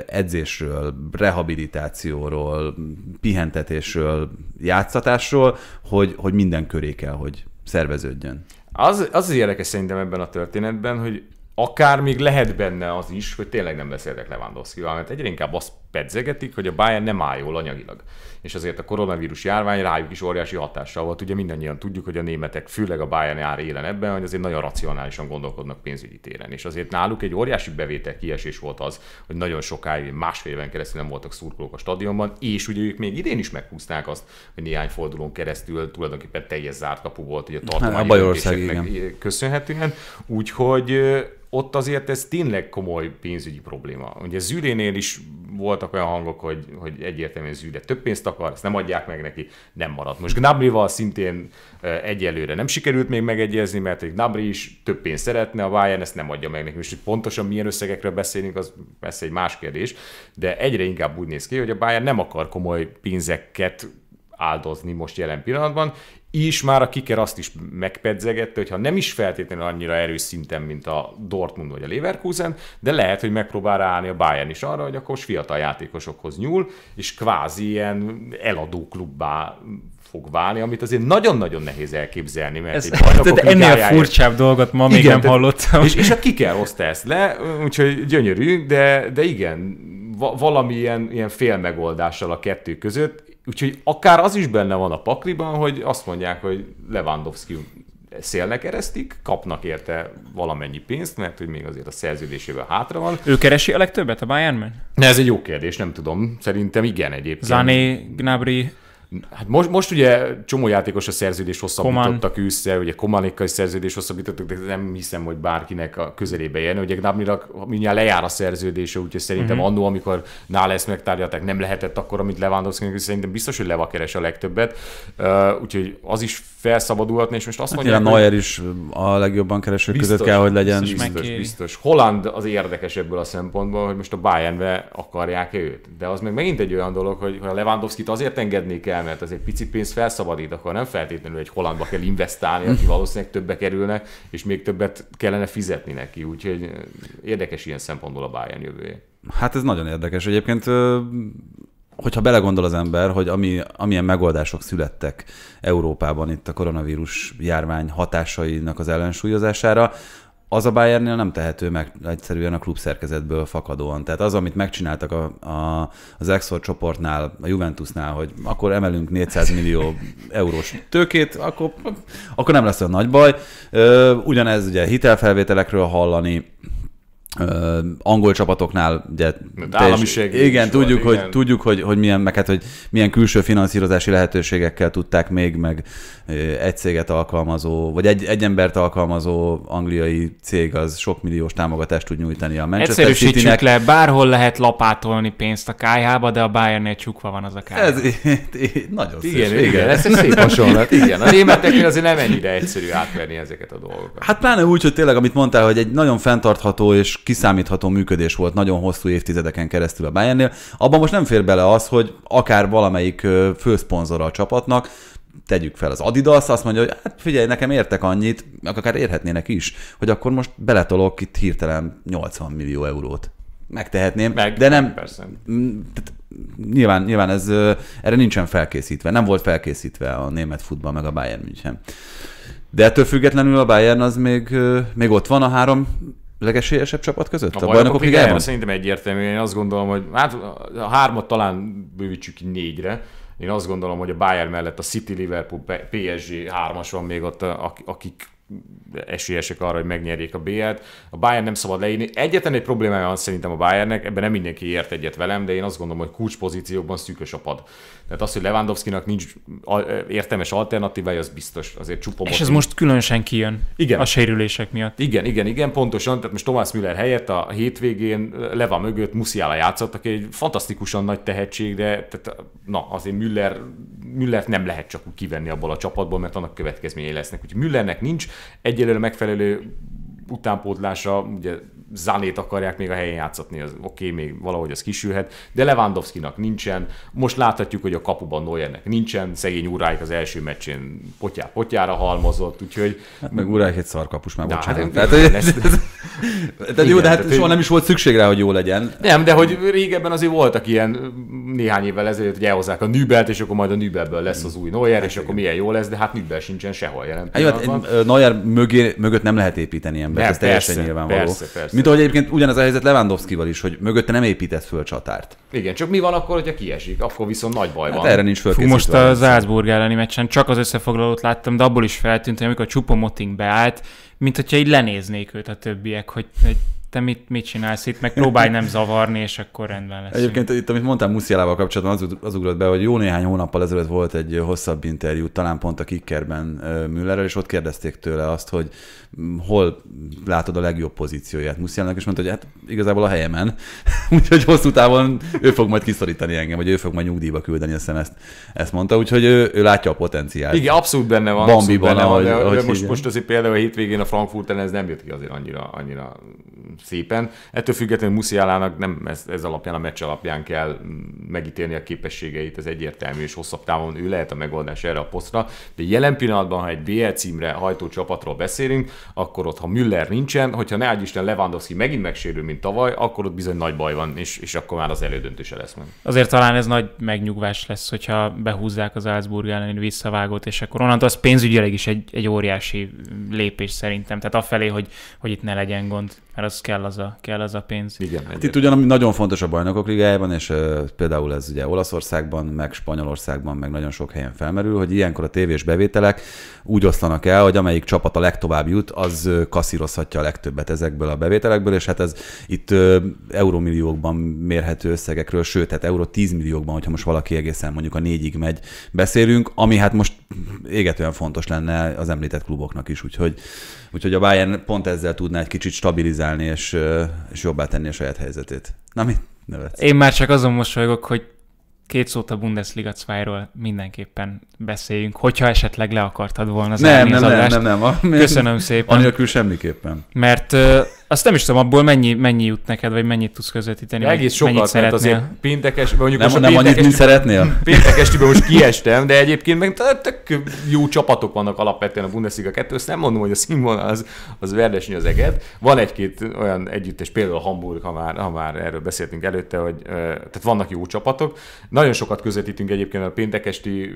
edzésről, rehabilitációról, pihentetésről, játszatásról, hogy, hogy minden köré kell, hogy szerveződjön. Az, az az érdekes szerintem ebben a történetben, hogy akár még lehet benne az is, hogy tényleg nem beszéltek Lewandowski-val, mert egyre inkább azt pedzegetik, hogy a Bayern nem áll jól anyagilag. És azért a koronavírus járvány rájuk is óriási hatással volt. Ugye mindannyian tudjuk, hogy a németek, főleg a Bayern jár élen ebben, hogy azért nagyon racionálisan gondolkodnak pénzügyi téren. És azért náluk egy óriási bevétel kiesés volt az, hogy nagyon sokáig, másfél éven keresztül nem voltak szurkolók a stadionban, és ugye ők még idén is meghúzták azt, hogy néhány fordulón keresztül tulajdonképpen teljes zárt kapu volt, ugye a hát, tartományi eh, köszönhetően. Úgyhogy eh, ott azért ez tényleg komoly pénzügyi probléma. Ugye Zürénél is volt voltak olyan hangok, hogy, hogy egyértelműen Züle több pénzt akar, ezt nem adják meg neki, nem maradt. Most Gnabrival szintén egyelőre nem sikerült még megegyezni, mert egy Gnabry is több pénzt szeretne, a Bayern ezt nem adja meg neki. Most hogy pontosan milyen összegekről beszélünk, az persze egy más kérdés, de egyre inkább úgy néz ki, hogy a Bayern nem akar komoly pénzeket áldozni most jelen pillanatban, is már a kiker azt is megpedzegette, hogy ha nem is feltétlenül annyira erős szinten, mint a Dortmund vagy a Leverkusen, de lehet, hogy megpróbál ráállni a Bayern is arra, hogy akkor fiatal játékosokhoz nyúl, és kvázi ilyen eladó klubbá fog válni, amit azért nagyon-nagyon nehéz elképzelni. Mert Ez, tehát ennél furcsább dolgot ma igen, még nem hallottam. És, és a kiker hozta ezt le, úgyhogy gyönyörű, de, de igen, valamilyen ilyen félmegoldással a kettő között, Úgyhogy akár az is benne van a pakliban, hogy azt mondják, hogy Lewandowski szélnek eresztik, kapnak érte valamennyi pénzt, mert hogy még azért a szerződésével hátra van. Ő keresi a legtöbbet a Bayernben? Ne, ez egy jó kérdés, nem tudom. Szerintem igen egyébként. Zani Gnabry, Hát most, most ugye csomó játékos a szerződés hosszabbítottak ősszel, ugye Komanékkal is szerződés hosszabbítottak, de nem hiszem, hogy bárkinek a közelébe jön. Ugye Gnabrynak mindjárt lejár a szerződése, úgyhogy szerintem uh-huh. annó, amikor nála ezt megtárgyalták, nem lehetett akkor, amit Lewandowski, szerintem biztos, hogy Leva keres a legtöbbet. Uh, úgyhogy az is felszabadulhatni, és most azt hát mondják, Neuer is a legjobban kereső biztos, között kell, hogy legyen. Biztos, biztos, biztos. Holland az érdekes ebből a szempontból, hogy most a Bayernbe akarják őt. De az meg megint egy olyan dolog, hogy, hogy a Lewandowski-t azért engednék el, elment, az egy pici pénz felszabadít, akkor nem feltétlenül egy hollandba kell investálni, aki valószínűleg többe kerülne, és még többet kellene fizetni neki, úgyhogy érdekes ilyen szempontból a Bayern jövője. Hát ez nagyon érdekes. Egyébként hogyha belegondol az ember, hogy ami, amilyen megoldások születtek Európában itt a koronavírus járvány hatásainak az ellensúlyozására, az a Bayernnél nem tehető meg egyszerűen a klub szerkezetből fakadóan. Tehát az, amit megcsináltak a, a, az Exor csoportnál, a Juventusnál, hogy akkor emelünk 400 millió eurós tőkét, akkor, akkor nem lesz olyan nagy baj. Ugyanez ugye hitelfelvételekről hallani, Uh, angol csapatoknál ugye államiség igen, tudjuk, hogy, igen. tudjuk hogy, hogy milyen, meg hát, hogy milyen külső finanszírozási lehetőségekkel tudták még, meg egy céget alkalmazó, vagy egy, egy embert alkalmazó angliai cég az sok milliós támogatást tud nyújtani a Manchester Egyszerűsítsük le, bárhol lehet lapátolni pénzt a kájhába, de a Bayernnél csukva van az a kájhába. Ez nagyon szép. Igen, igen, igen, ez egy szép hasonlat. Igen, a németeknél azért nem ennyire egyszerű átverni ezeket a dolgokat. Hát pláne úgy, hogy tényleg, amit mondtál, hogy egy nagyon fenntartható és kiszámítható működés volt nagyon hosszú évtizedeken keresztül a Bayernnél. Abban most nem fér bele az, hogy akár valamelyik főszponzora a csapatnak, tegyük fel az Adidas, azt mondja, hogy hát figyelj, nekem értek annyit, akár érhetnének is, hogy akkor most beletolok itt hirtelen 80 millió eurót. Megtehetném, Meg, de nem... Persze. Mm, nyilván, nyilván ez, erre nincsen felkészítve. Nem volt felkészítve a német futball meg a Bayern München. De ettől függetlenül a Bayern az még, még ott van a három legesélyesebb csapat között? A, a bajnokok, bajnokok ligájában? Szerintem egyértelmű. Én azt gondolom, hogy hát a hármat talán bővítsük ki négyre. Én azt gondolom, hogy a Bayern mellett a City, Liverpool, PSG hármas van még ott, akik esélyesek arra, hogy megnyerjék a BL-t. A Bayern nem szabad leírni. Egyetlen egy problémája van szerintem a Bayernnek, ebben nem mindenki ért egyet velem, de én azt gondolom, hogy kulcspozíciókban szűkös a pad. Tehát az, hogy Lewandowski-nak nincs e, értelmes alternatívája, az biztos. Azért csupa És ez én... most különösen kijön igen. a sérülések miatt. Igen, igen, igen, pontosan. Tehát most Thomas Müller helyett a hétvégén e, Leva mögött Musiala játszott, aki egy fantasztikusan nagy tehetség, de tehát, na, azért Müller, Müllert nem lehet csak úgy kivenni abból a csapatból, mert annak következményei lesznek. Úgyhogy Müllernek nincs egy egyelőre megfelelő utánpótlása ugye Zanét akarják még a helyén játszatni, az oké, okay, még valahogy az kisülhet, de Lewandowskinak nincsen, most láthatjuk, hogy a kapuban Noyernek nincsen, szegény Uráik az első meccsén potyá, potyára halmozott, úgyhogy... Hát meg Uráik egy szarkapus már, hát bocsánat. Hát, tehát, hogy... tehát jó, de hát soha nem is volt szükség rá, hogy jó legyen. Nem, de hogy régebben azért voltak ilyen néhány évvel ezelőtt, hogy elhozzák a Nübelt, és akkor majd a Nübelből lesz az új Neuer, hát és akkor milyen jó lesz, de hát Nübel sincsen sehol jelen. Hát, hát Noyer mögött nem lehet építeni ember. ez teljesen nyilvánvaló. Persze, persze. Mint ahogy egyébként ugyanez a helyzet Lewandowskival is, hogy mögötte nem épített föl csatárt. Igen, csak mi van akkor, hogyha kiesik? Akkor viszont nagy baj hát van. Erre nincs Fú, most az Salzburg elleni meccsen csak az összefoglalót láttam, de abból is feltűnt, hogy amikor Csupomoting beállt, mint hogyha így lenéznék őt a többiek, hogy, hogy te mit, mit csinálsz itt, meg próbálj nem zavarni, és akkor rendben lesz. Egyébként itt, amit mondtam Muszialával kapcsolatban, az, az ugrott be, hogy jó néhány hónappal ezelőtt volt egy hosszabb interjú, talán pont a Kickerben Müllerrel, és ott kérdezték tőle azt, hogy hol látod a legjobb pozícióját Muszialnak, és mondta, hogy hát igazából a helyemen, úgyhogy hosszú távon ő fog majd kiszorítani engem, vagy ő fog majd nyugdíjba küldeni, azt ezt, ezt mondta, úgyhogy ő, ő látja a potenciált. Igen, abszolút benne van. Bambi abszolút benne ahogy, van, de, ahogy, de most, most azért például a hétvégén a Frankfurten ez nem jött ki azért annyira, annyira szépen. Ettől függetlenül Musziálának nem ez, ez alapján, a meccs alapján kell megítélni a képességeit, ez egyértelmű, és hosszabb távon ő lehet a megoldás erre a posztra. De jelen pillanatban, ha egy BL címre hajtó csapatról beszélünk, akkor ott, ha Müller nincsen, hogyha ne Isten Lewandowski megint megsérül, mint tavaly, akkor ott bizony nagy baj van, és, és akkor már az elődöntése lesz meg. Azért talán ez nagy megnyugvás lesz, hogyha behúzzák az Álcburg elleni visszavágót, és akkor onnantól az pénzügyileg is egy, egy óriási lépés szerintem. Tehát afelé, hogy, hogy itt ne legyen gond, mert az kell kell az a, kell az a pénz. Igen, hát itt ugyan ami nagyon fontos a bajnokok ligájában, és uh, például ez ugye Olaszországban, meg Spanyolországban, meg nagyon sok helyen felmerül, hogy ilyenkor a tévés bevételek úgy oszlanak el, hogy amelyik csapat a legtovább jut, az kaszírozhatja a legtöbbet ezekből a bevételekből, és hát ez itt uh, eurómilliókban mérhető összegekről, sőt, hát euró 10 milliókban, hogyha most valaki egészen mondjuk a négyig megy, beszélünk, ami hát most égetően fontos lenne az említett kluboknak is, úgyhogy, úgyhogy a Bayern pont ezzel tudná egy kicsit stabilizálni és és, és jobbá tenni a saját helyzetét. Na mi? nevetsz? Én már csak azon mosolygok, hogy két szót a Bundesliga 2 mindenképpen beszéljünk, hogyha esetleg le akartad volna az nem, nem, Nem, nem, nem. nem. Köszönöm szépen. Anélkül semmiképpen. Mert ö, azt nem is tudom, abból mennyi, mennyi jut neked, vagy mennyit tudsz közvetíteni. Ja, egész sokat, mert szeretnél. azért péntekes, mondjuk nem, most nem péntekes, annyit, mint szeretnél. Péntek estében most kiestem, de egyébként meg tök jó csapatok vannak alapvetően a Bundesliga 2 azt nem mondom, hogy a színvonal az, az verdesnyi az eget. Van egy-két olyan együttes, például a Hamburg, ha már, ha már erről beszéltünk előtte, hogy tehát vannak jó csapatok. Nagyon sokat közvetítünk egyébként a péntekesti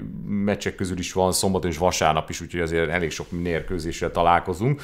meccsek közül is van szombaton és vasárnap is, úgyhogy azért elég sok mérkőzéssel találkozunk.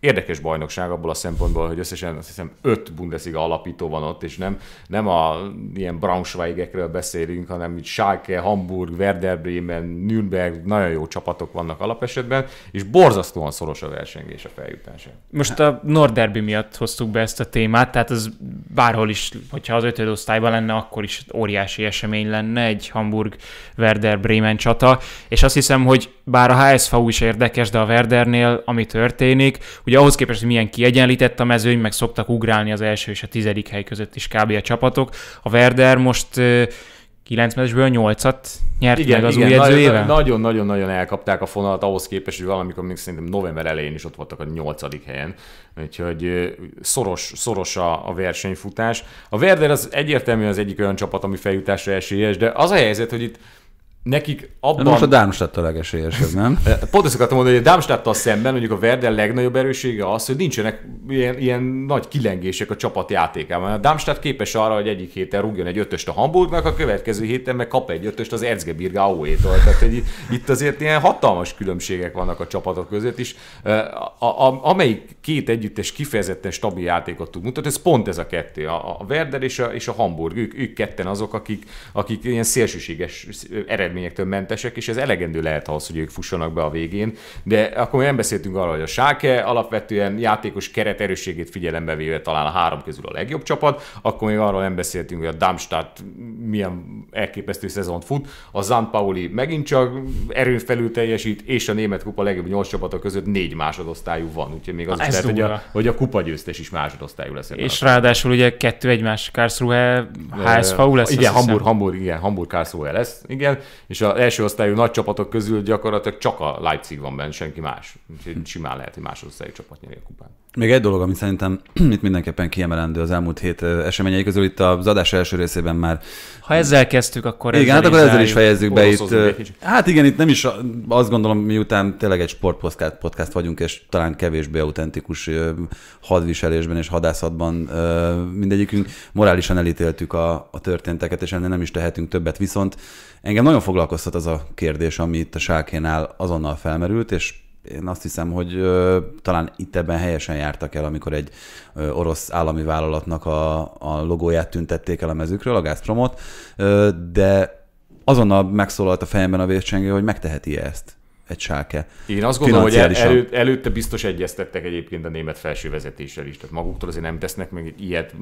Érdekes bajnokság abból a szempontból, hogy összesen azt hiszem öt Bundesliga alapító van ott, és nem, nem a ilyen Braunschweigekről beszélünk, hanem itt Schalke, Hamburg, Werder Bremen, Nürnberg, nagyon jó csapatok vannak alapesetben, és borzasztóan szoros a versengés a feljutás. Most a Norderby miatt hoztuk be ezt a témát, tehát az bárhol is, hogyha az ötöd osztályban lenne, akkor is óriási esemény lenne egy Hamburg Werder Bremen csata, és azt hiszem, hogy bár a HSV is érdekes, de a Werdernél, ami történik, ugye ahhoz képest, hogy milyen kiegyenlített a mezőny, meg szoktak ugrálni az első és a tizedik hely között is kb. a csapatok. A Werder most 9 meccsből 8-at nyert igen, meg az igen, új edzőjével? Nagyon-nagyon-nagyon elkapták a fonalat ahhoz képest, hogy valamikor még szerintem november elején is ott voltak a 8. helyen. Úgyhogy szoros, szoros a, a versenyfutás. A Werder az egyértelműen az egyik olyan csapat, ami feljutásra esélyes, de az a helyzet, hogy itt nekik abban... De most a a legesélyesebb, nem? Pont ezt akartam mondani, hogy a Darmstadttal szemben mondjuk a Werder legnagyobb erősége az, hogy nincsenek ilyen, ilyen nagy kilengések a csapat játékában. A Darmstadt képes arra, hogy egyik héten rúgjon egy ötöst a Hamburgnak, a következő héten meg kap egy ötöst az Erzgebirg aue Tehát hogy itt azért ilyen hatalmas különbségek vannak a csapatok között is. A, a, amelyik két együttes kifejezetten stabil játékot tud mutatni, ez pont ez a kettő. A, a Werder és a, és a Hamburg, ők, ők ketten azok, akik, akik ilyen szélsőséges eredmények eredményektől mentesek, és ez elegendő lehet ahhoz, hogy ők fussanak be a végén. De akkor nem beszéltünk arról, hogy a Sáke alapvetően játékos keret erősségét figyelembe véve talán a három közül a legjobb csapat, akkor még arról nem beszéltünk, hogy a Darmstadt milyen elképesztő szezont fut, a Zan Pauli megint csak erőn felül teljesít, és a német kupa legjobb nyolc csapata között négy másodosztályú van, úgyhogy még az Na, is lehet, hogy a, hogy a kupa győztes is másodosztályú lesz. És ráadásul ugye kettő egymás Karlsruhe, HSV lesz. Igen, Hamburg, Hamburg, igen, Hamburg Karlsruhe lesz, igen, és az első osztályú nagy csapatok közül gyakorlatilag csak a Leipzig van benne, senki más. Úgyhogy simán lehet, hogy másodosztályú csapat nyeri a kupát. Még egy dolog, ami szerintem itt mindenképpen kiemelendő az elmúlt hét eseményei közül, itt az adás első részében már... Ha ezzel kezdtük, akkor Igen, ezzel hát akkor ezzel is fejezzük be itt. Hát igen, itt nem is azt gondolom, miután tényleg egy sportpodcast podcast vagyunk, és talán kevésbé autentikus hadviselésben és hadászatban mindegyikünk, morálisan elítéltük a, a történteket, és ennél nem is tehetünk többet. Viszont engem nagyon foglalkoztat az a kérdés, ami itt a sákénál azonnal felmerült, és én azt hiszem, hogy ö, talán itt ebben helyesen jártak el, amikor egy ö, orosz állami vállalatnak a, a logóját tüntették el a mezükről, a Gazpromot, ö, de azonnal megszólalt a fejemben a vércsengő, hogy megteheti ezt egy sáke. Én azt gondolom, hogy el, elő, előtte biztos egyeztettek egyébként a német felső vezetéssel is, tehát maguktól azért nem tesznek meg ilyet,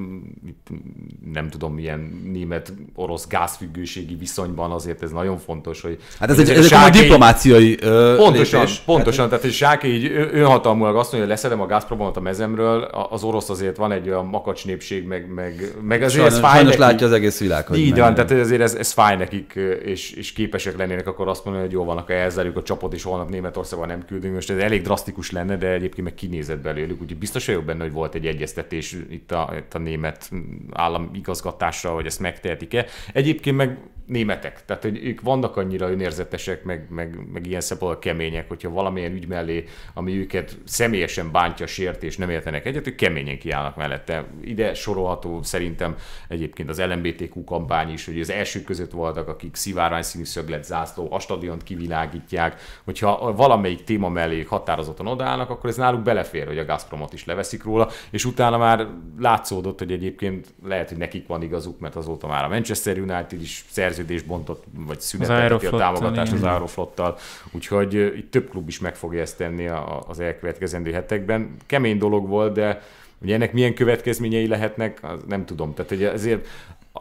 nem tudom, milyen német-orosz gázfüggőségi viszonyban azért ez nagyon fontos, hogy... Hát ez egy, ez sáké... diplomáciai ö, Pontosan, lépés. pontosan, hát, tehát egy sáke így önhatalmulag azt mondja, hogy leszedem a gázproblemát a mezemről, az orosz azért van egy olyan makacs népség, meg, meg, meg azért sajnos, ez fáj sajnos nekik. látja az egész világ, hogy Így van, tehát azért ez, ez fáj nekik, és, és képesek lennének akkor azt mondani, hogy jó van, akkor elzárjuk a csapot, és holnap Németországban nem küldünk. Most ez elég drasztikus lenne, de egyébként meg kinézett belőlük, úgyhogy biztos vagyok benne, hogy volt egy egyeztetés itt a, itt a német államigazgatásra, hogy ezt megtehetik-e. Egyébként meg németek, tehát hogy ők vannak annyira önérzetesek, meg, meg, meg ilyen szempontból kemények, hogyha valamilyen ügy mellé, ami őket személyesen bántja, sért és nem értenek egyet, ők keményen kiállnak mellette. Ide sorolható szerintem egyébként az LMBTQ kampány is, hogy az elsők között voltak, akik szivárvány színű szöglet zászló, a stadiont kivilágítják, hogyha valamelyik téma mellé határozottan odállnak, akkor ez náluk belefér, hogy a Gazpromot is leveszik róla, és utána már látszódott, hogy egyébként lehet, hogy nekik van igazuk, mert azóta már a Manchester United is szerző szerződés bontott, vagy szünetelteti a támogatást az Aeroflottal, úgyhogy itt több klub is meg fogja ezt tenni a, az elkövetkezendő hetekben. Kemény dolog volt, de Ugye ennek milyen következményei lehetnek, az nem tudom. Tehát ugye ezért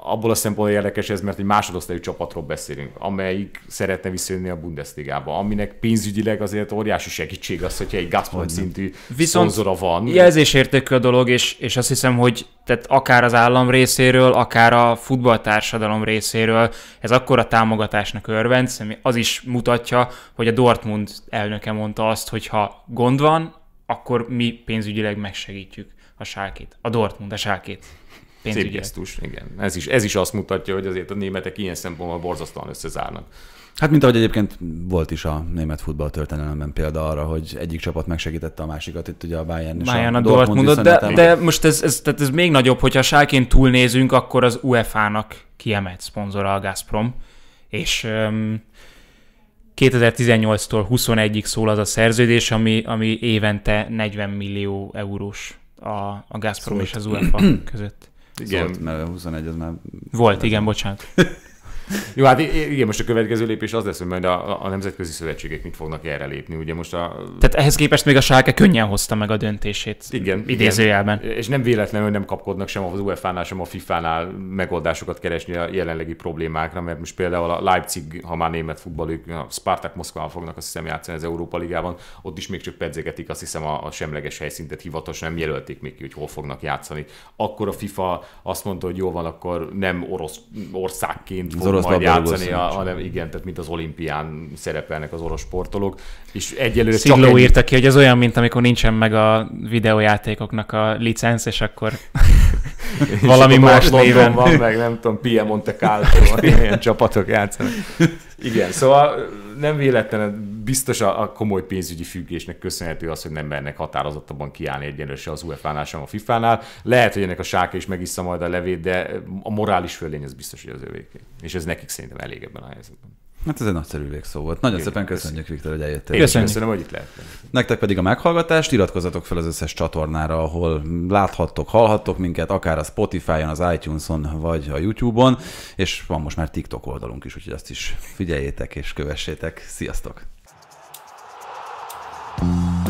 abból a szempontból érdekes ez, mert egy másodosztályú csapatról beszélünk, amelyik szeretne visszajönni a Bundesligába, aminek pénzügyileg azért óriási segítség az, hogyha egy Gazprom szintű Viszont szponzora van. jelzésértékű a dolog, és, és azt hiszem, hogy tehát akár az állam részéről, akár a futballtársadalom részéről ez akkor a támogatásnak örvend, ami az is mutatja, hogy a Dortmund elnöke mondta azt, hogy ha gond van, akkor mi pénzügyileg megsegítjük a sálkét, a Dortmund a sálkét. Szép gesztus, igen. Ez is, ez is azt mutatja, hogy azért a németek ilyen szempontból borzasztóan összezárnak. Hát mint ahogy egyébként volt is a német futball történelemben példa arra, hogy egyik csapat megsegítette a másikat, itt ugye a Bayern és Bayern a, a Dortmund, mondott, de, de most ez, ez, tehát ez még nagyobb, hogyha sárként túlnézünk, akkor az UEFA-nak kiemelt szponzora a Gazprom, és um, 2018-tól 21-ig szól az a szerződés, ami, ami évente 40 millió eurós a, a Gazprom szóval. és az UEFA között. Igen. Szólt, mert 21 az már... Volt, igen, bocsánat. Jó, hát igen, most a következő lépés az lesz, hogy majd a, a nemzetközi szövetségek mit fognak erre lépni. Ugye most a... Tehát ehhez képest még a Schalke könnyen hozta meg a döntését. Igen. Idézőjelben. Igen. És nem véletlenül nem kapkodnak sem az UEFA-nál, sem a FIFA-nál megoldásokat keresni a jelenlegi problémákra, mert most például a Leipzig, ha már német futball, ők a Spartak Moszkván fognak azt hiszem játszani az Európa Ligában, ott is még csak pedzegetik, azt hiszem a, a semleges helyszíntet hivatalosan nem jelölték még ki, hogy hol fognak játszani. Akkor a FIFA azt mondta, hogy jó van, akkor nem orosz országként Fog orosz majd játszani, a, hanem igen, tehát mint az olimpián szerepelnek az orosz sportolók. És egyelőre Szigló csak ennyi... írta ki, hogy ez olyan, mint amikor nincsen meg a videójátékoknak a licensz, és akkor és valami és más néven. van, meg nem tudom, Piemonte Calcio, ilyen csapatok játszanak. Igen, szóval nem véletlen biztos a, a komoly pénzügyi függésnek köszönhető az, hogy nem mernek határozottabban kiállni egyenlőre az UEFA-nál, sem a FIFA-nál. Lehet, hogy ennek a sáka is megissza majd a levét, de a morális fölény az biztos, hogy az övéké. És ez nekik szerintem elég ebben a helyzetben. Hát ez egy nagyszerű végszó volt. Nagyon szépen köszönjük, köszönjük, Viktor, hogy eljöttél. Én köszönjük. köszönöm, hogy itt lehettem. Nektek pedig a meghallgatást, iratkozzatok fel az összes csatornára, ahol láthattok, hallhattok minket, akár a Spotify-on, az iTunes-on, vagy a YouTube-on, és van most már TikTok oldalunk is, úgyhogy azt is figyeljétek és kövessétek. Sziasztok! Bye.